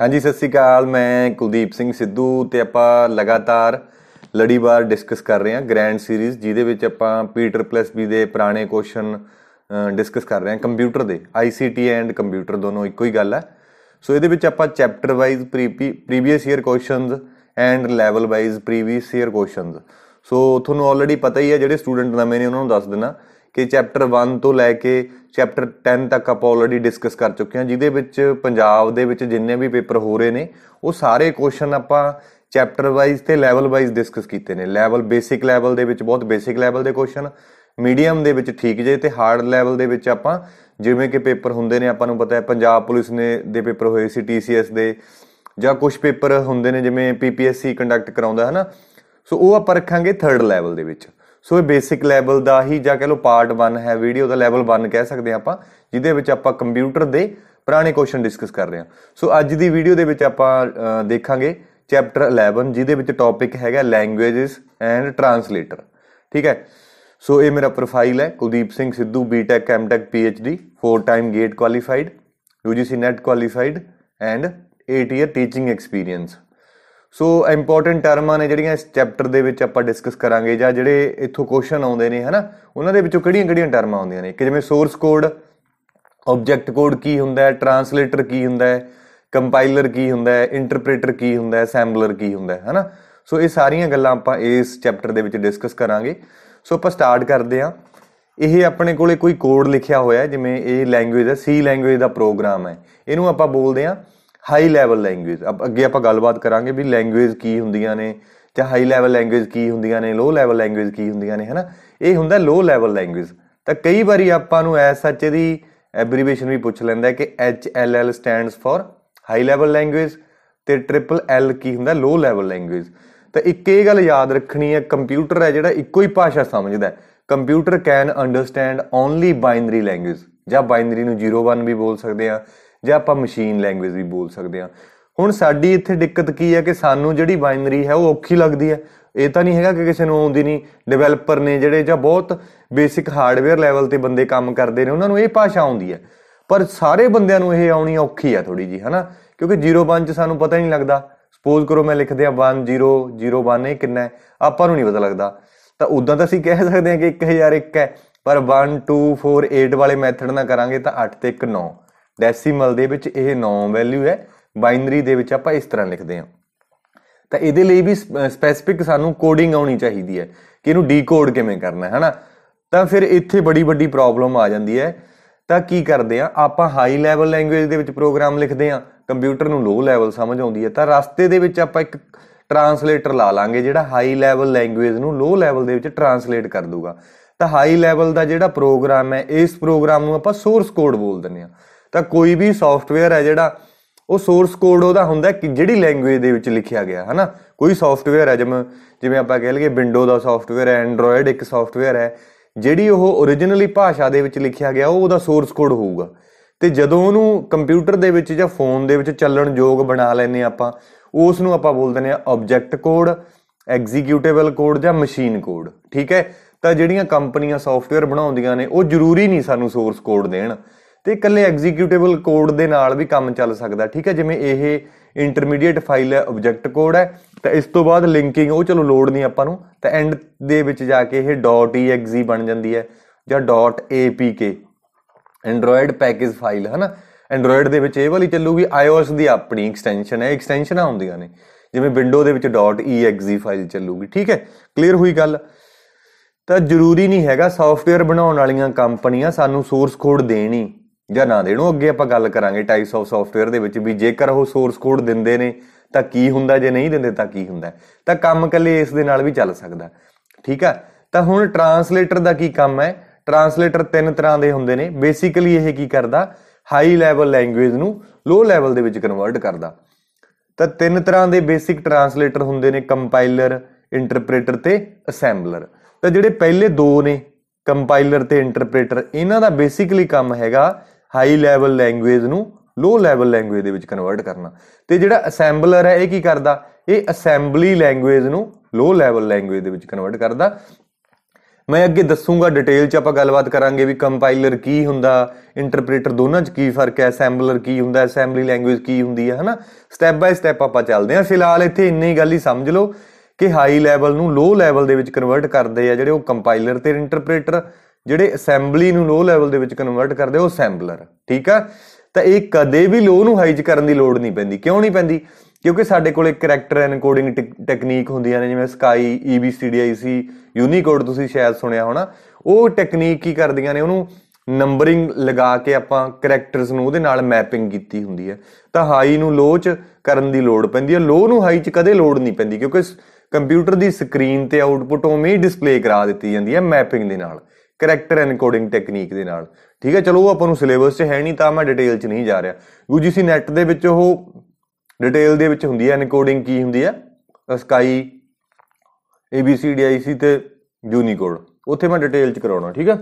ਹਾਂਜੀ ਸਤਿ ਸ੍ਰੀ ਅਕਾਲ ਮੈਂ ਕੁਲਦੀਪ ਸਿੰਘ ਸਿੱਧੂ ਤੇ ਆਪਾਂ ਲਗਾਤਾਰ ਲੜੀਵਾਰ ਡਿਸਕਸ ਕਰ ਰਹੇ ਹਾਂ ਗ੍ਰੈਂਡ ਸੀਰੀਜ਼ ਜਿਹਦੇ ਵਿੱਚ ਆਪਾਂ ਪੀਟਰ ਪਲੱਸ ਬੀ ਦੇ ਪੁਰਾਣੇ ਕੁਐਸਚਨ ਡਿਸਕਸ ਕਰ ਰਹੇ ਹਾਂ ਕੰਪਿਊਟਰ ਦੇ ਆਈਸੀਟੀ ਐਂਡ ਕੰਪਿਊਟਰ ਦੋਨੋਂ ਇੱਕੋ ਹੀ ਗੱਲ ਹੈ ਸੋ ਇਹਦੇ ਵਿੱਚ ਆਪਾਂ chapter wise previous year questions and level wise previous year questions so ਤੁਹਾਨੂੰ ਆਲਰੇਡੀ ਪਤਾ ਹੀ ਹੈ ਜਿਹੜੇ ਸਟੂਡੈਂਟ ਨਵੇਂ ਨੇ ਉਹਨਾਂ ਨੂੰ ਦੱਸ ਦੇਣਾ ਕਿ ਚੈਪਟਰ 1 ਤੋਂ ਲੈ ਕੇ ਚੈਪਟਰ 10 ਤੱਕ ਆਪਾਂ ਆਲਰੇਡੀ ਡਿਸਕਸ ਕਰ ਚੁੱਕੇ ਹਾਂ ਜਿਹਦੇ ਵਿੱਚ ਪੰਜਾਬ ਦੇ ਵਿੱਚ ਜਿੰਨੇ ਵੀ ਪੇਪਰ ਹੋ ਰਹੇ ਨੇ ਉਹ ਸਾਰੇ ਕੁਐਸਚਨ ਆਪਾਂ ਚੈਪਟਰ ਵਾਈਜ਼ ਤੇ ਲੈਵਲ ਵਾਈਜ਼ ਡਿਸਕਸ ਕੀਤੇ ਨੇ ਲੈਵਲ ਬੇਸਿਕ ਲੈਵਲ ਦੇ ਵਿੱਚ ਬਹੁਤ ਬੇਸਿਕ ਲੈਵਲ ਦੇ ਕੁਐਸਚਨ ਮੀਡੀਅਮ ਦੇ ਵਿੱਚ ਠੀਕ ਜੇ ਤੇ ਹਾਰਡ ਲੈਵਲ ਦੇ ਵਿੱਚ ਆਪਾਂ ਜਿਵੇਂ ਕਿ ਪੇਪਰ ਹੁੰਦੇ ਨੇ ਆਪਾਂ ਨੂੰ ਪਤਾ ਹੈ ਪੰਜਾਬ ਪੁਲਿਸ ਨੇ ਦੇ ਪੇਪਰ ਹੋਏ ਸੀ ਟੀਸੀਐਸ ਦੇ ਜਾਂ ਕੁਝ ਪੇਪਰ ਹੁੰਦੇ ਨੇ ਜਿਵੇਂ ਪੀਪੀਐਸਸੀ ਕੰਡਕਟ ਕਰਾਉਂਦਾ ਹੈ ਨਾ ਸੋ ਉਹ ਆਪਾਂ ਰੱਖਾਂਗੇ 3rd ਲੈਵਲ ਦੇ ਵਿੱਚ ਸੋ ਇਹ ਬੇਸਿਕ ਲੈਵਲ ਦਾ ਹੀ ਜਾਂ ਕਹ ਲਓ ਪਾਰਟ 1 ਹੈ ਵੀਡੀਓ ਦਾ ਲੈਵਲ 1 ਕਹਿ ਸਕਦੇ ਆ ਆਪਾਂ ਜਿਹਦੇ ਵਿੱਚ ਆਪਾਂ ਕੰਪਿਊਟਰ ਦੇ ਪੁਰਾਣੇ ਕੁਐਸਚਨ ਡਿਸਕਸ ਕਰ ਰਹੇ ਆ ਸੋ ਅੱਜ ਦੀ ਵੀਡੀਓ ਦੇ ਵਿੱਚ ਆਪਾਂ ਦੇਖਾਂਗੇ ਚੈਪਟਰ 11 ਜਿਹਦੇ ਵਿੱਚ ਟੌਪਿਕ ਹੈਗਾ ਲੈਂਗੁਏਜਸ ਐਂਡ ਟਰਾਂਸਲੇਟਰ ਠੀਕ ਹੈ ਸੋ ਇਹ ਮੇਰਾ ਪ੍ਰੋਫਾਈਲ ਹੈ Kuldeep Singh Sidhu BTech MTech PhD 4 time GATE qualified UGC NET qualified and 8 year teaching experience so important ਟਰਮਾਂ ਨੇ ਜਿਹੜੀਆਂ ਇਸ ਚੈਪਟਰ ਦੇ ਵਿੱਚ ਆਪਾਂ ਡਿਸਕਸ ਕਰਾਂਗੇ ਜਾਂ ਜਿਹੜੇ ਇੱਥੋਂ ਕੁਐਸਚਨ ਆਉਂਦੇ ਨੇ ਹਨਾ ਉਹਨਾਂ ਦੇ ਵਿੱਚੋਂ ਕਿਹੜੀਆਂ-ਕਿਹੜੀਆਂ ਟਰਮਾਂ ਆਉਂਦੀਆਂ ਨੇ ਕਿ ਜਿਵੇਂ ਸੋਰਸ ਕੋਡ ਆਬਜੈਕਟ ਕੋਡ ਕੀ ਹੁੰਦਾ ਹੈ ਟਰਾਂਸਲੇਟਰ ਕੀ ਹੁੰਦਾ ਹੈ ਕੰਪਾਈਲਰ ਕੀ ਹੁੰਦਾ ਹੈ ਇੰਟਰਪ੍ਰੀਟਰ ਕੀ ਹੁੰਦਾ ਹੈ ਅਸੈਂਬਲਰ ਕੀ ਹੁੰਦਾ ਹੈ ਹਨਾ ਸੋ ਇਹ ਸਾਰੀਆਂ ਗੱਲਾਂ ਆਪਾਂ ਇਸ ਚੈਪਟਰ ਦੇ ਵਿੱਚ ਡਿਸਕਸ ਕਰਾਂਗੇ ਸੋ ਆਪਾਂ ਸਟਾਰਟ ਕਰਦੇ ਹਾਂ ਇਹ ਆਪਣੇ ਕੋਲੇ ਕੋਈ ਕੋਡ ਲਿਖਿਆ ਹੋਇਆ ਜਿਵੇਂ ਇਹ ਲੈਂਗੁਏਜ ਹੈ ਸੀ ਲੈਂਗੁਏਜ ਦਾ ਪ੍ਰੋਗਰਾਮ ਹੈ ਇਹਨੂੰ ਆਪਾਂ ਬੋਲਦੇ ਹਾਂ ਹਾਈ ਲੈਵਲ ਲੈਂਗੁਏਜ ਅਬ ਅੱਗੇ ਆਪਾਂ ਗੱਲਬਾਤ ਕਰਾਂਗੇ ਵੀ ਲੈਂਗੁਏਜ ਕੀ ਹੁੰਦੀਆਂ ਨੇ ਜਾਂ ਹਾਈ ਲੈਵਲ ਲੈਂਗੁਏਜ ਕੀ ਹੁੰਦੀਆਂ ਨੇ ਲੋ ਲੈਵਲ ਲੈਂਗੁਏਜ ਕੀ ਹੁੰਦੀਆਂ ਨੇ ਹਨਾ ਇਹ ਹੁੰਦਾ ਲੋ ਲੈਵਲ ਲੈਂਗੁਏਜ ਤਾਂ ਕਈ ਵਾਰੀ ਆਪਾਂ ਨੂੰ ਐਸ ਸੱਚ ਦੀ ਐਬਰੀਵੇਸ਼ਨ ਵੀ ਪੁੱਛ ਲੈਂਦਾ ਕਿ H L L stands for high level language ਤੇ ਟ੍ਰਿਪਲ ਐਲ ਕੀ ਹੁੰਦਾ ਲੋ ਲੈਵਲ ਲੈਂਗੁਏਜ ਤਾਂ ਇੱਕ ਇਹ ਗੱਲ ਯਾਦ ਰੱਖਣੀ ਹੈ ਕੰਪਿਊਟਰ ਹੈ ਜਿਹੜਾ ਇੱਕੋ ਹੀ ਭਾਸ਼ਾ ਸਮਝਦਾ computer can understand only binary language ਜਾਂ ਬਾਈਨਰੀ ਨੂੰ 0 1 ਵੀ ਬੋਲ ਸਕਦੇ ਆ ਜਾਂ ਆਪਾਂ ਮਸ਼ੀਨ ਲੈਂਗੁਏਜ ਵੀ ਬੋਲ ਸਕਦੇ ਹਾਂ ਹੁਣ ਸਾਡੀ ਇੱਥੇ ਦਿੱਕਤ ਕੀ ਹੈ ਕਿ ਸਾਨੂੰ ਜਿਹੜੀ ਬਾਈਨਰੀ ਹੈ ਉਹ ਔਖੀ ਲੱਗਦੀ ਹੈ ਇਹ ਤਾਂ ਨਹੀਂ ਹੈਗਾ ਕਿ ਕਿਸੇ ਨੂੰ ਆਉਂਦੀ ਨਹੀਂ ਡਿਵੈਲਪਰ ਨੇ ਜਿਹੜੇ ਜਾਂ ਬਹੁਤ ਬੇਸਿਕ ਹਾਰਡਵੇਅਰ ਲੈਵਲ ਤੇ ਬੰਦੇ ਕੰਮ ਕਰਦੇ ਨੇ ਉਹਨਾਂ ਨੂੰ ਇਹ ਭਾਸ਼ਾ ਆਉਂਦੀ ਹੈ ਪਰ ਸਾਰੇ ਬੰਦਿਆਂ ਨੂੰ ਇਹ ਆਉਣੀ ਔਖੀ ਹੈ ਥੋੜੀ ਜੀ ਹਨਾ ਕਿਉਂਕਿ 01 ਚ ਸਾਨੂੰ ਪਤਾ ਹੀ ਨਹੀਂ ਲੱਗਦਾ ਸਪੋਜ਼ ਕਰੋ ਮੈਂ ਲਿਖ ਦਿਆਂ 1 ਇਹ ਕਿੰਨਾ ਹੈ ਆਪਾਂ ਨੂੰ ਨਹੀਂ ਪਤਾ ਲੱਗਦਾ ਤਾਂ ਉਦਾਂ ਤਾਂ ਅਸੀਂ ਕਹਿ ਸਕਦੇ ਹਾਂ ਕਿ 1001 ਹੈ ਪਰ 1 2 4 8 ਵਾਲੇ ਮੈਥਡ ਨਾਲ ਕਰਾਂਗੇ ਤਾਂ 8 ਤੇ 1 9 ਡੈਸੀਮਲ ਦੇ ਵਿੱਚ ਇਹ 9 ਵੈਲਿਊ ਹੈ ਬਾਈਨਰੀ ਦੇ ਵਿੱਚ ਆਪਾਂ ਇਸ ਤਰ੍ਹਾਂ ਲਿਖਦੇ ਹਾਂ ਤਾਂ ਇਹਦੇ ਲਈ ਵੀ ਸਪੈਸਿਫਿਕ ਸਾਨੂੰ ਕੋਡਿੰਗ ਆਉਣੀ ਚਾਹੀਦੀ ਹੈ ਕਿ ਇਹਨੂੰ ਡੀਕੋਡ ਕਿਵੇਂ ਕਰਨਾ ਹੈ ਹਨਾ ਤਾਂ ਫਿਰ ਇੱਥੇ ਬੜੀ ਵੱਡੀ ਪ੍ਰੋਬਲਮ ਆ ਜਾਂਦੀ ਹੈ ਤਾਂ ਕੀ ਕਰਦੇ ਆ ਆਪਾਂ ਹਾਈ ਲੈਵਲ ਲੈਂਗੁਏਜ ਦੇ ਵਿੱਚ ਪ੍ਰੋਗਰਾਮ ਲਿਖਦੇ ਆ ਕੰਪਿਊਟਰ ਨੂੰ ਲੋ ਲੈਵਲ ਸਮਝ ਆਉਂਦੀ ਹੈ ਤਾਂ ਰਸਤੇ ਦੇ ਵਿੱਚ ਆਪਾਂ ਇੱਕ ਟਰਾਂਸਲੇਟਰ ਲਾ ਲਾਂਗੇ ਜਿਹੜਾ ਹਾਈ ਲੈਵਲ ਲੈਂਗੁਏਜ ਨੂੰ ਲੋ ਲੈਵਲ ਦੇ ਵਿੱਚ ਟਰਾਂਸਲੇਟ ਕਰ ਦੂਗਾ ਤਾਂ ਹਾਈ ਲੈਵਲ ਦਾ ਜਿਹੜਾ ਪ੍ਰੋਗਰਾਮ ਹੈ ਇਸ ਪ੍ਰੋਗਰਾਮ ਨੂੰ ਆਪਾਂ ਸੋਰਸ ਕੋਡ ਬੋਲ ਦਿੰਦੇ ਆ ਤਾਂ ਕੋਈ ਵੀ ਸੌਫਟਵੇਅਰ ਹੈ ਜਿਹੜਾ ਉਹ ਸੋਰਸ ਕੋਡ ਉਹਦਾ ਹੁੰਦਾ ਕਿ ਜਿਹੜੀ ਲੈਂਗੁਏਜ ਦੇ ਵਿੱਚ ਲਿਖਿਆ ਗਿਆ ਹੈ ਨਾ ਕੋਈ ਸੌਫਟਵੇਅਰ ਹੈ ਜਿਵੇਂ ਜਿਵੇਂ ਆਪਾਂ ਕਹਿ ਲਈਏ ਵਿੰਡੋ ਦਾ ਸੌਫਟਵੇਅਰ ਹੈ ਐਂਡਰੋਇਡ ਇੱਕ ਸੌਫਟਵੇਅਰ ਹੈ ਜਿਹੜੀ ਉਹ origignally ਭਾਸ਼ਾ ਦੇ ਵਿੱਚ ਲਿਖਿਆ ਗਿਆ ਉਹ ਉਹਦਾ ਸੋਰਸ ਕੋਡ ਹੋਊਗਾ ਤੇ ਜਦੋਂ ਉਹਨੂੰ ਕੰਪਿਊਟਰ ਦੇ ਵਿੱਚ ਜਾਂ ਫੋਨ ਦੇ ਵਿੱਚ ਚੱਲਣ ਯੋਗ ਬਣਾ ਲੈਨੇ ਆਪਾਂ ਉਸ ਨੂੰ ਆਪਾਂ ਬੋਲਦੇ ਨੇ ਆਬਜੈਕਟ ਕੋਡ ਐਗਜ਼ੀਕਿਊਟੇਬਲ ਕੋਡ ਜਾਂ ਮਸ਼ੀਨ ਕੋਡ ਠੀਕ ਹੈ ਤਾਂ ਜਿਹੜੀਆਂ ਕੰਪਨੀਆਂ ਸੌਫਟਵੇਅਰ ਬਣਾਉਂਦੀਆਂ ਨੇ ਉਹ ਜ਼ਰੂਰੀ ਨਹੀਂ ਸਾਨੂੰ ਸੋਰਸ ਕੋਡ ਦੇਣ ਤੇ ਇਕੱਲੇ ਐਗਜ਼ੀਕਿਊਟੇਬਲ ਕੋਡ ਦੇ ਨਾਲ ਵੀ ਕੰਮ ਚੱਲ ਸਕਦਾ ਠੀਕ ਹੈ ਜਿਵੇਂ ਇਹ ਇੰਟਰਮੀਡੀਏਟ ਫਾਈਲ ਹੈ ਆਬਜੈਕਟ ਕੋਡ ਹੈ ਤਾਂ ਇਸ ਤੋਂ ਬਾਅਦ ਲਿੰਕਿੰਗ ਉਹ ਚਲੋ ਲੋਡ ਨਹੀਂ ਆਪਾਂ ਨੂੰ ਤਾਂ ਐਂਡ ਦੇ ਵਿੱਚ ਜਾ ਕੇ ਇਹ .exe ਬਣ ਜਾਂਦੀ ਹੈ ਜਾਂ .apk ਐਂਡਰੋਇਡ ਪੈਕੇਜ ਫਾਈਲ ਹੈ ਨਾ ਐਂਡਰੋਇਡ ਦੇ ਵਿੱਚ ਇਹ ਵਾਲੀ ਚੱਲੂਗੀ iOS ਦੀ ਆਪਣੀ ਐਕਸਟੈਂਸ਼ਨ ਹੈ ਐਕਸਟੈਂਸ਼ਨਾਂ ਹੁੰਦੀਆਂ ਨੇ ਜਿਵੇਂ ਵਿੰਡੋ ਦੇ ਵਿੱਚ .exe ਫਾਈਲ ਚੱਲੂਗੀ ਠੀਕ ਹੈ ਕਲੀਅਰ ਹੋਈ ਗੱਲ ਤਾਂ ਜ਼ਰੂਰੀ ਨਹੀਂ ਹੈਗਾ ਸੌਫਟਵੇਅਰ ਬਣਾਉਣ ਵਾਲੀਆਂ ਕੰਪਨੀਆਂ ਸਾਨੂੰ ਸੋਰਸ ਕੋਡ ਦੇਣੀ ਜਾਂ ਨਾ ਦੇਣ ਉਹ ਅੱਗੇ ਆਪਾਂ ਗੱਲ ਕਰਾਂਗੇ ਟਾਈਪਸ ਆਫ ਸੌਫਟਵੇਅਰ ਦੇ ਵਿੱਚ ਵੀ ਜੇਕਰ ਉਹ ਸੋਰਸ ਕੋਡ ਦਿੰਦੇ ਨੇ ਤਾਂ ਕੀ ਹੁੰਦਾ ਜੇ ਨਹੀਂ ਦਿੰਦੇ ਤਾਂ ਕੀ ਹੁੰਦਾ ਤਾਂ ਕੰਮ ਕੱਲੇ ਇਸ ਦੇ ਨਾਲ ਵੀ ਚੱਲ ਸਕਦਾ ਠੀਕ ਆ ਤਾਂ ਹੁਣ ਟਰਾਂਸਲੇਟਰ ਦਾ ਕੀ ਕੰਮ ਹੈ ਟਰਾਂਸਲੇਟਰ ਤਿੰਨ ਤਰ੍ਹਾਂ ਦੇ ਹੁੰਦੇ ਨੇ ਬੇਸਿਕਲੀ ਇਹ ਕੀ ਕਰਦਾ ਹਾਈ ਲੈਵਲ ਲੈਂਗੁਏਜ ਨੂੰ ਲੋ ਲੈਵਲ ਦੇ ਵਿੱਚ ਕਨਵਰਟ ਕਰਦਾ ਤਾਂ ਤਿੰਨ ਤਰ੍ਹਾਂ ਦੇ ਬੇਸਿਕ ਟਰਾਂਸਲੇਟਰ ਹੁੰਦੇ ਨੇ ਕੰਪਾਈਲਰ ਇੰਟਰਪ੍ਰੀਟਰ ਤੇ ਅਸੈਂਬਲਰ ਤਾਂ ਜਿਹੜੇ ਪਹਿਲੇ ਦੋ ਨੇ ਕੰਪਾਈਲਰ ਤੇ ਇੰਟਰਪ੍ਰੀਟਰ ਇਹਨਾਂ ਦਾ ਬੇਸਿਕਲੀ ਕੰਮ ਹੈਗਾ ਹਾਈ ਲੈਵਲ ਲੈਂਗੁਏਜ ਨੂੰ ਲੋ ਲੈਵਲ ਲੈਂਗੁਏਜ ਦੇ ਵਿੱਚ ਕਨਵਰਟ ਕਰਨਾ ਤੇ ਜਿਹੜਾ ਅਸੈਂਬਲਰ ਹੈ ਇਹ ਕੀ ਕਰਦਾ ਇਹ ਅਸੈਂਬਲੀ ਲੈਂਗੁਏਜ ਨੂੰ ਲੋ ਲੈਵਲ ਲੈਂਗੁਏਜ ਦੇ ਵਿੱਚ ਕਨਵਰਟ ਕਰਦਾ ਮੈਂ ਅੱਗੇ ਦੱਸੂਗਾ ਡਿਟੇਲ 'ਚ ਆਪਾਂ ਗੱਲਬਾਤ ਕਰਾਂਗੇ ਵੀ ਕੰਪਾਈਲਰ ਕੀ ਹੁੰਦਾ ਇੰਟਰਪ੍ਰੀਟਰ ਦੋਨਾਂ 'ਚ ਕੀ ਫਰਕ ਹੈ ਅਸੈਂਬਲਰ ਕੀ ਹੁੰਦਾ ਅਸੈਂਬਲੀ ਲੈਂਗੁਏਜ ਕੀ ਹੁੰਦੀ ਹੈ ਹਨਾ ਸਟੈਪ ਬਾਈ ਸਟੈਪ ਆਪਾਂ ਚੱਲਦੇ ਹਾਂ ਫਿਲਹਾਲ ਇੱਥੇ ਇੰਨੀ ਗੱਲ ਹੀ ਸਮਝ ਲਓ ਕਿ ਹਾਈ ਲੈਵਲ ਨੂੰ ਲੋ ਲੈਵਲ ਦੇ ਵਿੱਚ ਕਨਵਰਟ ਕਰਦੇ ਆ ਜਿਹੜੇ ਉਹ ਕੰਪਾਈਲਰ ਤੇ ਇੰਟਰਪ੍ਰੀਟਰ ਜਿਹੜੇ ਅਸੈਂਬਲੀ ਨੂੰ ਲੋ ਲੈਵਲ ਦੇ ਵਿੱਚ ਕਨਵਰਟ ਕਰਦੇ ਉਹ ਅਸੈਂਬਲਰ ਠੀਕ ਆ ਤਾਂ ਇਹ ਕਦੇ ਵੀ ਲੋ ਨੂੰ ਹਾਈਜ ਕਰਨ ਦੀ ਲੋੜ ਨਹੀਂ ਪੈਂਦੀ ਕਿਉਂ ਨਹੀਂ ਪੈਂਦੀ ਕਿਉਂਕਿ ਸਾਡੇ ਕੋਲੇ ਕੈਰੈਕਟਰ ਐਨਕੋਡਿੰਗ ਟੈਕਨੀਕ ਹੁੰਦੀਆਂ ਨੇ ਜਿਵੇਂ ਸਕਾਈ ਈਬੀਸੀਡੀਆਈਸੀ ਯੂਨੀਕੋਡ ਤੁਸੀਂ ਸ਼ਾਇਦ ਸੁਣਿਆ ਹੋਣਾ ਉਹ ਟੈਕਨੀਕ ਕੀ ਕਰਦੀਆਂ ਨੇ ਉਹਨੂੰ ਨੰਬਰਿੰਗ ਲਗਾ ਕੇ ਆਪਾਂ ਕੈਰੈਕਟਰਸ ਨੂੰ ਉਹਦੇ ਨਾਲ ਮੈਪਿੰਗ ਕੀਤੀ ਹੁੰਦੀ ਹੈ ਤਾਂ ਹਾਈ ਨੂੰ ਲੋ ਚ ਕਰਨ ਦੀ ਲੋੜ ਪੈਂਦੀ ਹੈ ਲੋ ਨੂੰ ਹਾਈ ਚ ਕਦੇ ਲੋੜ ਨਹੀਂ ਪੈਂਦੀ ਕਿਉਂਕਿ ਕੰਪਿਊਟਰ ਦੀ ਸਕਰੀਨ ਤੇ ਆਊਟਪੁਟ ਉਵੇਂ ਹੀ ਡਿਸਪਲੇ ਕਰਾ ਦਿੱਤੀ ਜਾਂਦੀ ਹੈ ਮੈਪਿੰਗ ਦੇ ਨਾਲ ਕੈਰੈਕਟਰ ਐਨਕੋਡਿੰਗ ਟੈਕਨੀਕ ਦੇ ਨਾਲ ਠੀਕ ਹੈ ਚਲੋ ਉਹ ਆਪਾਂ ਨੂੰ ਸਿਲੇਬਸ 'ਚ ਹੈ ਨਹੀਂ ਤਾਂ ਮੈਂ ਡਿਟੇਲ 'ਚ ਨਹੀਂ ਜਾ ਰਿਹਾ ਯੂਜੀਸੀ ਨੈਟ ਦੇ ਵਿੱਚ ਉਹ ਡਿਟੇਲ ਦੇ ਵਿੱਚ ਹੁੰਦੀ ਹੈ ਐਨਕੋਡਿੰਗ ਕੀ ਹੁੰਦੀ ਹੈ ਸਕਾਈ ABCDIC ਤੇ ਯੂਨੀਕੋਡ ਉੱਥੇ ਮੈਂ ਡਿਟੇਲ 'ਚ ਕਰਾਉਣਾ ਠੀਕ ਹੈ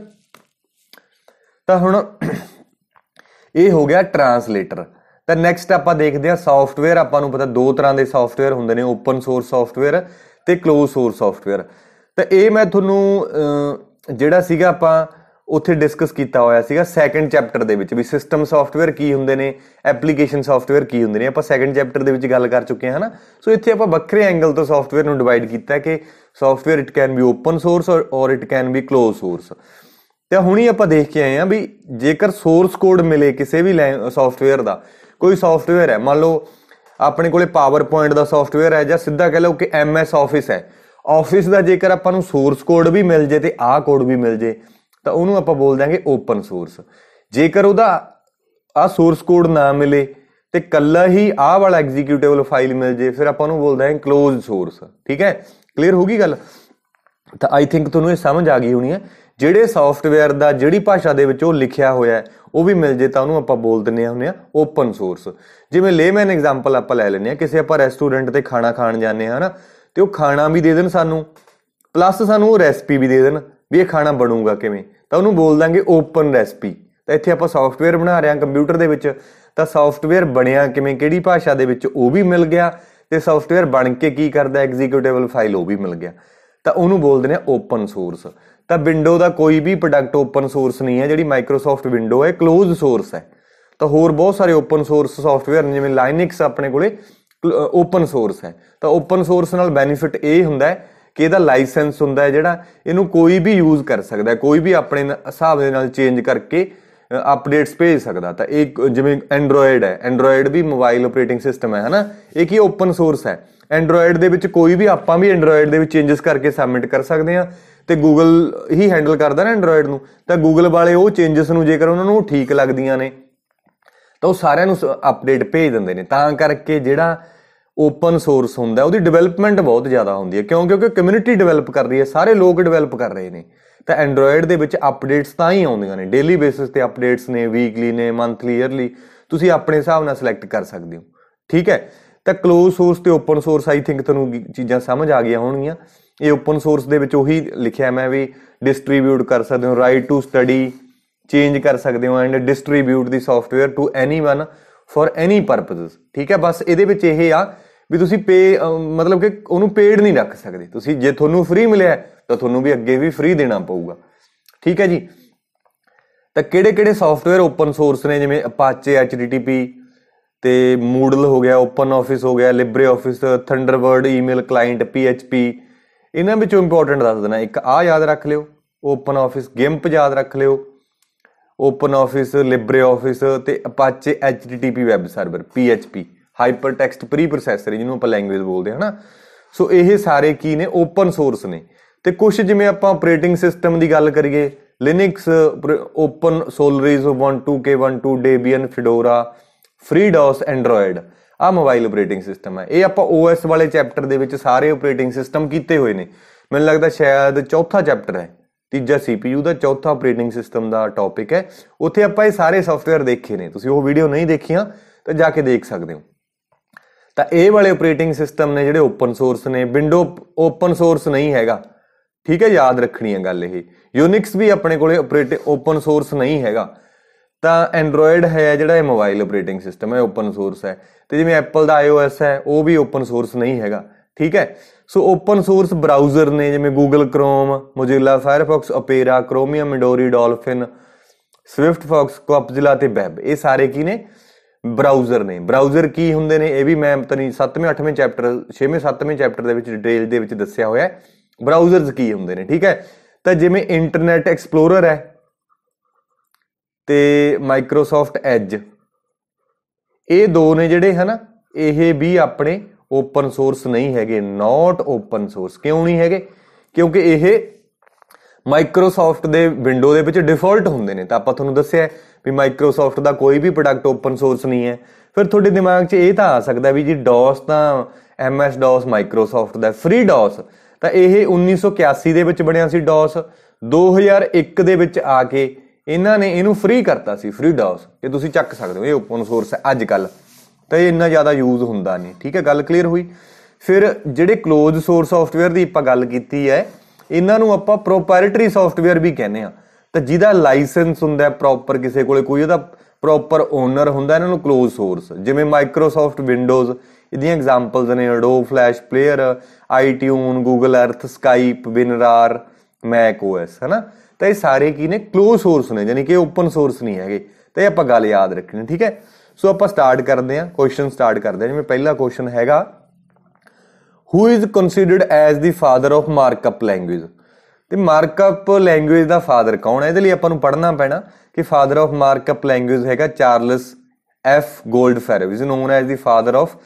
ਤਾਂ ਹੁਣ ਇਹ ਹੋ ਗਿਆ ਟਰਾਂਸਲੇਟਰ ਤਾਂ ਨੈਕਸਟ ਆਪਾਂ ਦੇਖਦੇ ਹਾਂ ਸੌਫਟਵੇਅਰ ਆਪਾਂ ਨੂੰ ਪਤਾ ਦੋ ਤਰ੍ਹਾਂ ਦੇ ਸੌਫਟਵੇਅਰ ਹੁੰਦੇ ਨੇ ਓਪਨ ਸੋਰਸ ਸੌਫਟਵੇਅਰ ਤੇ ক্লোਜ਼ ਸੋਰਸ ਸੌਫਟਵੇਅਰ ਤਾਂ ਇਹ ਮੈਂ ਤੁਹਾਨੂੰ ਜਿਹੜਾ ਸੀਗਾ ਆਪਾਂ ਉੱਥੇ ਡਿਸਕਸ ਕੀਤਾ ਹੋਇਆ ਸੀਗਾ ਸੈਕੰਡ ਚੈਪਟਰ ਦੇ ਵਿੱਚ ਵੀ ਸਿਸਟਮ ਸੌਫਟਵੇਅਰ ਕੀ ਹੁੰਦੇ ਨੇ ਐਪਲੀਕੇਸ਼ਨ ਸੌਫਟਵੇਅਰ ਕੀ ਹੁੰਦੇ ਨੇ ਆਪਾਂ ਸੈਕੰਡ ਚੈਪਟਰ ਦੇ ਵਿੱਚ ਗੱਲ ਕਰ ਚੁੱਕੇ ਹਾਂ ਹਨਾ ਸੋ ਇੱਥੇ ਆਪਾਂ ਵੱਖਰੇ ਐਂਗਲ ਤੋਂ ਸੌਫਟਵੇਅਰ ਨੂੰ ਡਿਵਾਈਡ ਕੀਤਾ ਕਿ software it can be open source or it can be close source ਤੇ ਹੁਣੀ ਆਪਾਂ ਦੇਖ ਕੇ ਆਏ ਆ ਵੀ ਜੇਕਰ ਸੋਰਸ ਕੋਡ ਮਿਲੇ ਕਿਸੇ ਵੀ ਸੌਫਟਵੇਅਰ ਦਾ ਕੋਈ ਸੌਫਟਵੇਅਰ ਹੈ ਮੰਨ ਲਓ ਆਪਣੇ ਕੋਲੇ ਪਾਵਰਪੁਆਇੰਟ ਦਾ ਸੌਫਟਵੇਅਰ ਹੈ ਜਾਂ ਸਿੱਧਾ ਕਹਿ ਲਓ ਕਿ ਐਮਐਸ ਆਫਿਸ ਹੈ ਆਫਿਸ ਦਾ ਜੇਕਰ ਆਪਾਂ ਨੂੰ ਸੋਰਸ ਕੋਡ ਵੀ ਮਿਲ ਜੇ ਤੇ ਆਹ ਕੋਡ ਵੀ ਮਿਲ ਜੇ ਤਾਂ ਉਹਨੂੰ ਆਪਾਂ ਬੋਲ ਦਾਂਗੇ ਓਪਨ ਸੋਰਸ ਜੇਕਰ ਉਹਦਾ ਆਹ ਸੋਰਸ ਕੋਡ ਨਾ ਮਿਲੇ ਤੇ ਕੱਲਾ ਹੀ ਆਹ ਵਾਲਾ ਐਗਜ਼ੀਕਿਊਟੇਬਲ ਫਾਈਲ ਮਿਲ ਜੇ ਫਿਰ ਆਪਾਂ ਉਹਨੂੰ ਬੋਲਦੇ ਹਾਂ ਕਲੋਜ਼ ਸੋਰਸ ਠੀਕ ਹੈ ਕਲੀਅਰ ਹੋ ਗਈ ਗੱਲ ਤਾਂ ਆਈ ਥਿੰਕ ਤੁਹਾਨੂੰ ਇਹ ਸਮਝ ਆ ਗਈ ਹੋਣੀ ਹੈ ਜਿਹੜੇ ਸੌਫਟਵੇਅਰ ਦਾ ਜਿਹੜੀ ਭਾਸ਼ਾ ਦੇ ਵਿੱਚ ਉਹ ਲਿਖਿਆ ਹੋਇਆ ਉਹ ਵੀ ਮਿਲ ਜੇ ਤਾਂ ਉਹਨੂੰ ਆਪਾਂ ਬੋਲ ਦਿੰਨੇ ਹੁੰਨੇ ਆ ਓਪਨ ਸੋਰਸ ਜਿਵੇਂ ਲੇਮੈਨ ਐਗਜ਼ਾਮਪਲ ਆਪਾਂ ਲੈ ਲੈਨੇ ਆ ਕਿਸੇ ਆਪਾਂ ਰੈਸਟੋਰੈਂਟ ਤੇ ਖਾਣਾ ਖਾਣ ਜਾਂਦੇ ਆ ਹਨਾ ਤੇ ਉਹ ਖਾਣਾ ਵੀ ਦੇ ਦੇਣ ਸਾਨੂੰ ਪਲੱਸ ਸਾਨੂੰ ਉਹ ਰੈਸਪੀ ਵੀ ਦੇ ਦੇਣ ਵੀ ਇਹ ਖਾਣਾ ਬਣੂਗਾ ਕਿਵੇਂ ਤਾਂ ਉਹਨੂੰ ਬੋਲ ਦਾਂਗੇ ਓਪਨ ਰੈਸਪੀ ਤਾਂ ਇੱਥੇ ਆਪਾਂ ਸੌਫਟਵੇਅਰ ਬਣਾ ਰਹੇ ਹਾਂ ਕੰਪਿਊਟਰ ਦੇ ਵਿੱਚ ਤਾਂ ਸੌਫਟਵੇਅਰ ਬਣਿਆ ਕਿਵੇਂ ਕਿਹੜੀ ਭਾਸ਼ਾ ਦੇ ਵਿੱਚ ਉਹ ਵੀ ਮਿਲ ਗਿਆ ਤੇ ਸੌਫਟਵੇਅਰ ਬਣ ਕੇ ਕੀ ਕਰਦਾ ਐਗਜ਼ੀਕਿਊਟੇਬਲ ਫਾਈਲ ਉਹ ਵੀ ਮਿਲ ਗਿਆ ਤਾਂ ਉਹਨੂੰ ਬੋਲਦੇ ਨੇ ਓਪਨ ਸੋਰਸ ਤਾਂ ਵਿੰਡੋ ਦਾ ਕੋਈ ਵੀ ਪ੍ਰੋਡਕਟ ਓਪਨ ਸੋਰਸ ਨਹੀਂ ਹੈ ਜਿਹੜੀ ਮਾਈਕਰੋਸਾਫਟ ਵਿੰਡੋ ਹੈ ক্লোਜ਼ ਸੋਰਸ ਹੈ ਤਾਂ ਹੋਰ ਬਹੁਤ ਸਾਰੇ ਓਪਨ ਸੋਰਸ ਸੌਫਟਵੇਅਰ ਜਿਵੇਂ ਲਾਈਨਿਕਸ ਆਪਣੇ ਕੋਲੇ ਓਪਨ ਸੋਰਸ ਹੈ ਤਾਂ ਓਪਨ ਸੋਰਸ ਨਾਲ ਬੈਨੀਫਿਟ ਇਹ ਹੁੰਦਾ ਹੈ ਕਿ ਇਹਦਾ ਲਾਇਸੈਂਸ ਹੁੰਦਾ ਹੈ ਜਿਹੜਾ ਇਹਨੂੰ ਕੋਈ ਵੀ ਯੂਜ਼ ਕਰ ਸਕਦਾ ਹੈ ਕੋਈ ਵੀ ਆਪਣੇ ਹਿਸਾਬ ਦੇ ਨਾਲ ਚੇਂਜ ਕਰਕੇ ਅਪਡੇਟਸ ਭੇਜ ਸਕਦਾ ਤਾਂ ਇਹ ਜਿਵੇਂ ਐਂਡਰੋਇਡ ਹੈ ਐਂਡਰੋਇਡ ਵੀ ਮੋਬਾਈਲ ਆਪਰੇਟਿੰਗ ਸਿਸਟਮ ਹੈ ਹਨਾ ਇਹ ਕੀ ਓਪਨ ਸੋਰਸ ਹੈ ਐਂਡਰੋਇਡ ਦੇ ਵਿੱਚ ਕੋਈ ਵੀ ਆਪਾਂ ਵੀ ਐਂਡਰੋਇਡ ਦੇ ਵਿੱਚ ਚੇਂਜਸ ਕਰਕੇ ਸਬਮਿਟ ਕਰ ਸਕਦੇ ਆ ਤੇ ਗੂਗਲ ਹੀ ਹੈਂਡਲ ਕਰਦਾ ਨਾ ਐਂਡਰੋਇਡ ਨੂੰ ਤਾਂ ਗੂਗਲ ਵਾਲੇ ਉਹ ਚੇਂਜਸ ਨੂੰ ਜੇਕਰ ਉਹਨਾਂ ਨੂੰ ਠੀਕ ਲੱਗਦੀਆਂ ਨੇ ਤਾਂ ਉਹ ਸਾਰਿਆਂ ਨੂੰ ਅਪਡੇਟ ਭੇਜ ਦਿੰਦੇ ਨੇ ਤਾਂ ਕਰਕੇ ਜਿਹੜਾ ਓਪਨ ਸੋਰਸ ਹੁੰਦਾ ਉਹਦੀ ਡਿਵੈਲਪਮੈਂਟ ਬਹੁਤ ਜ਼ਿਆਦਾ ਹੁੰਦੀ ਹੈ ਕਿਉਂ ਕਿਉਂਕਿ ਕਮਿਊਨਿਟੀ ਡਿਵੈਲਪ ਕਰ ਰਹੀ ਹੈ ਸਾਰੇ ਲੋਕ ਡਿਵੈਲਪ ਕਰ ਰਹੇ ਨੇ ਤਾਂ ਐਂਡਰੋਇਡ ਦੇ ਵਿੱਚ ਅਪਡੇਟਸ ਤਾਂ ਹੀ ਆਉਂਦੀਆਂ ਨੇ ਡੇਲੀ ਬੇਸਿਸ ਤੇ ਅਪਡੇਟਸ ਨੇ ਵੀਕਲੀ ਨੇ ਮੰਥਲੀ ਇਅਰਲੀ ਤੁਸੀਂ ਆਪਣੇ ਹਿਸਾਬ ਨਾਲ ਸਿਲੈਕਟ ਕਰ ਸਕਦੇ ਹੋ ਠੀਕ ਹੈ ਤਾਂ ক্লোਜ਼ ਸੋਰਸ ਤੇ ਓਪਨ ਸੋਰਸ ਆਈ ਥਿੰਕ ਤੁਹਾਨੂੰ ਚੀਜ਼ਾਂ ਸਮਝ ਆ ਗਈਆਂ ਹੋਣਗੀਆਂ ਇਹ ਓਪਨ ਸੋਰਸ ਦੇ ਵਿੱਚ ਉਹੀ ਲਿਖਿਆ ਮੈਂ ਵੀ ਡਿਸਟ੍ਰੀਬਿਊਟ ਕਰ ਸਕਦੇ ਹੋ ਰਾਈਟ ਟੂ ਸਟੱਡੀ ਚੇਂਜ ਕਰ ਸਕਦੇ ਹੋ and distribute the software to anyone for any purposes ਠੀਕ ਹੈ ਬਸ ਇਹਦੇ ਵਿੱਚ ਇਹ ਆ ਵੀ ਤੁਸੀਂ ਪੇ ਮਤਲਬ ਕਿ ਉਹਨੂੰ ਪੇਡ ਨਹੀਂ ਰੱਖ ਸਕਦੇ ਤੁਸੀਂ ਜੇ ਤੁਹਾਨੂੰ ਫ੍ਰੀ ਮਿਲਿਆ ਤਾਂ ਤੁਹਾਨੂੰ ਵੀ ਅੱਗੇ ਵੀ ਫ੍ਰੀ ਦੇਣਾ ਪਊਗਾ ਠੀਕ ਹੈ ਜੀ ਤਾਂ ਕਿਹੜੇ-ਕਿਹੜੇ ਸੌਫਟਵੇਅਰ ਓਪਨ ਸੋਰਸ ਨੇ ਜਿਵੇਂ Apache HTTP ਤੇ Moodle ਹੋ ਗਿਆ ਓਪਨ ਆਫਿਸ ਹੋ ਗਿਆ Libre Office Thunderbird email client PHP ਇਹਨਾਂ ਵਿੱਚੋਂ ਇੰਪੋਰਟੈਂਟ ਦੱਸ ਦੇਣਾ ਇੱਕ ਆ ਯਾਦ ਰੱਖ ਲਿਓ ਓਪਨ ਆਫਿਸ ਗਿੰਪ ਯਾਦ ਰੱਖ ਲਿਓ ਓਪਨ ਆਫਿਸ ਲਿਬਰੇ ਆਫਿਸ ਤੇ Apache HTTP web server PHP hypertext preprocessor ਜਿਹਨੂੰ ਆਪਾਂ ਲੈਂਗੁਏਜ ਬੋਲਦੇ ਹਾਂ ਹਨਾ ਸੋ ਇਹ ਸਾਰੇ ਕੀ ਨੇ ਓਪਨ ਸੋਰਸ ਨੇ ਤੇ ਕੁਝ ਜਿਵੇਂ ਆਪਾਂ ਆਪਰੇਟਿੰਗ ਸਿਸਟਮ ਦੀ ਗੱਲ ਕਰੀਏ Linux open Solaris 12K12 Debian Fedora DOS Android ਆ ਮੋਬਾਈਲ ਆਪਰੇਟਿੰਗ ਸਿਸਟਮ ਹੈ ਇਹ ਆਪਾਂ OS ਵਾਲੇ ਚੈਪਟਰ ਦੇ ਵਿੱਚ ਸਾਰੇ ਆਪਰੇਟਿੰਗ ਸਿਸਟਮ ਕੀਤੇ ਹੋਏ ਨੇ ਮੈਨੂੰ ਲੱਗਦਾ ਸ਼ਾਇਦ ਚੌਥਾ ਚੈਪਟਰ ਹੈ ਤੀਜਾ CPU ਦਾ ਚੌਥਾ ਆਪਰੇਟਿੰਗ ਸਿਸਟਮ ਦਾ ਟੌਪਿਕ ਹੈ ਉੱਥੇ ਆਪਾਂ ਇਹ ਸਾਰੇ ਸੌਫਟਵੇਅਰ ਦੇਖੇ ਨੇ ਤੁਸੀਂ ਉਹ ਵੀਡੀਓ ਨਹੀਂ ਦੇਖੀਆਂ ਤਾਂ ਜਾ ਕੇ ਦੇਖ ਸਕਦੇ ਹੋ ਤਾਂ ਇਹ ਵਾਲੇ ਆਪਰੇਟਿੰਗ ਸਿਸਟਮ ਨੇ ਜਿਹੜੇ ਓਪਨ ਸੋਰਸ ਨੇ ਵਿੰਡੋ ਓਪਨ ਸੋਰਸ ਨਹੀਂ ਹੈਗਾ ਠੀਕ ਹੈ ਯਾਦ ਰੱਖਣੀ ਹੈ ਗੱਲ ਇਹ ਯੂਨਿਕਸ ਵੀ ਆਪਣੇ ਕੋਲੇ ਆਪਰੇਟਿੰਗ ਓਪਨ ਸੋਰਸ ਨਹੀਂ ਹੈਗਾ ਤਾਂ ਐਂਡਰੋਇਡ ਹੈ ਜਿਹੜਾ ਇਹ ਮੋਬਾਈਲ ਆਪਰੇਟਿੰਗ ਸਿਸਟਮ ਹੈ ਓਪਨ ਸੋਰਸ ਹੈ ਤੇ ਜਿਵੇਂ ਐਪਲ ਦਾ iOS ਹੈ ਉਹ ਵੀ ਓਪਨ ਸੋਰਸ ਨਹੀਂ ਹੈਗਾ ਠੀਕ ਹੈ ਸੋ ਓਪਨ ਸੋਰਸ ਬਰਾਊਜ਼ਰ ਨੇ ਜਿਵੇਂ Google Chrome Mozilla Firefox Opera Chromium Midori Dolphin SwiftFox Kopzilla ਤੇ Web ਇਹ ਸਾਰੇ ਕੀ ਨੇ ਬਰਾਊਜ਼ਰ ਨੇ ਬਰਾਊਜ਼ਰ ਕੀ ਹੁੰਦੇ ਨੇ ਇਹ ਵੀ ਮੈਂ ਪਤਾ ਨਹੀਂ 7ਵੇਂ 8ਵੇਂ ਚੈਪਟਰ 6ਵੇਂ 7ਵੇਂ ਚੈਪਟਰ ਦੇ ਵਿੱਚ ਡਿਟੇਲ ਦੇ ਵਿੱਚ ਦੱਸਿਆ ਹੋਇਆ ਹੈ ਬਰਾਊਜ਼ਰਸ ਕੀ ਹੁੰਦੇ ਨੇ ਠੀਕ ਹੈ ਤਾਂ ਜਿਵੇਂ ਇੰਟਰਨੈਟ ਐਕਸਪਲੋਰਰ ਹੈ ਤੇ ਮਾਈਕਰੋਸਾਫਟ ਐਜ ਇਹ ਦੋ ਨੇ ਜਿਹੜੇ ਹਨਾ ਇਹ ਵੀ ਆਪਣੇ ਓਪਨ ਸੋਰਸ ਨਹੀਂ ਹੈਗੇ ਨਾਟ ਓਪਨ ਸੋਰਸ ਕਿਉਂ ਨਹੀਂ ਹੈਗੇ ਕਿਉਂਕਿ ਇਹ ਮਾਈਕਰੋਸਾਫਟ ਦੇ ਵਿੰਡੋ ਦੇ ਵਿੱਚ ਡਿਫਾਲਟ ਹੁੰਦੇ ਨੇ ਤਾਂ ਆਪਾਂ ਤੁਹਾਨੂੰ ਦੱਸਿਆ ਵੀ ਮਾਈਕਰੋਸਾਫਟ ਦਾ ਕੋਈ ਵੀ ਪ੍ਰੋਡਕਟ ਓਪਨ ਸੋਰਸ ਨਹੀਂ ਹੈ ਫਿਰ ਤੁਹਾਡੇ ਦਿਮਾਗ 'ਚ ਇਹ ਤਾਂ ਆ ਸਕਦਾ ਵੀ ਜੀ DOS ਤਾਂ MS DOS ਮਾਈਕਰੋਸਾਫਟ ਦਾ ਫ੍ਰੀ DOS ਤਾਂ ਇਹ 1981 ਦੇ ਵਿੱਚ ਬਣਿਆ ਸੀ DOS 2001 ਦੇ ਵਿੱਚ ਆ ਕੇ ਇਹਨਾਂ ਨੇ ਇਹਨੂੰ ਫ੍ਰੀ ਕਰਤਾ ਸੀ ਫ੍ਰੀ DOS ਇਹ ਤੁਸੀਂ ਚੱਕ ਸਕਦੇ ਹੋ ਇਹ ਓਪਨ ਸੋਰਸ ਹੈ ਅੱਜ ਕੱਲ੍ਹ ਤਾਂ ਇਹ ਇੰਨਾ ਜ਼ਿਆਦਾ ਯੂਜ਼ ਹੁੰਦਾ ਨਹੀਂ ਠੀਕ ਹੈ ਗੱਲ ਕਲੀਅਰ ਹੋਈ ਫਿਰ ਜਿਹੜੇ ক্লোਜ਼ ਸੋਰਸ ਸੌਫਟਵੇਅਰ ਦੀ ਆਪਾਂ ਗੱਲ ਕੀਤੀ ਹੈ ਇਹਨਾਂ ਨੂੰ ਆਪਾਂ ਪ੍ਰੋਪਰਟਰੀ ਸੌਫਟਵੇਅਰ ਵੀ ਕਹਿੰਦੇ ਆ ਤਾਂ ਜਿਹਦਾ ਲਾਇਸੈਂਸ ਹੁੰਦਾ ਪ੍ਰੋਪਰ ਕਿਸੇ ਕੋਲੇ ਕੋਈ ਉਹਦਾ ਪ੍ਰੋਪਰ ਓਨਰ ਹੁੰਦਾ ਇਹਨਾਂ ਨੂੰ ক্লোਜ਼ ਸੋਰਸ ਜਿਵੇਂ ਮਾਈਕਰੋਸਾਫਟ ਵਿੰਡੋਜ਼ ਇਹਦੀਆਂ ਐਗਜ਼ਾਮਪਲਸ ਨੇ Adobe Flash Player iTunes Google Earth Skype WinRAR Mac OS ਹੈਨਾ ਤਾਂ ਇਹ ਸਾਰੇ ਕੀ ਨੇ ক্লোਜ਼ ਸੋਰਸ ਨੇ ਯਾਨੀ ਕਿ ਓਪਨ ਸੋਰਸ ਨਹੀਂ ਹੈਗੇ ਤੇ ਇਹ ਆਪਾਂ ਗੱਲ ਯਾਦ ਰੱਖਣੀ ਠੀਕ ਹੈ ਸੋ ਆਪਾਂ ਸਟਾਰਟ ਕਰਦੇ ਆ ਕੁਐਸਚਨ ਸਟਾਰਟ ਕਰਦੇ ਆ ਜਿਵੇਂ ਪਹਿਲਾ ਕੁਐਸਚਨ ਹੈਗਾ who is considered as the father of markup language ਤੇ ਮਾਰਕਅਪ ਲੈਂਗੁਏਜ ਦਾ ਫਾਦਰ ਕੌਣ ਹੈ ਇਹਦੇ ਲਈ ਆਪਾਂ ਨੂੰ ਪੜ੍ਹਨਾ ਪੈਣਾ ਕਿ ਫਾਦਰ ਆਫ ਮਾਰਕਅਪ ਲੈਂਗੁਏਜ ਹੈਗਾ Charles F Farrow is known as the father of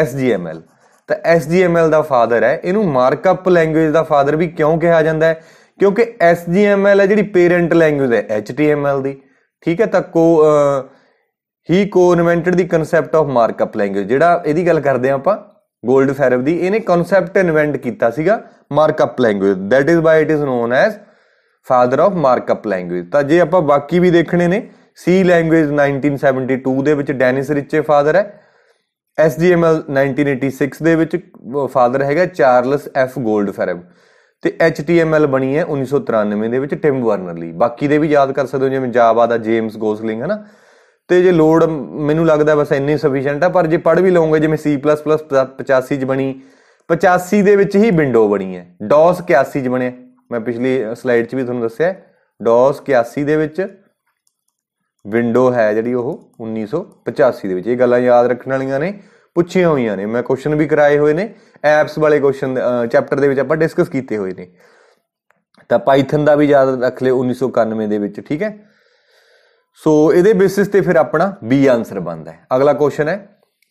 SGML ਤਾਂ ਐਸਜੀਐਮਐਲ ਦਾ ਫਾਦਰ ਹੈ ਇਹਨੂੰ ਮਾਰਕਅਪ ਲੈਂਗੁਏਜ ਦਾ ਫਾਦਰ ਵੀ ਕਿਉਂ ਕਿਹਾ ਜਾਂਦਾ ਹੈ ਕਿਉਂਕਿ ਐਸਜੀਐਮਐਲ ਹੈ ਜਿਹੜੀ ਪੇਰੈਂਟ ਲੈਂਗੁਏਜ ਹੈ ਐਚਟੀਐਮਐਲ ਦੀ ਠੀਕ ਹੈ ਤਾਂ ਕੋ ਹੀ co-invented the concept of markup language ਜਿਹੜਾ ਇਹਦੀ ਗੱਲ ਕਰਦੇ ਆ ਆਪਾਂ ਗੋਲਡ ਫੈਰਬ ਦੀ ਇਹਨੇ ਕਨਸੈਪਟ ਇਨਵੈਂਟ ਕੀਤਾ ਸੀਗਾ markup language that is why it is known as father of markup language ਤਾਂ ਜੇ ਆਪਾਂ ਬਾਕੀ ਵੀ ਦੇਖਣੇ ਨੇ ਸੀ ਲੈਂਗੁਏਜ 1972 ਦੇ ਵਿੱਚ ਡੈਨਿਸ ਰਿਚੇ ਫਾਦਰ ਹੈ ਐਲ 1986 ਦੇ ਵਿੱਚ ਫਾਦਰ ਹੈਗਾ ਚਾਰਲਸ ਐਫ ਗੋਲਡਫੈਰਬ ਤੇ ਐਚਟੀਐਮਐਲ ਬਣੀ ਹੈ 1993 ਦੇ ਵਿੱਚ ਟਿਮ ਵਰਨਰ ਲਈ ਬਾਕੀ ਦੇ ਵੀ ਯਾਦ ਕਰ ਸਕਦੇ ਹੋ ਜਿਵੇਂ ਜਾਵਾ ਦਾ ਜੇਮਸ ਗੋਸਲਿੰਗ ਹੈ ਨਾ ਤੇ ਜੇ ਲੋਡ ਮੈਨੂੰ ਲੱਗਦਾ ਬਸ ਇੰਨੀ ਸਫੀਸ਼ੀਐਂਟ ਆ ਪਰ ਜੇ ਪੜ ਵੀ ਲਓਗੇ ਜਿਵੇਂ C++ 85 ਚ ਬਣੀ 85 ਦੇ ਵਿੱਚ ਹੀ ਵਿੰਡੋ ਬਣੀ ਹੈ DOS 81 ਚ ਬਣਿਆ ਮੈਂ ਪਿਛਲੀ ਸਲਾਈਡ 'ਚ ਵੀ ਤੁਹਾਨੂੰ ਦੱਸਿਆ DOS 81 ਦੇ ਵਿੱਚ ਵਿੰਡੋ ਹੈ ਜਿਹੜੀ ਉਹ 1985 ਦੇ ਵਿੱਚ ਇਹ ਗੱਲਾਂ ਯਾਦ ਰੱਖਣ ਵਾਲੀਆਂ ਨੇ ਪੁੱਛੀਆਂ ਹੋਈਆਂ ਨੇ ਮੈਂ ਕੁਐਸਚਨ ਵੀ ਕਰਾਏ ਹੋਏ ਨੇ ਐਪਸ ਵਾਲੇ ਕੁਐਸਚਨ ਚੈਪਟਰ ਦੇ ਵਿੱਚ ਆਪਾਂ ਡਿਸਕਸ ਕੀਤੇ ਹੋਏ ਨੇ ਤਾਂ ਪਾਈਥਨ ਦਾ ਵੀ ਯਾਦ ਰੱਖ ਲਿਓ 1991 ਦੇ ਵਿੱਚ ਠੀਕ ਹੈ ਸੋ ਇਹਦੇ ਬੇਸਿਸ ਤੇ ਫਿਰ ਆਪਣਾ ਬੀ ਆਨਸਰ ਬਣਦਾ ਹੈ ਅਗਲਾ ਕੁਐਸਚਨ ਹੈ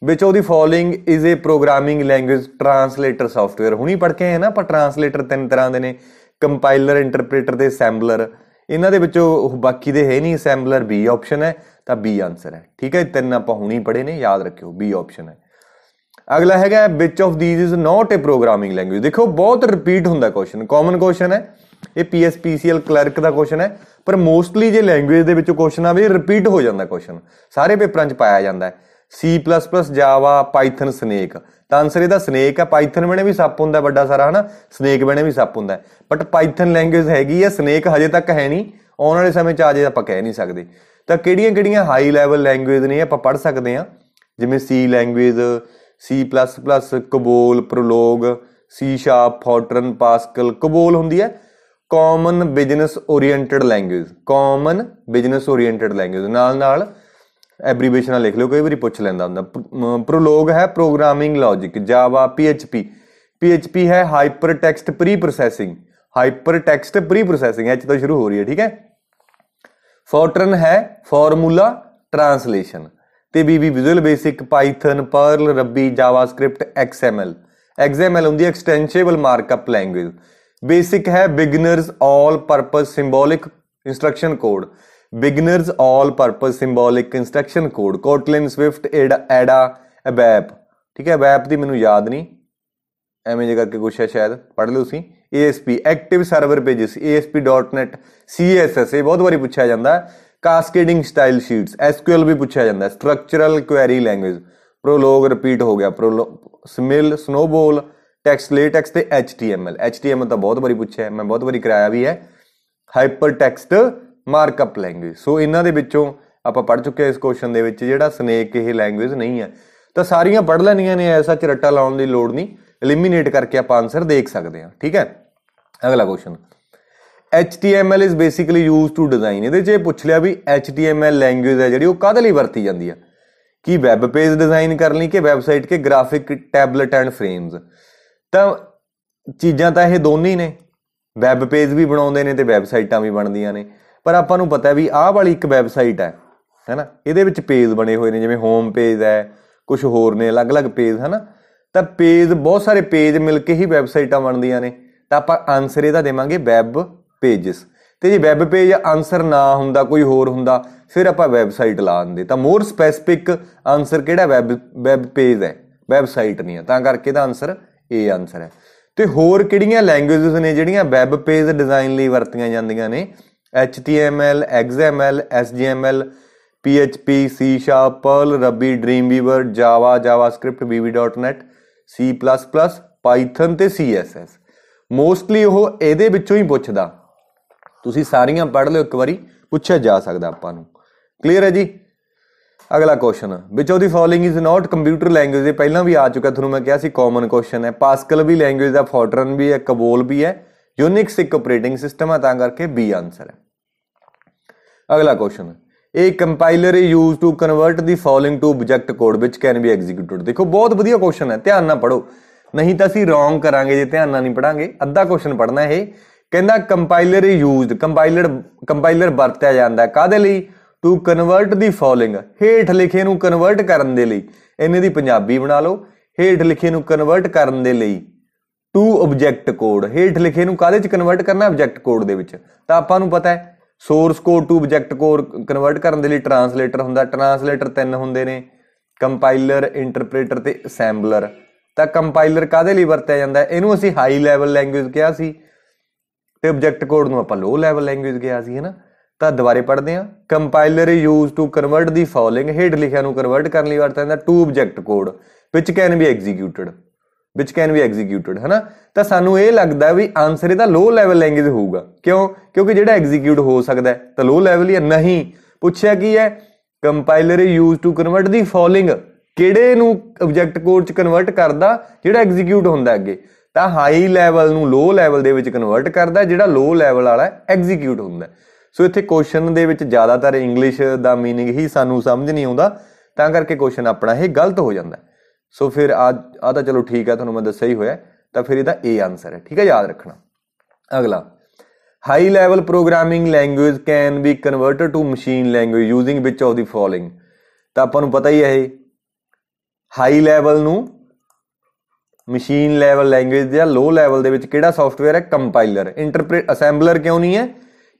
which of the following is a programming language translator software ਹੁਣੀ ਪੜ੍ਹ ਕੇ ਆਏ ਨਾ ਪਰ ਟਰਾਂਸਲੇਟਰ ਤਿੰਨ ਤਰ੍ਹਾਂ ਦੇ ਨੇ ਕੰਪਾਈਲਰ ਇੰਟਰਪ੍ਰੀਟਰ ਤੇ ਅਸੈਂਬਲਰ ਇਹਨਾਂ ਦੇ ਵਿੱਚੋਂ ਉਹ ਬਾਕੀ ਦੇ ਹੈ ਨਹੀਂ ਅਸੈਂਬਲਰ ਬੀ ਆਪਸ਼ਨ ਹੈ ਤਾਂ ਬੀ ਆਨਸਰ ਹੈ ਠੀਕ ਹੈ ਤਿੰਨ ਆਪਾਂ ਹੁਣੀ ਪੜੇ ਨੇ ਯਾਦ ਰੱਖਿਓ ਬੀ ਆਪਸ਼ਨ ਹੈ ਅਗਲਾ ਹੈਗਾ which of these is not a programming language ਦੇਖੋ ਬਹੁਤ ਰਿਪੀਟ ਹੁੰਦਾ ਕੁਐਸਚਨ ਕਾਮਨ ਕੁਐਸਚਨ ਹੈ ਇਹ ਪੀਐਸਪੀਸੀਐਲ ਕਲਰਕ ਦਾ ਕੁਐਸਚਨ ਹੈ ਪਰ ਮੋਸਟਲੀ ਜੇ ਲੈਂਗੁਏਜ ਦੇ ਵਿੱਚ ਕੁਐਸਚਨ ਆਵੇ ਰਿਪੀਟ ਹੋ ਜਾਂਦਾ ਕੁਐਸਚਨ ਸਾਰੇ ਪੇਪਰਾਂ 'ਚ ਪਾਇਆ ਜਾਂਦਾ ਹੈ C++ Java Python Snake ਤਾਂ ਆਨਸਰ ਇਹਦਾ ਸਨੇਕ ਹੈ ਪਾਈਥਨ ਬਣੇ ਵੀ ਸੱਪ ਹੁੰਦਾ ਵੱਡਾ ਸਾਰਾ ਹਨਾ ਸਨੇਕ ਬਣੇ ਵੀ ਸੱਪ ਹੁੰਦਾ ਬਟ ਪਾਈਥਨ ਲੈਂਗੁਏਜ ਹੈਗੀ ਹੈ ਸਨੇਕ ਹਜੇ ਤੱਕ ਹੈ ਨਹੀਂ ਆਉਣ ਵਾਲੇ ਸਮੇਂ 'ਚ ਆਜੇ ਆਪਾਂ ਕਹਿ ਨਹੀਂ ਸਕਦੇ ਤਾਂ ਕਿਹੜੀਆਂ-ਕਿਹੜੀਆਂ ਹਾਈ ਲੈਵਲ ਲੈਂਗੁਏਜ ਨੇ ਆਪਾਂ ਪੜ ਸਕਦੇ ਆ ਜਿਵੇਂ C language C++ COBOL Prolog C sharp FORTRAN Pascal COBOL ਹੁੰਦੀ ਹੈ common business oriented language common business oriented language ਨਾਲ ਨਾਲ ਐਬਰੀਵੇਸ਼ਨਾਂ ਲਿਖ ਲਿਓ ਕਈ ਵਾਰੀ ਪੁੱਛ ਲੈਂਦਾ ਹੁੰਦਾ ਪ੍ਰੋਲੋਗ ਹੈ programming logic Java PHP PHP ਹੈ hyper hypertext preprocessing hypertext preprocessing H ਤੋਂ ਸ਼ੁਰੂ ਹੋ ਰਹੀ ਹੈ ਠੀਕ ਹੈ ਫੋਰਟਰਨ ਹੈ ਫਾਰਮੂਲਾ ਟਰਾਂਸਲੇਸ਼ਨ ਤੇ BB Visual Basic Python Perl Ruby JavaScript M L ਹੁੰਦੀ ਹੈ ਐਕਸਟੈਂਸ਼ੇਬਲ ਮਾਰਕਅਪ ਲੈਂਗੁਏਜ ਬੇਸਿਕ ਹੈ beginners all purpose symbolic instruction code beginners all purpose symbolic instruction code Kotlin Swift Ada ABAP ਠੀਕ ਹੈ ਅਬੈਪ ਦੀ ਮੈਨੂੰ ਯਾਦ ਨਹੀਂ ਐਵੇਂ ਜੇ ਕਰਕੇ ਕੁਛ ਹੈ ਸ਼ਾਇਦ ਪੜ੍ਹ ਲਓ ਤੁਸੀਂ ASP active server pages ASP.NET CSS ਇਹ ਬਹੁਤ ਵਾਰੀ ਪੁੱਛਿਆ ਜਾਂਦਾ ਹੈ ਕਾਸਕੇਡਿੰਗ ਸਟਾਈਲ ਸ਼ੀਟਸ SQL ਵੀ ਪੁੱਛਿਆ ਜਾਂਦਾ ਹੈ structural query language Prolog repeat ਹੋ ਗਿਆ Prolog SMIL SNOBOL text LaTeX ਤੇ HTML HTML ਤਾਂ ਬਹੁਤ ਵਾਰੀ ਪੁੱਛਿਆ ਮੈਂ ਬਹੁਤ ਵਾਰੀ ਕਰਾਇਆ ਵੀ ਹੈ hyper text markup language so ਇਹਨਾਂ ਦੇ ਵਿੱਚੋਂ ਆਪਾਂ ਪੜ ਚੁੱਕੇ ਹਾਂ ਇਸ ਕੁਐਸਚਨ ਦੇ ਵਿੱਚ ਜਿਹੜਾ ਸਨੇਕ ਇਹ ਲੈਂਗੁਏਜ ਨਹੀਂ ਹੈ ਤਾਂ ਸਾਰੀਆਂ ਪੜ ਲੈਣੀਆਂ ਨੇ ਐਸਾ ਚਰਟਾ ਲਾਉਣ ਦੀ ਲੋੜ ਨਹੀਂ ਐਲੀਮੀਨੇਟ ਕਰਕੇ ਆਪਾਂ ਆਨਸਰ ਦੇਖ ਸਕਦੇ ਹਾਂ ਠੀਕ ਹੈ ਅਗਲਾ question HTML is basically used to design ਇਹਦੇ 'ਚ ਇਹ ਪੁੱਛ ਲਿਆ ਵੀ HTML ਲੈਂਗੁਏਜ ਹੈ ਜਿਹੜੀ ਉਹ ਕਾਹਦੇ ਲਈ ਵਰਤੀ ਜਾਂਦੀ ਹੈ ਕੀ ਵੈਬ ਪੇਜ ਡਿਜ਼ਾਈਨ ਕਰਨ ਲਈ ਕਿ ਵੈਬਸਾਈਟ ਕੇ ਗ੍ਰਾਫਿਕ ਟੈਬਲੇਟ ਐਂਡ ਫਰੇਮਸ ਤਾਂ ਚੀਜ਼ਾਂ ਤਾਂ ਇਹ ਦੋਨੇ ਨੇ ਵੈਬ ਪੇਜ ਵੀ ਬਣਾਉਂਦੇ ਨੇ ਤੇ ਵੈਬਸਾਈਟਾਂ ਵੀ ਬਣਦੀਆਂ ਨੇ ਪਰ ਆਪਾਂ ਨੂੰ ਪਤਾ ਵੀ ਆਹ ਵਾਲੀ ਇੱਕ ਵੈਬਸਾਈਟ ਹੈ ਹੈਨਾ ਇਹਦੇ ਵਿੱਚ ਪੇਜ ਬਣੇ ਹੋਏ ਨੇ ਜਿਵੇਂ ਹੋਮ ਪੇਜ ਹੈ ਕੁਝ ਹੋਰ ਨੇ ਅਲੱਗ-ਅਲੱਗ ਪੇਜ ਹੈਨਾ ਤਾਂ ਪੇਜ ਬਹੁਤ ਸਾਰੇ ਪੇਜ ਮਿਲ ਕੇ ਹੀ ਵੈਬਸਾਈਟਾਂ ਬਣਦੀਆਂ ਨੇ ਤਾਂ ਆਪਾਂ ਆਨਸਰ ਇਹਦਾ ਦੇਵਾਂਗੇ ਵੈਬ ਪੇजेस ਤੇ ਜੇ ਵੈਬ ਪੇਜ ਆਨਸਰ ਨਾ ਹੁੰਦਾ ਕੋਈ ਹੋਰ ਹੁੰਦਾ ਫਿਰ ਆਪਾਂ ਵੈਬਸਾਈਟ ਲਾ ਦਿੰਦੇ ਤਾਂ ਮੋਰ ਸਪੈਸਿਫਿਕ ਆਨਸਰ ਕਿਹੜਾ ਵੈਬ ਵੈਬ ਪੇਜ ਹੈ ਵੈਬਸਾਈਟ ਨਹੀਂ ਹੈ ਤਾਂ ਕਰਕੇ ਦਾ ਆਨਸਰ ਇਹ ਆਨਸਰ ਹੈ ਤੇ ਹੋਰ ਕਿਹੜੀਆਂ ਲੈਂਗੁਏਜਸ ਨੇ ਜਿਹੜੀਆਂ ਵੈਬ ਪੇਜ ਡਿਜ਼ਾਈਨ ਲਈ ਵਰਤੀਆਂ ਜਾਂਦੀਆਂ ਨੇ HTML, XML, SGML, PHP, C#, Perl, Ruby, Dreamweaver, Java, JavaScript, VB.net, C++, Python ਤੇ CSS ਮੋਸਟਲੀ ਉਹ ਇਹਦੇ ਵਿੱਚੋਂ ਹੀ ਪੁੱਛਦਾ ਤੁਸੀਂ ਸਾਰੀਆਂ ਪੜ੍ਹ ਲਓ ਇੱਕ ਵਾਰੀ ਪੁੱਛਿਆ ਜਾ ਸਕਦਾ ਆਪਾਂ ਨੂੰ ਕਲੀਅਰ ਹੈ ਜੀ ਅਗਲਾ question which of the following is not computer language ਇਹ ਪਹਿਲਾਂ ਵੀ ਆ ਚੁੱਕਾ ਤੁਹਾਨੂੰ ਮੈਂ ਕਿਹਾ ਸੀ ਕਾਮਨ ਕੁਐਸਚਨ ਹੈ ਪਾਸਕਲ ਵੀ ਲੈਂਗੁਏਜ ਦਾ ਫੋਰਟਰਨ ਵੀ ਹੈ ਕਬੋਲ ਵੀ ਹੈ ਯੂਨਿਕਸ ਇੱਕ ਆਪਰੇਟਿੰਗ ਸਿਸਟਮ ਹੈ ਤਾਂ ਕਰਕੇ ਬੀ ਆਨਸਰ ਹੈ ਅਗਲਾ ਕੁਐਸਚਨ ਇਹ compiler is used to convert the following to object code which can be executed ਦੇਖੋ ਬਹੁਤ ਵਧੀਆ ਕੁਐਸਚਨ ਹੈ ਧਿਆਨ ਨਾਲ ਪੜੋ ਨਹੀਂ ਤਾਂ ਅਸੀਂ ਰੋਂਗ ਕਰਾਂਗੇ ਜੇ ਧਿਆਨ ਨਾਲ ਨਹੀਂ ਪੜਾਂਗੇ ਅੱਧਾ ਕੁਐਸਚਨ ਪੜਨਾ ਇਹ ਕਹਿੰਦਾ compiler is used compiler compiler ਵਰਤਿਆ ਜਾਂਦਾ ਹੈ ਕਾਦੇ ਲਈ ਟੂ ਕਨਵਰਟ ਦੀ ਫਾਲਿੰਗ ਹੇਠ ਲਿਖੇ ਨੂੰ ਕਨਵਰਟ ਕਰਨ ਦੇ ਲਈ ਇਹਨੇ ਦੀ ਪੰਜਾਬੀ ਬਣਾ ਲਓ ਹੇਠ ਲਿਖੇ ਨੂੰ ਕਨਵਰਟ ਕਰਨ ਦੇ ਲਈ ਟੂ ਆਬਜੈਕਟ ਕੋਡ ਹੇਠ ਲਿਖੇ ਨੂੰ ਕਾਦੇ ਚ ਕਨਵਰਟ ਕਰਨਾ ਆਬਜੈਕਟ ਕੋਡ ਦੇ ਵਿੱਚ ਤਾਂ ਆਪਾਂ ਨੂੰ ਪਤਾ ਹੈ source code to object code convert ਕਰਨ ਦੇ ਲਈ ਟਰਾਂਸਲੇਟਰ ਹੁੰਦਾ ਟਰਾਂਸਲੇਟਰ ਤਿੰਨ ਹੁੰਦੇ ਨੇ ਕੰਪਾਈਲਰ ਇੰਟਰਪ੍ਰੀਟਰ ਤੇ ਅਸੈਂਬਲਰ ਤਾਂ ਕੰਪਾਈਲਰ ਕਾਦੇ ਲਈ ਵਰਤਿਆ ਜਾਂਦਾ ਇਹਨੂੰ ਅਸੀਂ ਹਾਈ ਲੈਵਲ ਲੈਂਗੁਏਜ ਕਿਹਾ ਸੀ ਤੇ ਆਬਜੈਕਟ ਕੋਡ ਨੂੰ ਆਪਾਂ ਲੋ ਲੈਵਲ ਲੈਂਗੁਏਜ ਕਿਹਾ ਸੀ ਹੈਨਾ ਤਾਂ ਦੁਬਾਰੇ ਪੜ੍ਹਦੇ ਆ compiler use to convert the following ਹੇਡ ਲਿਖਿਆ ਨੂੰ ਕਨਵਰਟ ਕਰਨ ਲਈ ਵਰਤਿਆ ਜਾਂਦਾ to object code which can be executed which can be executed ਹੈਨਾ ਤਾਂ ਸਾਨੂੰ ਇਹ ਲੱਗਦਾ ਵੀ ਆਨਸਰ ਇਹਦਾ ਲੋ ਲੈਵਲ ਲੈਂਗੁਏਜ ਹੋਊਗਾ ਕਿਉਂ ਕਿਉਂਕਿ ਜਿਹੜਾ ਐਗਜ਼ੀਕਿਊਟ ਹੋ ਸਕਦਾ ਤਾਂ ਲੋ ਲੈਵਲ ਹੀ ਨਹੀਂ ਪੁੱਛਿਆ ਕੀ ਹੈ compiler use to convert the following ਕਿਹੜੇ ਨੂੰ ਆਬਜੈਕਟ ਕੋਡ ਚ ਕਨਵਰਟ ਕਰਦਾ ਜਿਹੜਾ ਐਗਜ਼ੀਕਿਊਟ ਹੁੰਦਾ ਅੱਗੇ ਤਾਂ ਹਾਈ ਲੈਵਲ ਨੂੰ ਲੋ ਲੈਵਲ ਦੇ ਵਿੱਚ ਕਨਵਰਟ ਕਰਦਾ ਜਿਹੜਾ ਲੋ ਲੈਵਲ ਵਾਲਾ ਐਗਜ਼ੀਕਿਊਟ ਹੁੰਦਾ ਸੋ ਇੱਥੇ ਕੁਐਸਚਨ ਦੇ ਵਿੱਚ ਜ਼ਿਆਦਾਤਰ ਇੰਗਲਿਸ਼ ਦਾ मीनिंग ਹੀ ਸਾਨੂੰ ਸਮਝ ਨਹੀਂ ਆਉਂਦਾ ਤਾਂ ਕਰਕੇ ਕੁਐਸਚਨ ਆਪਣਾ ਇਹ ਗਲਤ ਹੋ ਜਾਂਦਾ ਸੋ ਫਿਰ ਆ ਆ ਤਾਂ ਚਲੋ ਠੀਕ ਹੈ ਤੁਹਾਨੂੰ ਮੈਂ ਦੱਸਿਆ ਹੀ ਹੋਇਆ ਤਾਂ ਫਿਰ ਇਹਦਾ A ਆਨਸਰ ਹੈ ਠੀਕ ਹੈ ਯਾਦ ਰੱਖਣਾ ਅਗਲਾ high level programming language can be converted to machine language using which of the following ਤਾਂ ਆਪਾਂ ਨੂੰ ਪਤਾ ਹੀ ਹੈ ਇਹ ਹਾਈ ਲੈਵਲ ਨੂੰ ਮਸ਼ੀਨ ਲੈਵਲ ਲੈਂਗੁਏਜ ਜਾਂ ਲੋ ਲੈਵਲ ਦੇ ਵਿੱਚ ਕਿਹੜਾ ਸੌਫਟਵੇਅਰ ਹੈ ਕੰਪਾਈਲਰ ਇੰਟਰਪ੍ਰੀਟ ਅਸੈਂਬਲਰ ਕਿਉਂ ਨਹੀਂ ਹੈ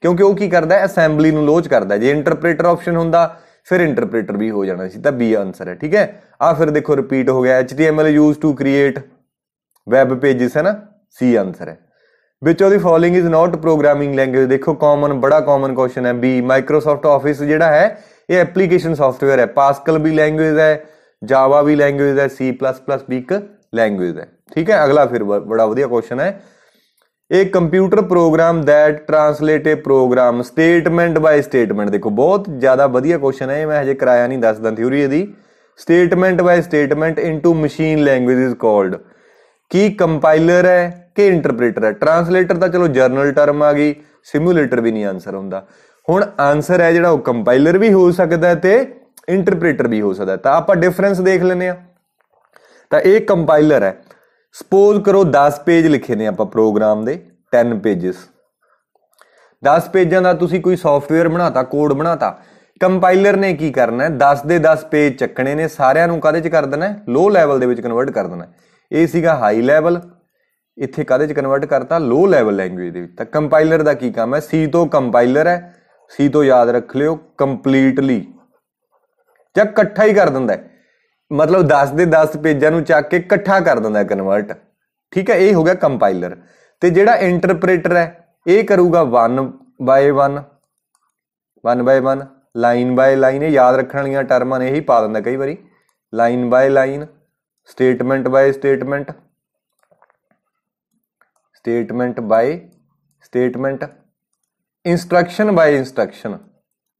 ਕਿਉਂਕਿ ਉਹ ਕੀ ਕਰਦਾ ਅਸੈਂਬਲੀ ਨੂੰ ਲੋਚ ਕਰਦਾ ਜੇ ਇੰਟਰਪ੍ਰੀਟਰ ਆਪਸ਼ਨ ਹੁੰਦਾ ਫਿਰ ਇੰਟਰਪ੍ਰੀਟਰ ਵੀ ਹੋ ਜਾਣਾ ਸੀ ਤਾਂ ਬੀ ਆਨਸਰ ਹੈ ਠੀਕ ਹੈ ਆ ਫਿਰ ਦੇਖੋ ਰਿਪੀਟ ਹੋ ਗਿਆ HTML use to create web pages ਹੈ ਨਾ ਸੀ ਆਨਸਰ ਹੈ which of the following is not programming language ਦੇਖੋ ਕਾਮਨ ਬੜਾ ਕਾਮਨ ਕੁਐਸਚਨ ਹੈ ਬੀ ਮਾਈਕਰੋਸਾਫਟ ਆਫਿਸ ਜਿਹੜਾ ਹੈ ਇਹ ਐਪਲੀਕੇਸ਼ਨ ਸੌਫਟਵੇਅਰ ਹੈ ਪਾਸਕਲ ਵੀ ਲੈਂਗੁਏਜ ਹੈ ਜਾਵਾ ਵੀ ਲੈਂਗੁਏਜ ਹੈ C++ ਵੀ ਇੱਕ ਲੈਂਗੁਏਜ ਹੈ ਠੀਕ ਹੈ ਅਗਲਾ ਫਿਰ ਬੜਾ ਵਧੀਆ ਕੁਐਸਚਨ ਹੈ ਇਹ computer program that translate program statement by statement ਦੇਖੋ ਬਹੁਤ ਜ਼ਿਆਦਾ ਵਧੀਆ ਕੁਐਸਚਨ ਹੈ ਮੈਂ ਹਜੇ ਕਰਾਇਆ ਨਹੀਂ ਦੱਸਦਾ ਥਿਉਰੀ ਇਹਦੀ statement by statement into machine language is called ਕੀ ਕੰਪਾਈਲਰ ਹੈ ਕਿ ਇੰਟਰਪ੍ਰੀਟਰ ਹੈ ਟਰਾਂਸਲੇਟਰ ਤਾਂ ਚਲੋ ਜਰਨਲ ਟਰਮ ਆ ਗਈ ਸਿਮੂਲੇਟਰ ਵੀ ਨਹੀਂ ਆਨਸਰ ਹੁੰਦਾ ਹੁਣ ਆਨਸਰ ਹੈ ਜਿਹੜਾ ਉਹ ਕੰਪਾਈਲਰ ਵੀ ਹੋ ਸਕਦਾ ਤੇ ਇੰਟਰਪ੍ਰੀਟਰ ਵੀ ਹੋ ਸਕਦਾ ਤਾਂ ਆਪਾਂ ਡਿਫਰੈਂਸ ਦੇਖ ਲੈਨੇ ਆ ਤਾਂ ਇਹ ਕੰਪਾਈਲਰ ਹੈ ਸਪੋਜ਼ ਕਰੋ 10 ਪੇਜ ਲਿਖੇ ਨੇ ਆਪਾਂ ਪ੍ਰੋਗਰਾਮ ਦੇ 10 ਪੇजेस 10 ਪੇਜਾਂ ਦਾ ਤੁਸੀਂ ਕੋਈ ਸੌਫਟਵੇਅਰ ਬਣਾਤਾ ਕੋਡ ਬਣਾਤਾ ਕੰਪਾਈਲਰ ਨੇ ਕੀ ਕਰਨਾ ਹੈ 10 ਦੇ 10 ਪੇਜ ਚੱਕਣੇ ਨੇ ਸਾਰਿਆਂ ਨੂੰ ਕਾਦੇ ਚ ਕਰ ਦੇਣਾ ਹੈ ਲੋ ਲੈਵਲ ਦੇ ਵਿੱਚ ਕਨਵਰਟ ਕਰ ਦੇਣਾ ਇਹ ਸੀਗਾ ਹਾਈ ਲੈਵਲ ਇੱਥੇ ਕਾਦੇ ਚ ਕਨਵਰਟ ਕਰਤਾ ਲੋ ਲੈਵਲ ਲੈਂਗੁਏਜ ਦੇ ਵਿੱਚ ਤਾਂ ਕੰਪਾਈਲਰ ਦਾ ਕੀ ਕੰਮ ਹੈ ਸੀ ਤੋਂ ਕੰਪਾਈਲਰ ਹੈ ਸੀ ਤੋਂ ਯਾਦ ਰੱਖ ਲਿਓ ਕੰਪਲੀਟਲੀ ਜਾਂ ਇਕੱਠਾ ਹੀ ਕਰ ਦਿੰਦਾ ਹੈ ਮਤਲਬ 10 ਦੇ 10 ਪੇਜਾਂ ਨੂੰ ਚੱਕ ਕੇ ਇਕੱਠਾ ਕਰ ਦਿੰਦਾ ਕਨਵਰਟ ਠੀਕ ਹੈ ਇਹ ਹੋ ਗਿਆ ਕੰਪਾਈਲਰ ਤੇ ਜਿਹੜਾ ਇੰਟਰਪ੍ਰੀਟਰ ਹੈ ਇਹ ਕਰੂਗਾ 1 by 1 1 by 1 line by line ਇਹ ਯਾਦ ਰੱਖਣ ਵਾਲੀਆਂ ਟਰਮਾਂ ਨੇ ਇਹੀ ਪਾ ਦਿੰਦਾ ਕਈ ਵਾਰੀ line by line statement by statement statement by statement instruction by instruction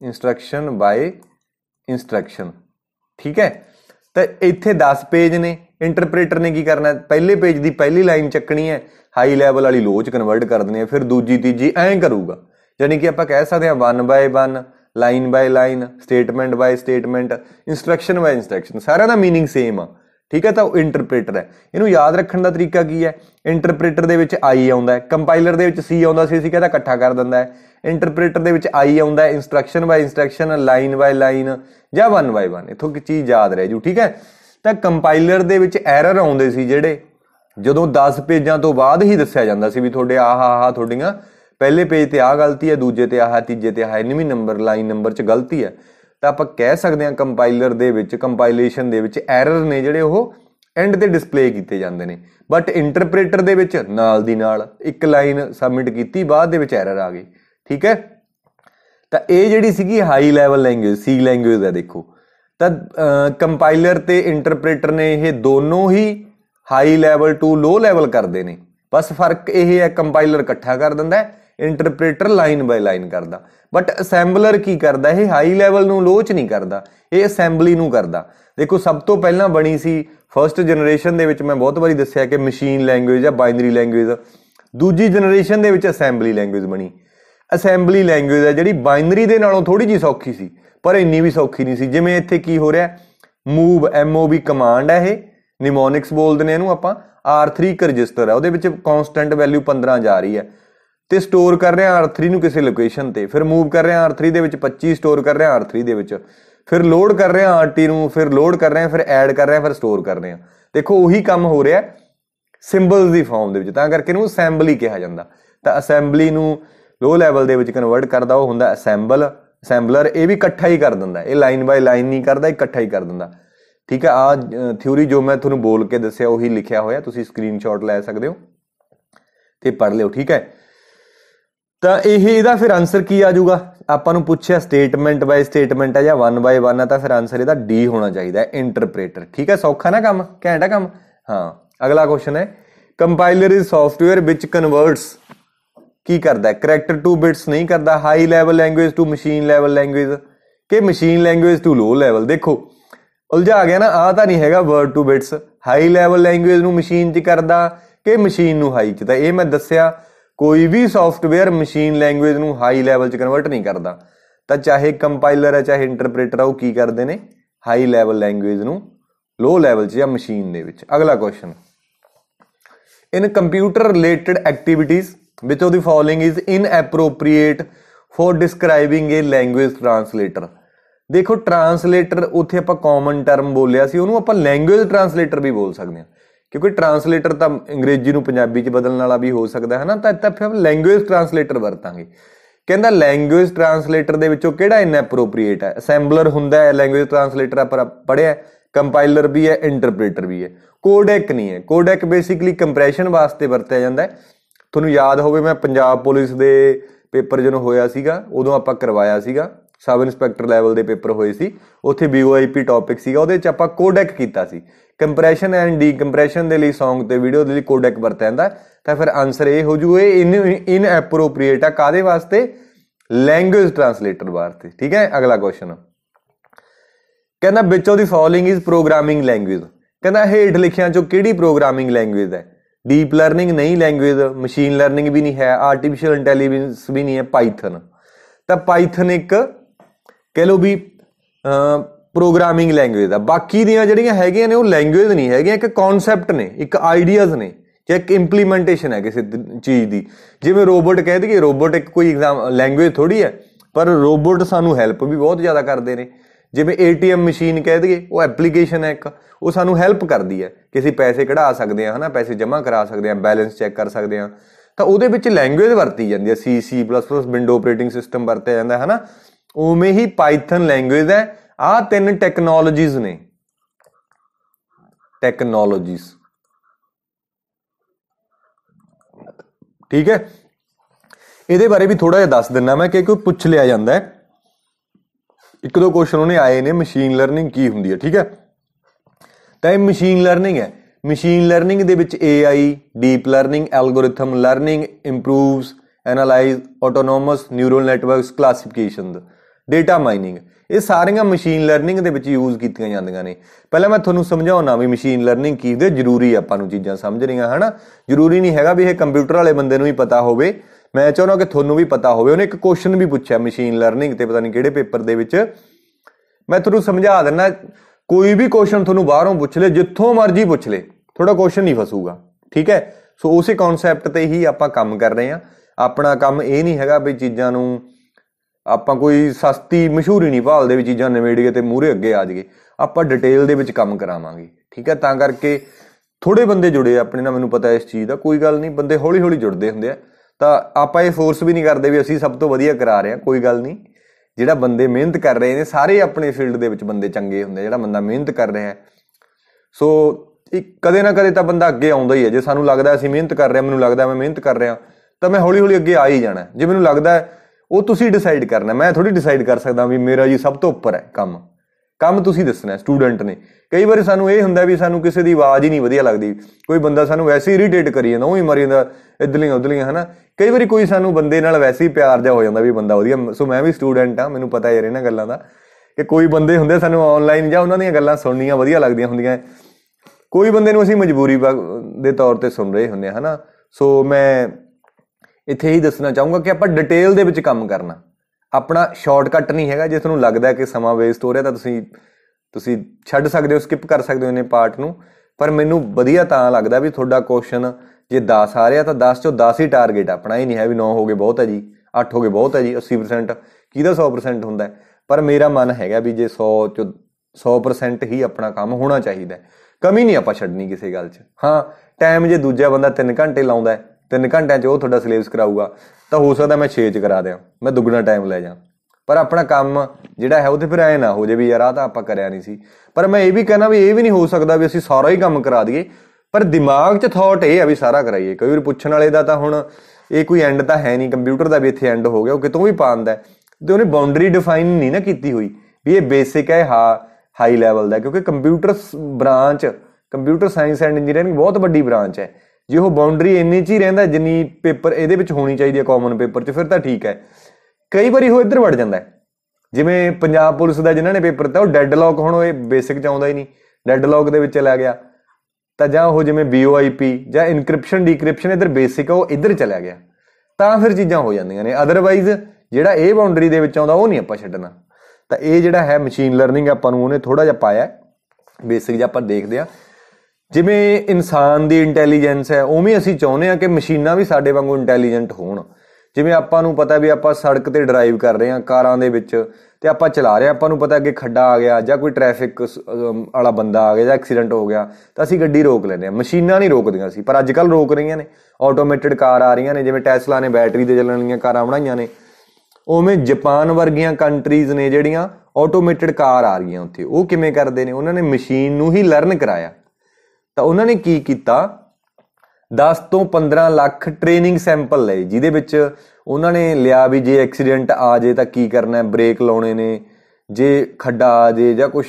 instruction by instruction ਠੀਕ ਹੈ ਤਾਂ ਇੱਥੇ 10 ਪੇਜ ਨੇ ਇੰਟਰਪ੍ਰੀਟਰ ਨੇ ਕੀ ਕਰਨਾ ਪਹਿਲੇ ਪੇਜ ਦੀ ਪਹਿਲੀ ਲਾਈਨ ਚੱਕਣੀ ਹੈ ਹਾਈ ਲੈਵਲ ਵਾਲੀ ਲੋਚ ਕਨਵਰਟ ਕਰ ਹੈ ਫਿਰ ਦੂਜੀ ਤੀਜੀ ਐਂ ਕਰੂਗਾ ਯਾਨੀ ਕਿ ਆਪਾਂ ਕਹਿ ਸਕਦੇ ਹਾਂ 1 by 1 line by line statement by statement instruction by instruction ਸਾਰਿਆਂ ਦਾ मीनिंग ਸੇਮ ਆ ਠੀਕ ਹੈ ਤਾਂ ਉਹ ਇੰਟਰਪ੍ਰੀਟਰ ਹੈ ਇਹਨੂੰ ਯਾਦ ਰੱਖਣ ਦਾ ਤਰੀਕਾ ਕੀ ਹੈ ਇੰਟਰਪ੍ਰੀਟਰ ਦੇ ਵਿੱਚ ਆਈ ਆਉਂਦਾ ਹੈ ਕੰਪਾਈਲਰ ਦੇ ਵਿੱਚ ਸੀ ਆਉਂਦਾ ਸੀ ਅਸੀਂ ਕਹਿੰਦਾ ਇਕੱਠਾ ਕਰ ਦਿੰਦਾ ਹੈ ਇੰਟਰਪ੍ਰੀਟਰ ਦੇ ਵਿੱਚ ਆਈ ਆਉਂਦਾ ਹੈ instruction by instruction line by line ਜਾਂ 1 ਬਾਈ 1 ਇਥੋਂ ਕੀ ਚੀਜ਼ ਯਾਦ ਰਹਿ ਜੂ ਠੀਕ ਹੈ ਤਾਂ ਕੰਪਾਈਲਰ ਦੇ ਵਿੱਚ ਐਰਰ ਆਉਂਦੇ ਸੀ ਜਿਹੜੇ ਜਦੋਂ 10 ਪੇਜਾਂ ਤੋਂ ਬਾਅਦ ਹੀ ਦੱਸਿਆ ਜਾਂਦਾ ਸੀ ਵੀ ਤੁਹਾਡੇ ਆਹ ਆਹ ਤੁਹਾਡੀਆਂ ਪਹਿਲੇ ਪੇਜ ਤੇ ਆਹ ਗਲਤੀ ਹੈ ਦੂਜੇ ਤੇ ਆਹ ਤੀਜੇ ਤੇ ਆਹ ਇਨਵੀਂ ਨੰਬਰ ਲਾਈਨ ਨੰਬਰ 'ਚ ਗਲਤੀ ਹੈ ਤਾਂ ਆਪਾਂ ਕਹਿ ਸਕਦੇ ਹਾਂ ਕੰਪਾਈਲਰ ਦੇ ਵਿੱਚ ਕੰਪਾਈਲੇਸ਼ਨ ਦੇ ਵਿੱਚ ਐਰਰ ਨੇ ਜਿਹੜੇ ਉਹ ਐਂਡ ਤੇ ਡਿਸਪਲੇ ਕੀਤੇ ਜਾਂਦੇ ਨੇ ਬਟ ਇੰਟਰਪ੍ਰੀਟਰ ਦੇ ਵਿੱਚ ਨਾਲ ਦੀ ਨਾਲ ਇੱਕ ਲਾਈਨ ਸਬਮਿਟ ਕੀਤੀ ਬਾਅਦ ਦੇ ਵਿੱਚ ਐਰਰ ਆ ਗਈ ਠੀਕ ਹੈ ਤਾਂ ਇਹ ਜਿਹੜੀ ਸੀਗੀ high level language C language ਹੈ ਦੇਖੋ ਤਾਂ ਕੰਪਾਈਲਰ ਤੇ ਇੰਟਰਪ੍ਰੀਟਰ ਨੇ ਇਹ ਦੋਨੋਂ ਹੀ high level to low level ਕਰਦੇ ਨੇ ਬਸ ਫਰਕ ਇਹ ਹੈ ਕੰਪਾਈਲਰ ਇਕੱਠਾ ਕਰ ਦਿੰਦਾ ਹੈ ਇੰਟਰਪ੍ਰੀਟਰ ਲਾਈਨ ਬਾਈ ਲਾਈਨ ਕਰਦਾ ਬਟ ਅਸੈਂਬਲਰ ਕੀ ਕਰਦਾ ਇਹ ਹਾਈ ਲੈਵਲ ਨੂੰ ਲੋਚ ਨਹੀਂ ਕਰਦਾ ਇਹ ਅਸੈਂਬਲੀ ਨੂੰ ਕਰਦਾ ਦੇਖੋ ਸਭ ਤੋਂ ਪਹਿਲਾਂ ਬਣੀ ਸੀ ਫਰਸਟ ਜਨਰੇਸ਼ਨ ਦੇ ਵਿੱਚ ਮੈਂ ਬਹੁਤ ਵਾਰੀ ਦੱਸਿਆ ਕਿ ਮਸ਼ੀਨ ਲੈਂਗੁਏਜ ਜਾਂ ਬਾਈਨਰੀ ਲੈਂਗੁਏਜ ਦੂਜੀ ਜਨਰੇਸ਼ਨ ਦੇ ਵਿੱਚ ਅਸੈਂਬਲੀ ਲੈਂਗੁਏਜ ਬਣੀ ਅਸੈਂਬਲੀ ਲੈਂਗੁਏਜ ਹੈ ਜਿਹੜੀ ਬਾਈਨਰੀ ਦੇ ਨਾਲੋਂ ਥੋੜੀ ਜੀ ਸੌਖੀ ਸੀ ਪਰ ਇੰਨੀ ਵੀ ਸੌਖੀ ਨਹੀਂ ਸੀ ਜਿਵੇਂ ਇੱਥੇ ਕੀ ਹੋ ਰਿਹਾ ਮੂਵ ਐਮਓਵੀ ਕਮਾਂਡ ਹੈ ਇਹ ਨਿਮੋਨਿਕਸ ਬੋਲਦੇ ਨੇ ਇਹਨੂੰ ਆਪਾਂ R3 ਰਜਿਸਟਰ ਹੈ ਉਹਦੇ ਵਿੱਚ ਕਨਸਟੈਂਟ ਵੈਲਿਊ 15 ਜਾ ਰਹੀ ਹੈ ਤੇ ਸਟੋਰ ਕਰ ਰਿਹਾ R3 ਨੂੰ ਕਿਸੇ ਲੋਕੇਸ਼ਨ ਤੇ ਫਿਰ ਮੂਵ ਕਰ ਰਿਹਾ R3 ਦੇ ਵਿੱਚ 25 ਸਟੋਰ ਕਰ ਰਿਹਾ R3 ਦੇ ਵਿੱਚ ਫਿਰ ਲੋਡ ਕਰ ਰਿਹਾ RT ਨੂੰ ਫਿਰ ਲੋਡ ਕਰ ਰਿਹਾ ਫਿਰ ਐਡ ਕਰ ਰਿਹਾ ਫਿਰ ਸਟੋਰ ਕਰ ਰਿਹਾ ਦੇਖੋ ਉਹੀ ਕੰਮ ਹੋ ਰਿਹਾ ਸਿੰਬਲਸ ਦੀ ਫਾਰਮ ਦੇ ਵਿੱਚ ਤਾਂ ਕਰਕੇ ਇਹਨੂੰ ਅਸੈਂਬਲੀ ਕਿਹਾ ਜਾਂਦਾ ਤਾਂ ਅਸੈਂਬਲੀ ਨੂੰ ਲੋ ਲੈਵਲ ਦੇ ਵਿੱਚ ਕਨਵਰਟ ਕਰਦਾ ਉਹ ਹੁੰਦਾ ਅਸੈਂਬਲ ਅਸੈਂਬਲਰ ਇਹ ਵੀ ਇਕੱਠਾ ਹੀ ਕਰ ਦਿੰਦਾ ਇਹ ਲਾਈਨ ਬਾਈ ਲਾਈਨ ਨਹੀਂ ਕਰਦਾ ਇਕੱਠਾ ਹੀ ਕਰ ਦਿੰਦਾ ਠੀਕ ਹੈ ਆ ਥਿਉਰੀ ਜੋ ਮੈਂ ਤੁਹਾਨੂੰ ਬੋਲ ਕੇ ਦੱਸਿਆ ਉਹੀ ਲਿਖਿਆ ਹੋਇਆ ਤੁਸੀਂ ਸਕਰੀਨਸ਼ਾਟ ਲੈ ਸਕਦੇ ਹੋ ਤੇ ਪੜ੍ਹ ਲਿਓ ਠੀਕ ਹੈ ਤਾਂ ਇਹ ਇਹਦਾ ਫਿਰ ਆਨਸਰ ਕੀ ਆ ਜਾਊਗਾ ਆਪਾਂ ਨੂੰ ਪੁੱਛਿਆ ਸਟੇਟਮੈਂਟ ਬਾਈ ਸਟੇਟਮੈਂਟ ਹੈ ਜਾਂ 1 ਬਾਈ 1 ਆ ਤਾਂ ਫਿਰ ਆਨਸਰ ਇਹਦਾ ਡੀ ਹੋਣਾ ਚਾਹੀਦਾ ਹੈ ਇੰਟਰਪ੍ਰੀਟਰ ਠੀਕ ਹੈ ਸੌਖਾ ਨਾ ਕੰਮ ਘੈਂਟਾ ਕੰਮ ਹਾਂ ਅਗਲਾ ਕੁਐਸਚਨ ਹੈ ਕੰਪਾਈਲਰ ਇਜ਼ ਸੌਫਟਵੇਅਰ ਵਿੱਚ ਕਨਵਰਟਸ ਕੀ ਕਰਦਾ ਕਰੈਕਟਰ ਟੂ ਬਿਟਸ ਨਹੀਂ ਕਰਦਾ high level language to machine level language ਕਿ machine language to low level ਦੇਖੋ ਉਲਝਾ ਗਿਆ ਨਾ ਆ ਤਾਂ ਨਹੀਂ ਹੈਗਾ word to bits high level language ਨੂੰ ਮਸ਼ੀਨ 'ਚ ਕਰਦਾ ਕਿ ਮਸ਼ੀਨ ਨੂੰ ਹਾਈ 'ਚ ਤਾਂ ਇਹ ਮੈਂ ਦੱਸਿਆ ਕੋਈ ਵੀ ਸੌਫਟਵੇਅਰ ਮਸ਼ੀਨ ਲੈਂਗੁਏਜ ਨੂੰ ਹਾਈ ਲੈਵਲ 'ਚ ਕਨਵਰਟ ਨਹੀਂ ਕਰਦਾ ਤਾਂ ਚਾਹੇ ਕੰਪਾਈਲਰ ਹੈ ਚਾਹੇ ਇੰਟਰਪ੍ਰੀਟਰ ਆ ਉਹ ਕੀ ਕਰਦੇ ਨੇ ਹਾਈ ਲੈਵਲ ਲੈਂਗੁਏਜ ਨੂੰ ਲੋ ਲੈਵਲ 'ਚ ਜਾਂ ਮਸ਼ੀਨ ਦੇ ਵਿੱਚ ਅਗਲਾ question in computer related activities which of the following is inappropriate for describing a language translator ਦੇਖੋ ਟ੍ਰਾਂਸਲੇਟਰ ਉੱਥੇ ਆਪਾਂ ਕਾਮਨ ਟਰਮ ਬੋਲਿਆ ਸੀ ਉਹਨੂੰ ਆਪਾਂ ਲੈਂਗੁਏਜ ਟ੍ਰਾਂਸਲੇਟਰ ਵੀ ਬੋਲ ਸਕਦੇ ਹਾਂ ਕਿਉਂਕਿ ਟਰਾਂਸਲੇਟਰ ਤਾਂ ਅੰਗਰੇਜ਼ੀ ਨੂੰ ਪੰਜਾਬੀ 'ਚ ਬਦਲਣ ਵਾਲਾ ਵੀ ਹੋ ਸਕਦਾ ਹੈ ਨਾ ਤਾਂ ਇੱਥੇ ਫਿਰ ਲੈਂਗੁਏਜ ਟਰਾਂਸਲੇਟਰ ਵਰਤਾਂਗੇ ਕਹਿੰਦਾ ਲੈਂਗੁਏਜ ਟਰਾਂਸਲੇਟਰ ਦੇ ਵਿੱਚੋਂ ਕਿਹੜਾ ਇਨ ਐਪਰੋਪਰੀਏਟ ਹੈ ਅਸੈਂਬਲਰ ਹੁੰਦਾ ਹੈ ਲੈਂਗੁਏਜ ਟਰਾਂਸਲੇਟਰ ਆਪਰ ਪੜਿਆ ਕੰਪਾਈਲਰ ਵੀ ਹੈ ਇੰਟਰਪ੍ਰੀਟਰ ਵੀ ਹੈ ਕੋਡੈਕ ਨਹੀਂ ਹੈ ਕੋਡੈਕ ਬੇਸਿਕਲੀ ਕੰਪਰੈਸ਼ਨ ਵਾਸਤੇ ਵਰਤਿਆ ਜਾਂਦਾ ਹੈ ਤੁਹਾਨੂੰ ਯਾਦ ਹੋਵੇ ਮੈਂ ਪੰਜਾਬ ਪੁਲਿਸ ਦੇ ਪੇਪਰ ਜਦੋਂ ਹੋਇਆ ਸੀਗਾ ਉਦੋਂ ਆਪਾਂ ਕਰਵਾਇਆ ਸੀਗਾ ਸਬ ਇੰਸਪੈਕਟਰ ਲੈਵਲ ਦੇ ਪੇਪਰ ਹੋਏ ਸੀ ਉੱਥੇ ਬੀਓਆਈਪੀ ਟੌਪਿਕ ਸੀਗਾ ਉਹਦੇ ਚ ਆਪਾਂ ਕੋਡੈਕ ਕੀਤਾ ਸੀ ਕੰਪਰੈਸ਼ਨ ਐਂਡ ਡੀਕੰਪਰੈਸ਼ਨ ਦੇ ਲਈ Song ਤੇ ਵੀਡੀਓ ਦੇ ਲਈ ਕੋਡੈਕ ਵਰਤਿਆ ਜਾਂਦਾ ਤਾਂ ਫਿਰ ਆਨਸਰ ਇਹ ਹੋ ਜੂ ਇਹ ਇਨ ਇਨਐਪਰੋਪ੍ਰੀਏਟ ਆ ਕਾਦੇ ਵਾਸਤੇ ਲੈਂਗੁਏਜ ਟ੍ਰਾਂਸਲੇਟਰ ਵਾਸਤੇ ਠੀਕ ਹੈ ਅਗਲਾ ਕੁਐਸਚਨ ਕਹਿੰਦਾ which of the following is programming language ਕਹਿੰਦਾ ਹੇਠ ਲਿਖਿਆਂ ਚੋਂ ਕਿਹੜੀ ਪ੍ਰੋਗਰਾਮਿੰਗ ਲੈਂਗੁਏਜ ਹੈ ਡੀਪ ਲਰਨਿੰਗ ਨਹੀਂ ਲੈਂਗੁਏਜ ਮਸ਼ੀਨ ਲਰਨਿੰਗ ਵੀ ਨਹੀਂ ਹੈ ਆਰਟੀਫੀਸ਼ੀਅਲ ਇੰਟੈਲੀਜੈਂਸ ਵੀ ਨਹੀਂ ਹੈ ਪਾਈਥਨ ਤਾਂ ਪਾਈਥਨ ਇੱਕ ਕਹਿ ਲੋ ਵੀ ਪ੍ਰੋਗਰਾਮਿੰਗ ਲੈਂਗੁਏਜ ਦਾ ਬਾਕੀ ਦੀਆਂ ਜਿਹੜੀਆਂ ਹੈਗੀਆਂ ਨੇ ਉਹ ਲੈਂਗੁਏਜ ਨਹੀਂ ਹੈਗੀਆਂ ਇੱਕ ਕਨਸੈਪਟ ਨੇ ਇੱਕ ਆਈਡੀਆਜ਼ ਨੇ ਜਾਂ ਇੱਕ ਇੰਪਲੀਮੈਂਟੇਸ਼ਨ ਹੈ ਕਿਸੇ ਚੀਜ਼ ਦੀ ਜਿਵੇਂ ਰੋਬੋਟ ਕਹਿ ਦਈਏ ਰੋਬੋਟ ਇੱਕ ਕੋਈ ਐਗਜ਼ਾਮ ਲੈਂਗੁਏਜ ਥੋੜੀ ਹੈ ਪਰ ਰੋਬੋਟ ਸਾਨੂੰ ਹੈਲਪ ਵੀ ਬਹੁਤ ਜ਼ਿਆਦਾ ਕਰਦੇ ਨੇ ਜਿਵੇਂ ਏਟੀਐਮ ਮਸ਼ੀਨ ਕਹਿ ਦਈਏ ਉਹ ਐਪਲੀਕੇਸ਼ਨ ਹੈ ਇੱਕ ਉਹ ਸਾਨੂੰ ਹੈਲਪ ਕਰਦੀ ਹੈ ਕਿ ਅਸੀਂ ਪੈਸੇ ਕਢਾ ਸਕਦੇ ਹਾਂ ਹਨਾ ਪੈਸੇ ਜਮ੍ਹਾਂ ਕਰਾ ਸਕਦੇ ਹਾਂ ਬੈਲੈਂਸ ਚੈੱਕ ਕਰ ਸਕਦੇ ਹਾਂ ਤਾਂ ਉਹਦੇ ਵਿੱਚ ਲੈਂਗੁਏਜ ਵਰਤੀ ਜਾਂਦੀ ਹੈ ਸੀ ਸੀ++ ਵਿੰਡੋ ਆਪਰੇਟਿੰਗ ਸਿਸਟਮ ਵਰਤਿਆ ਜਾਂਦਾ ਹੈ ਹਨਾ ਉਵੇਂ ਹੀ ਪਾਈਥਨ ਲੈਂਗੁਏਜ ਹੈ ਆ ਤਿੰਨ ਟੈਕਨੋਲੋਜੀਜ਼ ਨੇ ਟੈਕਨੋਲੋਜੀਜ਼ ਠੀਕ ਹੈ ਇਹਦੇ ਬਾਰੇ ਵੀ ਥੋੜਾ ਜਿਹਾ ਦੱਸ ਦਿੰਨਾ ਮੈਂ ਕਿ ਕੋਈ ਪੁੱਛ ਲਿਆ ਜਾਂਦਾ ਹੈ ਇੱਕ ਦੋ ਕੁਐਸਚਨ ਉਹਨੇ ਆਏ ਨੇ ਮਸ਼ੀਨ ਲਰਨਿੰਗ ਕੀ ਹੁੰਦੀ ਹੈ ਠੀਕ ਹੈ ਤਾਂ ਇਹ ਮਸ਼ੀਨ ਲਰਨਿੰਗ ਹੈ ਮਸ਼ੀਨ ਲਰਨਿੰਗ ਦੇ ਵਿੱਚ AI deep learning algorithm learning improves analyse autonomous neural networks classification data mining ਇਹ ਸਾਰੀਆਂ ਮਸ਼ੀਨ ਲਰਨਿੰਗ ਦੇ ਵਿੱਚ ਯੂਜ਼ ਕੀਤੀਆਂ ਜਾਂਦੀਆਂ ਨੇ ਪਹਿਲਾਂ ਮੈਂ ਤੁਹਾਨੂੰ ਸਮਝਾਉਣਾ ਵੀ ਮਸ਼ੀਨ ਲਰਨਿੰਗ ਕੀ ਦੇ ਜ਼ਰੂਰੀ ਆਪਾਂ ਨੂੰ ਚੀਜ਼ਾਂ ਸਮਝਣੀਆਂ ਹਨਾ ਜ਼ਰੂਰੀ ਨਹੀਂ ਹੈਗਾ ਵੀ ਇਹ ਕੰਪਿਊਟਰ ਵਾਲੇ ਬੰਦੇ ਨੂੰ ਹੀ ਪਤਾ ਹੋਵੇ ਮੈਂ ਚਾਹੁੰਦਾ ਕਿ ਤੁਹਾਨੂੰ ਵੀ ਪਤਾ ਹੋਵੇ ਉਹਨੇ ਇੱਕ ਕੁਐਸਚਨ ਵੀ ਪੁੱਛਿਆ ਮਸ਼ੀਨ ਲਰਨਿੰਗ ਤੇ ਪਤਾ ਨਹੀਂ ਕਿਹੜੇ ਪੇਪਰ ਦੇ ਵਿੱਚ ਮੈਂ ਤੁਹਾਨੂੰ ਸਮਝਾ ਦਿੰਦਾ ਕੋਈ ਵੀ ਕੁਐਸਚਨ ਤੁਹਾਨੂੰ ਬਾਹਰੋਂ ਪੁੱਛ ਲੇ ਜਿੱਥੋਂ ਮਰਜ਼ੀ ਪੁੱਛ ਲੇ ਥੋੜਾ ਕੁਐਸਚਨ ਨਹੀਂ ਫਸੂਗਾ ਠੀਕ ਹੈ ਸੋ ਉਸੇ ਕਨਸੈਪਟ ਤੇ ਹੀ ਆਪਾਂ ਕੰਮ ਕਰ ਰਹੇ ਆ ਆਪਣਾ ਕੰਮ ਇਹ ਨਹੀਂ ਹੈਗਾ ਵੀ ਚੀਜ਼ਾਂ ਨੂੰ ਆਪਾਂ ਕੋਈ ਸਸਤੀ ਮਸ਼ਹੂਰੀ ਨਹੀਂ ਭਾਲਦੇ ਵੀ ਚੀਜ਼ਾਂ ਨਵੇੜੀਏ ਤੇ ਮੂਰੇ ਅੱਗੇ ਆ ਜਾਗੇ ਆਪਾਂ ਡਿਟੇਲ ਦੇ ਵਿੱਚ ਕੰਮ ਕਰਾਵਾਂਗੇ ਠੀਕ ਹੈ ਤਾਂ ਕਰਕੇ ਥੋੜੇ ਬੰਦੇ ਜੁੜੇ ਆਪਣੇ ਨਾਲ ਮੈਨੂੰ ਪਤਾ ਇਸ ਚੀਜ਼ ਦਾ ਕੋਈ ਗੱਲ ਨਹੀਂ ਬੰਦੇ ਹੌਲੀ ਹੌਲੀ ਜੁੜਦੇ ਹੁੰਦੇ ਆ ਤਾਂ ਆਪਾਂ ਇਹ ਫੋਰਸ ਵੀ ਨਹੀਂ ਕਰਦੇ ਵੀ ਅਸੀਂ ਸਭ ਤੋਂ ਵਧੀਆ ਕਰਾ ਰਹੇ ਆ ਕੋਈ ਗੱਲ ਨਹੀਂ ਜਿਹੜਾ ਬੰਦੇ ਮਿਹਨਤ ਕਰ ਰਹੇ ਨੇ ਸਾਰੇ ਆਪਣੇ ਫੀਲਡ ਦੇ ਵਿੱਚ ਬੰਦੇ ਚੰਗੇ ਹੁੰਦੇ ਜਿਹੜਾ ਬੰਦਾ ਮਿਹਨਤ ਕਰ ਰਿਹਾ ਹੈ ਸੋ ਇੱਕ ਕਦੇ ਨਾ ਕਦੇ ਤਾਂ ਬੰਦਾ ਅੱਗੇ ਆਉਂਦਾ ਹੀ ਹੈ ਜੇ ਸਾਨੂੰ ਲੱਗਦਾ ਅਸੀਂ ਮਿਹਨਤ ਕਰ ਰਹੇ ਆ ਮੈਨੂੰ ਲੱਗਦਾ ਮੈਂ ਮਿਹਨਤ ਕਰ ਰਿਹਾ ਤਾਂ ਮੈਂ ਹੌਲੀ ਹੌਲੀ ਅੱਗੇ ਆ ਹੀ ਜਾਣਾ ਜੇ ਮੈਨੂੰ ਲੱਗਦਾ ਉਹ ਤੁਸੀਂ ਡਿਸਾਈਡ ਕਰਨਾ ਮੈਂ ਥੋੜੀ ਡਿਸਾਈਡ ਕਰ ਸਕਦਾ ਵੀ ਮੇਰਾ ਜੀ ਸਭ ਤੋਂ ਉੱਪਰ ਹੈ ਕੰਮ ਕੰਮ ਤੁਸੀਂ ਦੱਸਣਾ ਸਟੂਡੈਂਟ ਨੇ ਕਈ ਵਾਰੀ ਸਾਨੂੰ ਇਹ ਹੁੰਦਾ ਵੀ ਸਾਨੂੰ ਕਿਸੇ ਦੀ ਆਵਾਜ਼ ਹੀ ਨਹੀਂ ਵਧੀਆ ਲੱਗਦੀ ਕੋਈ ਬੰਦਾ ਸਾਨੂੰ ਵੈਸੇ ਇਰੀਟੇਟ ਕਰੀ ਜਾਂਦਾ ਉਹ ਹੀ ਮਰੀ ਜਾਂਦਾ ਇਦਲੀਆਂ ਉਦਲੀਆਂ ਹਨਾ ਕਈ ਵਾਰੀ ਕੋਈ ਸਾਨੂੰ ਬੰਦੇ ਨਾਲ ਵੈਸੇ ਹੀ ਪਿਆਰ ਜਾ ਹੋ ਜਾਂਦਾ ਵੀ ਬੰਦਾ ਵਧੀਆ ਸੋ ਮੈਂ ਵੀ ਸਟੂਡੈਂਟ ਆ ਮੈਨੂੰ ਪਤਾ ਯਾਰ ਇਹਨਾਂ ਗੱਲਾਂ ਦਾ ਕਿ ਕੋਈ ਬੰਦੇ ਹੁੰਦੇ ਸਾਨੂੰ ਆਨਲਾਈਨ ਜਾਂ ਉਹਨਾਂ ਦੀਆਂ ਗੱਲਾਂ ਸੁਣਨੀਆਂ ਵਧੀਆ ਲੱਗਦੀਆਂ ਹੁੰਦੀਆਂ ਕੋਈ ਬੰਦੇ ਨੂੰ ਅਸੀਂ ਮਜਬੂਰੀ ਦੇ ਤੌਰ ਤੇ ਸੁਣ ਰਹੇ ਹੁੰਦੇ ਹਨਾ ਸੋ ਮੈਂ ਇੱਥੇ ਹੀ ਦੱਸਣਾ ਚਾਹੂੰਗਾ ਕਿ ਆਪਾਂ ਡਿਟੇਲ ਦੇ ਵਿੱਚ ਕੰਮ ਕਰਨਾ ਆਪਣਾ ਸ਼ਾਰਟਕਟ ਨਹੀਂ ਹੈਗਾ ਜਿਸ ਨੂੰ ਲੱਗਦਾ ਕਿ ਸਮਾਂ ਵੇਸਟ ਹੋ ਰਿਹਾ ਤਾਂ ਤੁਸੀਂ ਤੁਸੀਂ ਛੱਡ ਸਕਦੇ ਹੋ ਸਕਿਪ ਕਰ ਸਕਦੇ ਹੋ ਇਹਨੇ ਪਾਰਟ ਨੂੰ ਪਰ ਮੈਨੂੰ ਵਧੀਆ ਤਾਂ ਲੱਗਦਾ ਵੀ ਤੁਹਾਡਾ ਕੁਐਸਚਨ ਜੇ 10 ਆ ਰਿਹਾ ਤਾਂ 10 ਚੋਂ 10 ਹੀ ਟਾਰਗੇਟ ਆਪਣਾ ਹੀ ਨਹੀਂ ਹੈ ਵੀ 9 ਹੋ ਗਏ ਬਹੁਤ ਹੈ ਜੀ 8 ਹੋ ਗਏ ਬਹੁਤ ਹੈ ਜੀ 80% ਕਿਹਦਾ 100% ਹੁੰਦਾ ਪਰ ਮੇਰਾ ਮਨ ਹੈਗਾ ਵੀ ਜੇ 100 ਚੋਂ 100% ਹੀ ਆਪਣਾ ਕੰਮ ਹੋਣਾ ਚਾਹੀਦਾ ਕਮੀ ਨਹੀਂ ਆਪਾਂ ਛੱਡਣੀ ਕਿਸੇ ਗੱਲ 'ਚ ਹਾਂ ਟਾਈਮ ਜੇ ਦੂਜਾ ਬੰਦਾ 3 ਘੰਟੇ ਲਾਉਂਦਾ ਤਿੰਨ ਘੰਟਿਆਂ 'ਚ ਉਹ ਤੁਹਾਡਾ ਸਿਲੇਬਸ ਕਰਾਊਗਾ ਤਾਂ ਹੋ ਸਕਦਾ ਮੈਂ 6 'ਚ ਕਰਾ ਦਿਆਂ ਮੈਂ ਦੁੱਗਣਾ ਟਾਈਮ ਲੈ ਜਾ ਪਰ ਆਪਣਾ ਕੰਮ ਜਿਹੜਾ ਹੈ ਉਹਦੇ ਫਿਰ ਐ ਨਾ ਹੋ ਜੇ ਵੀ ਯਾਰ ਆ ਤਾਂ ਆਪਾਂ ਕਰਿਆ ਨਹੀਂ ਸੀ ਪਰ ਮੈਂ ਇਹ ਵੀ ਕਹਿਣਾ ਵੀ ਇਹ ਵੀ ਨਹੀਂ ਹੋ ਸਕਦਾ ਵੀ ਅਸੀਂ ਸਾਰਾ ਹੀ ਕੰਮ ਕਰਾ ਦਈਏ ਪਰ ਦਿਮਾਗ 'ਚ ਥਾਟ ਇਹ ਆ ਵੀ ਸਾਰਾ ਕਰਾਈਏ ਕਈ ਵਾਰ ਪੁੱਛਣ ਵਾਲੇ ਦਾ ਤਾਂ ਹੁਣ ਇਹ ਕੋਈ ਐਂਡ ਤਾਂ ਹੈ ਨਹੀਂ ਕੰਪਿਊਟਰ ਦਾ ਵੀ ਇੱਥੇ ਐਂਡ ਹੋ ਗਿਆ ਉਹ ਕਿਤੋਂ ਵੀ ਪਾਉਂਦਾ ਤੇ ਉਹਨੇ ਬਾਉਂਡਰੀ ਡਿਫਾਈਨ ਨਹੀਂ ਨਾ ਕੀਤੀ ਹੋਈ ਵੀ ਇਹ ਬੇਸਿਕ ਹੈ ਹਾ ਹਾਈ ਲੈਵਲ ਦਾ ਕਿਉਂਕਿ computer branch computer science and engineering ਬਹੁਤ ਵੱਡੀ ਬ੍ਰਾਂਚ ਹੈ ਜੇ ਉਹ ਬਾਉਂਡਰੀ ਇੰਨੀ ਚ ਹੀ ਰਹਿੰਦਾ ਜਿੰਨੀ ਪੇਪਰ ਇਹਦੇ ਵਿੱਚ ਹੋਣੀ ਚਾਹੀਦੀ ਹੈ ਕਾਮਨ ਪੇਪਰ 'ਚ ਫਿਰ ਤਾਂ ਠੀਕ ਹੈ ਕਈ ਵਾਰੀ ਉਹ ਇੱਧਰ ਵੜ ਜਾਂਦਾ ਜਿਵੇਂ ਪੰਜਾਬ ਪੁਲਿਸ ਦਾ ਜਿਨ੍ਹਾਂ ਨੇ ਪੇਪਰ ਦਿੱਤਾ ਉਹ ਡੈੱਡ ਲੌਕ ਹੁਣ ਉਹ ਬੇਸਿਕ 'ਚ ਆਉਂਦਾ ਹੀ ਨਹੀਂ ਡੈੱਡ ਲੌਕ ਦੇ ਵਿੱਚ ਚਲਾ ਗਿਆ ਤਾਂ ਜਾਂ ਉਹ ਜਿਵੇਂ BOIP ਜਾਂ ਇਨਕ੍ਰਿਪਸ਼ਨ ਡੀਕ੍ਰਿਪਸ਼ਨ ਇਧਰ ਬੇਸਿਕ ਉਹ ਇਧਰ ਚਲਾ ਗਿਆ ਤਾਂ ਫਿਰ ਚੀਜ਼ਾਂ ਹੋ ਜਾਂਦੀਆਂ ਨੇ ਅਦਰਵਾਈਜ਼ ਜਿਹੜਾ ਇਹ ਬਾਉਂਡਰੀ ਦੇ ਵਿੱਚ ਆਉਂਦਾ ਉਹ ਨਹੀਂ ਆਪਾਂ ਛੱਡਣਾ ਤਾਂ ਇਹ ਜਿਹੜਾ ਹੈ ਮਸ਼ੀਨ ਲਰਨਿੰਗ ਆਪਾਂ ਨੂੰ ਉਹਨੇ ਥੋੜਾ ਜਿਹਾ ਪਾਇਆ ਬੇਸਿਕ ਜਿਹਾ ਆਪਾਂ ਦੇਖਦੇ ਆ ਜਿਵੇਂ ਇਨਸਾਨ ਦੀ ਇੰਟੈਲੀਜੈਂਸ ਹੈ ਉਵੇਂ ਅਸੀਂ ਚਾਹੁੰਦੇ ਆ ਕਿ ਮਸ਼ੀਨਾਂ ਵੀ ਸਾਡੇ ਵਾਂਗੂ ਇੰਟੈਲੀਜੈਂਟ ਹੋਣ ਜਿਵੇਂ ਆਪਾਂ ਨੂੰ ਪਤਾ ਵੀ ਆਪਾਂ ਸੜਕ ਤੇ ਡਰਾਈਵ ਕਰ ਰਹੇ ਆ ਕਾਰਾਂ ਦੇ ਵਿੱਚ ਤੇ ਆਪਾਂ ਚਲਾ ਰਹੇ ਆ ਆਪਾਂ ਨੂੰ ਪਤਾ ਅੱਗੇ ਖੱਡਾ ਆ ਗਿਆ ਜਾਂ ਕੋਈ ਟ੍ਰੈਫਿਕ ਵਾਲਾ ਬੰਦਾ ਆ ਗਿਆ ਜਾਂ ਐਕਸੀਡੈਂਟ ਹੋ ਗਿਆ ਤਾਂ ਅਸੀਂ ਗੱਡੀ ਰੋਕ ਲੈਂਦੇ ਆ ਮਸ਼ੀਨਾਂ ਨਹੀਂ ਰੋਕਦੀਆਂ ਸੀ ਪਰ ਅੱਜ ਕੱਲ ਰੋਕ ਰਹੀਆਂ ਨੇ ਆਟੋਮੇਟਿਡ ਕਾਰ ਆ ਰਹੀਆਂ ਨੇ ਜਿਵੇਂ ਟੈਸਲਾ ਨੇ ਬੈਟਰੀ ਤੇ ਚੱਲਣ ਵਾਲੀਆਂ ਕਾਰਾਂ ਬਣਾਈਆਂ ਨੇ ਉਵੇਂ ਜਾਪਾਨ ਵਰਗੀਆਂ ਕੰਟਰੀਜ਼ ਨੇ ਜਿਹੜੀਆਂ ਆਟੋਮੇਟਿਡ ਕਾਰ ਆ ਰਹੀਆਂ ਉੱਥੇ ਉਹ ਕਿਵੇਂ ਕਰਦੇ ਨੇ ਉਹਨਾਂ ਨੇ ਮਸ਼ੀਨ ਨੂੰ ਹੀ ਲਰਨ ਕਰਾਇਆ ਤਾਂ ਉਹਨਾਂ ਨੇ ਕੀ ਕੀਤਾ 10 ਤੋਂ 15 ਲੱਖ ਟ੍ਰੇਨਿੰਗ ਸੈਂਪਲ ਲਏ ਜਿਹਦੇ ਵਿੱਚ ਉਹਨਾਂ ਨੇ ਲਿਆ ਵੀ ਜੇ ਐਕਸੀਡੈਂਟ ਆ ਜੇ ਤਾਂ ਕੀ ਕਰਨਾ ਹੈ ਬ੍ਰੇਕ ਲਾਉਣੇ ਨੇ ਜੇ ਖੱਡਾ ਆ ਜੇ ਜਾਂ ਕੁਝ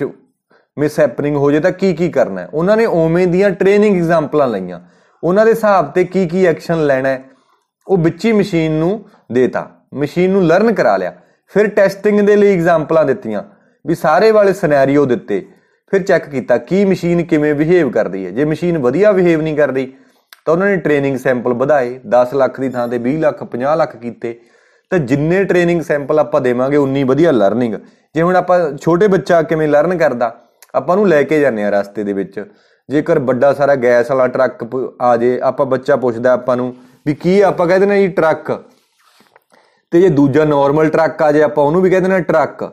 ਮਿਸ ਹੈਪਨਿੰਗ ਹੋ ਜੇ ਤਾਂ ਕੀ ਕੀ ਕਰਨਾ ਹੈ ਉਹਨਾਂ ਨੇ ਓਵੇਂ ਦੀਆਂ ਟ੍ਰੇਨਿੰਗ ਐਗਜ਼ਾਮਪਲਾਂ ਲਈਆਂ ਉਹਨਾਂ ਦੇ ਹਿਸਾਬ ਤੇ ਕੀ ਕੀ ਐਕਸ਼ਨ ਲੈਣਾ ਹੈ ਉਹ ਵਿੱਚੀ ਮਸ਼ੀਨ ਨੂੰ ਦੇਤਾ ਮਸ਼ੀਨ ਨੂੰ ਲਰਨ ਕਰਾ ਲਿਆ ਫਿਰ ਟੈਸਟਿੰਗ ਦੇ ਲਈ ਐਗਜ਼ਾਮਪਲਾਂ ਦਿੱਤੀਆਂ ਵੀ ਸਾਰੇ ਵਾਲੇ ਸਿਨੈਰੀਓ ਦਿੱਤੇ ਫਿਰ ਚੈੱਕ ਕੀਤਾ ਕੀ ਮਸ਼ੀਨ ਕਿਵੇਂ ਬਿਹੇਵ ਕਰਦੀ ਹੈ ਜੇ ਮਸ਼ੀਨ ਵਧੀਆ ਬਿਹੇਵ ਨਹੀਂ ਕਰਦੀ ਤਾਂ ਉਹਨਾਂ ਨੇ ਟ੍ਰੇਨਿੰਗ ਸੈਂਪਲ ਵਧਾਏ 10 ਲੱਖ ਦੀ ਥਾਂ ਤੇ 20 ਲੱਖ 50 ਲੱਖ ਕੀਤੇ ਤਾਂ ਜਿੰਨੇ ਟ੍ਰੇਨਿੰਗ ਸੈਂਪਲ ਆਪਾਂ ਦੇਵਾਂਗੇ ਉਨੀ ਵਧੀਆ ਲਰਨਿੰਗ ਜੇ ਹੁਣ ਆਪਾਂ ਛੋਟੇ ਬੱਚਾ ਕਿਵੇਂ ਲਰਨ ਕਰਦਾ ਆਪਾਂ ਨੂੰ ਲੈ ਕੇ ਜਾਂਦੇ ਆ ਰਸਤੇ ਦੇ ਵਿੱਚ ਜੇਕਰ ਵੱਡਾ ਸਾਰਾ ਗੈਸ ਵਾਲਾ ਟਰੱਕ ਆ ਜੇ ਆਪਾਂ ਬੱਚਾ ਪੁੱਛਦਾ ਆਪਾਂ ਨੂੰ ਵੀ ਕੀ ਆਪਾਂ ਕਹਿੰਦੇ ਨੇ ਜੀ ਟਰੱਕ ਤੇ ਜੇ ਦੂਜਾ ਨਾਰਮਲ ਟਰੱਕ ਆ ਜੇ ਆਪਾਂ ਉਹਨੂੰ ਵੀ ਕਹਿੰਦੇ ਨੇ ਟਰੱਕ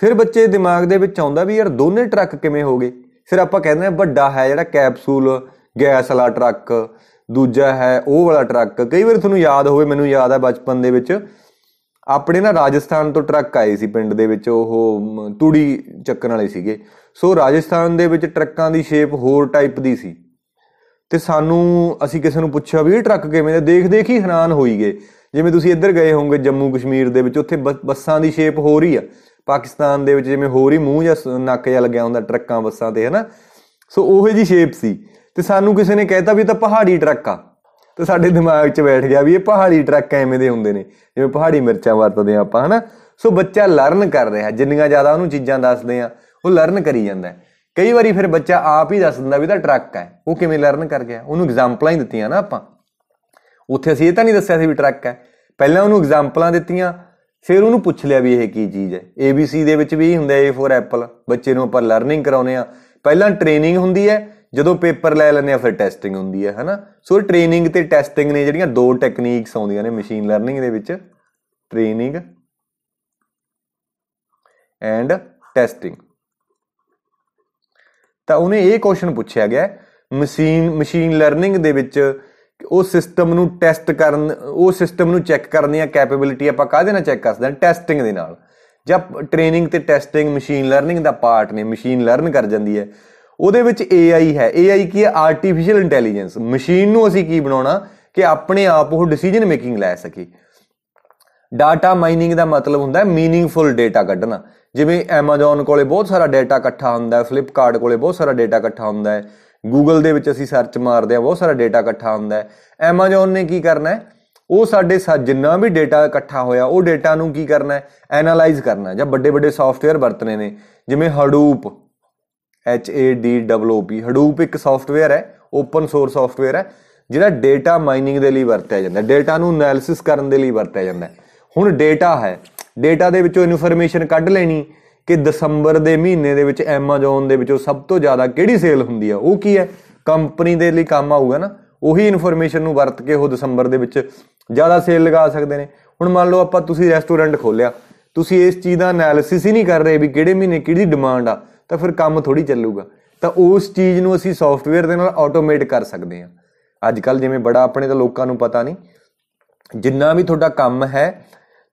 ਫਿਰ ਬੱਚੇ ਦਿਮਾਗ ਦੇ ਵਿੱਚ ਆਉਂਦਾ ਵੀ ਯਾਰ ਦੋਨੇ ਟਰੱਕ ਕਿਵੇਂ ਹੋ ਗਏ ਫਿਰ ਆਪਾਂ ਕਹਿੰਦੇ ਆ ਵੱਡਾ ਹੈ ਜਿਹੜਾ ਕੈਪਸੂਲ ਗੈਸ ਵਾਲਾ ਟਰੱਕ ਦੂਜਾ ਹੈ ਉਹ ਵਾਲਾ ਟਰੱਕ ਕਈ ਵਾਰ ਤੁਹਾਨੂੰ ਯਾਦ ਹੋਵੇ ਮੈਨੂੰ ਯਾਦ ਆ ਬਚਪਨ ਦੇ ਵਿੱਚ ਆਪਣੇ ਨਾ ਰਾਜਸਥਾਨ ਤੋਂ ਟਰੱਕ ਆਏ ਸੀ ਪਿੰਡ ਦੇ ਵਿੱਚ ਉਹ ਤੂੜੀ ਚੱਕਣ ਵਾਲੇ ਸੀਗੇ ਸੋ ਰਾਜਸਥਾਨ ਦੇ ਵਿੱਚ ਟਰੱਕਾਂ ਦੀ ਸ਼ੇਪ ਹੋਰ ਟਾਈਪ ਦੀ ਸੀ ਤੇ ਸਾਨੂੰ ਅਸੀਂ ਕਿਸੇ ਨੂੰ ਪੁੱਛਿਆ ਵੀ ਇਹ ਟਰੱਕ ਕਿਵੇਂ ਦੇ ਦੇਖ ਦੇਖ ਹੀ ਹੈਰਾਨ ਹੋਈ ਗਏ ਜਿਵੇਂ ਤੁਸੀਂ ਇੱਧਰ ਗਏ ਹੋਵੋਗੇ ਜੰਮੂ ਕਸ਼ਮੀਰ ਦੇ ਵਿੱਚ ਉੱਥੇ ਬੱਸਾਂ ਦੀ ਸ਼ੇਪ ਹੋ ਰਹੀ ਆ ਪਾਕਿਸਤਾਨ ਦੇ ਵਿੱਚ ਜਿਵੇਂ ਹੋਰ ਹੀ ਮੂੰਹ ਜਾਂ ਨੱਕ ਜਾਂ ਲੱਗਿਆ ਹੁੰਦਾ ਟਰੱਕਾਂ ਬੱਸਾਂ ਤੇ ਹਨਾ ਸੋ ਉਹੇ ਜੀ ਸ਼ੇਪ ਸੀ ਤੇ ਸਾਨੂੰ ਕਿਸੇ ਨੇ ਕਹਿਤਾ ਵੀ ਇਹ ਤਾਂ ਪਹਾੜੀ ਟਰੱਕ ਆ ਤੇ ਸਾਡੇ ਦਿਮਾਗ 'ਚ ਬੈਠ ਗਿਆ ਵੀ ਇਹ ਪਹਾੜੀ ਟਰੱਕ ਐਵੇਂ ਦੇ ਹੁੰਦੇ ਨੇ ਜਿਵੇਂ ਪਹਾੜੀ ਮਿਰਚਾਂ ਵਰਤਦੇ ਆਪਾਂ ਹਨਾ ਸੋ ਬੱਚਾ ਲਰਨ ਕਰ ਰਿਹਾ ਜਿੰਨੀਆਂ ਜ਼ਿਆਦਾ ਉਹਨੂੰ ਚੀਜ਼ਾਂ ਦੱਸਦੇ ਆ ਉਹ ਲਰਨ ਕਰੀ ਜਾਂਦਾ ਹੈ ਕਈ ਵਾਰੀ ਫਿਰ ਬੱਚਾ ਆਪ ਹੀ ਦੱਸ ਦਿੰਦਾ ਵੀ ਤਾਂ ਟਰੱਕ ਹੈ ਉਹ ਕਿਵੇਂ ਲਰਨ ਕਰ ਗਿਆ ਉਹਨੂੰ ਐਗਜ਼ਾਮਪਲਾਂ ਹੀ ਦਿੱਤੀਆਂ ਨਾ ਆਪਾਂ ਉੱਥੇ ਅਸੀਂ ਇਹ ਤਾਂ ਨਹੀਂ ਦੱਸਿਆ ਸੀ ਵੀ ਟਰੱਕ ਹੈ ਪਹਿਲਾਂ ਉਹਨੂੰ ਐਗਜ਼ਾਮਪਲਾਂ ਦਿੱਤੀਆਂ ਫਿਰ ਉਹਨੂੰ ਪੁੱਛ ਲਿਆ ਵੀ ਇਹ ਕੀ ਚੀਜ਼ ਹੈ ABC ਦੇ ਵਿੱਚ ਵੀ ਹੁੰਦਾ A ਫॉर ਐਪਲ ਬੱਚੇ ਨੂੰ ਆਪਾਂ ਲਰਨਿੰਗ ਕਰਾਉਨੇ ਆ ਪਹਿਲਾਂ ਟ੍ਰੇਨਿੰਗ ਹੁੰਦੀ ਹੈ ਜਦੋਂ ਪੇਪਰ ਲੈ ਲੈਂਦੇ ਆ ਫਿਰ ਟੈਸਟਿੰਗ ਹੁੰਦੀ ਹੈ ਹਨਾ ਸੋ ਟ੍ਰੇਨਿੰਗ ਤੇ ਟੈਸਟਿੰਗ ਨੇ ਜਿਹੜੀਆਂ ਦੋ ਟੈਕਨੀਕਸ ਆਉਂਦੀਆਂ ਨੇ ਮਸ਼ੀਨ ਲਰਨਿੰਗ ਦੇ ਵਿੱਚ ਟ੍ਰੇਨਿੰਗ ਐਂਡ ਟੈਸਟਿੰਗ ਤਾਂ ਉਹਨੇ ਇਹ ਕੁਐਸਚਨ ਪੁੱਛਿਆ ਗਿਆ ਮਸ਼ੀਨ ਮਸ਼ੀਨ ਲਰਨਿੰਗ ਦੇ ਵਿੱਚ ਉਹ ਸਿਸਟਮ ਨੂੰ ਟੈਸਟ ਕਰਨ ਉਹ ਸਿਸਟਮ ਨੂੰ ਚੈੱਕ ਕਰਨ ਦੀਆਂ ਕੈਪੇਬਿਲਿਟੀ ਆਪਾਂ ਕਾਹਦੇ ਨਾਲ ਚੈੱਕ ਕਰ ਸਕਦੇ ਹਾਂ ਟੈਸਟਿੰਗ ਦੇ ਨਾਲ ਜਦ ਟ੍ਰੇਨਿੰਗ ਤੇ ਟੈਸਟਿੰਗ ਮਸ਼ੀਨ ਲਰਨਿੰਗ ਦਾ ਪਾਰਟ ਨੇ ਮਸ਼ੀਨ ਲਰਨ ਕਰ ਜਾਂਦੀ ਹੈ ਉਹਦੇ ਵਿੱਚ AI ਹੈ AI ਕੀ ਹੈ ਆਰਟੀਫੀਸ਼ੀਅਲ ਇੰਟੈਲੀਜੈਂਸ ਮਸ਼ੀਨ ਨੂੰ ਅਸੀਂ ਕੀ ਬਣਾਉਣਾ ਕਿ ਆਪਣੇ ਆਪ ਉਹ ਡਿਸੀਜਨ ਮੇਕਿੰਗ ਲੈ ਸਕੇ ਡਾਟਾ ਮਾਈਨਿੰਗ ਦਾ ਮਤਲਬ ਹੁੰਦਾ ਹੈ मीनिंगफुल ਡਾਟਾ ਕੱਢਣਾ ਜਿਵੇਂ Amazon ਕੋਲੇ ਬਹੁਤ ਸਾਰਾ ਡਾਟਾ ਇਕੱਠਾ ਹੁੰਦਾ ਹੈ Flipkart ਕੋਲੇ ਬਹੁਤ ਸਾਰਾ ਡਾਟਾ ਇਕੱਠਾ ਹੁੰਦਾ ਹੈ Google ਦੇ ਵਿੱਚ ਅਸੀਂ ਸਰਚ ਮਾਰਦੇ ਆ ਬਹੁਤ ਸਾਰਾ ਡਾਟਾ ਇਕੱਠਾ ਹੁੰਦਾ ਹੈ Amazon ਨੇ ਕੀ ਕਰਨਾ ਹੈ ਉਹ ਸਾਡੇ ਜਿੰਨਾ ਵੀ ਡਾਟਾ ਇਕੱਠਾ ਹੋਇਆ ਉਹ ਡਾਟਾ ਨੂੰ ਕੀ ਕਰਨਾ ਹੈ ਐਨਾਲਾਈਜ਼ ਕਰਨਾ ਹੈ ਜਾਂ ਵੱਡੇ ਵੱਡੇ ਸੌਫਟਵੇਅਰ ਵਰਤਨੇ ਨੇ ਜਿਵੇਂ Hadoop H A D O P Hadoop ਇੱਕ ਸੌਫਟਵੇਅਰ ਹੈ ਓਪਨ ਸੋਰਸ ਸੌਫਟਵੇਅਰ ਹੈ ਜਿਹੜਾ ਡਾਟਾ ਮਾਈਨਿੰਗ ਦੇ ਲਈ ਵਰਤਿਆ ਜਾਂਦਾ ਹੈ ਡਾਟਾ ਨੂੰ ਐਨਾਲਿਸਿਸ ਕਰਨ ਦੇ ਲਈ ਵਰਤਿਆ ਜਾਂਦਾ ਹੈ ਹੁਣ ਡਾਟਾ ਹੈ ਡਾਟਾ ਦੇ ਵਿੱਚੋਂ ਇਨਫੋਰਮੇਸ਼ਨ ਕੱਢ ਲੈਣੀ ਕਿ ਦਸੰਬਰ ਦੇ ਮਹੀਨੇ ਦੇ ਵਿੱਚ ਐਮਾਜ਼ਨ ਦੇ ਵਿੱਚੋਂ ਸਭ ਤੋਂ ਜ਼ਿਆਦਾ ਕਿਹੜੀ ਸੇਲ ਹੁੰਦੀ ਆ ਉਹ ਕੀ ਹੈ ਕੰਪਨੀ ਦੇ ਲਈ ਕੰਮ ਆਊਗਾ ਨਾ ਉਹੀ ਇਨਫੋਰਮੇਸ਼ਨ ਨੂੰ ਵਰਤ ਕੇ ਉਹ ਦਸੰਬਰ ਦੇ ਵਿੱਚ ਜ਼ਿਆਦਾ ਸੇਲ ਲਗਾ ਸਕਦੇ ਨੇ ਹੁਣ ਮੰਨ ਲਓ ਆਪਾਂ ਤੁਸੀਂ ਰੈਸਟੋਰੈਂਟ ਖੋਲਿਆ ਤੁਸੀਂ ਇਸ ਚੀਜ਼ ਦਾ ਐਨਾਲਿਸਿਸ ਹੀ ਨਹੀਂ ਕਰ ਰਹੇ ਵੀ ਕਿਹੜੇ ਮਹੀਨੇ ਕਿਹੜੀ ਡਿਮਾਂਡ ਆ ਤਾਂ ਫਿਰ ਕੰਮ ਥੋੜੀ ਚੱਲੂਗਾ ਤਾਂ ਉਸ ਚੀਜ਼ ਨੂੰ ਅਸੀਂ ਸੌਫਟਵੇਅਰ ਦੇ ਨਾਲ ਆਟੋਮੇਟ ਕਰ ਸਕਦੇ ਹਾਂ ਅੱਜ ਕੱਲ ਜਿਵੇਂ ਬੜਾ ਆਪਣੇ ਤਾਂ ਲੋਕਾਂ ਨੂੰ ਪਤਾ ਨਹੀਂ ਜਿੰਨਾ ਵੀ ਤੁਹਾਡਾ ਕੰਮ ਹੈ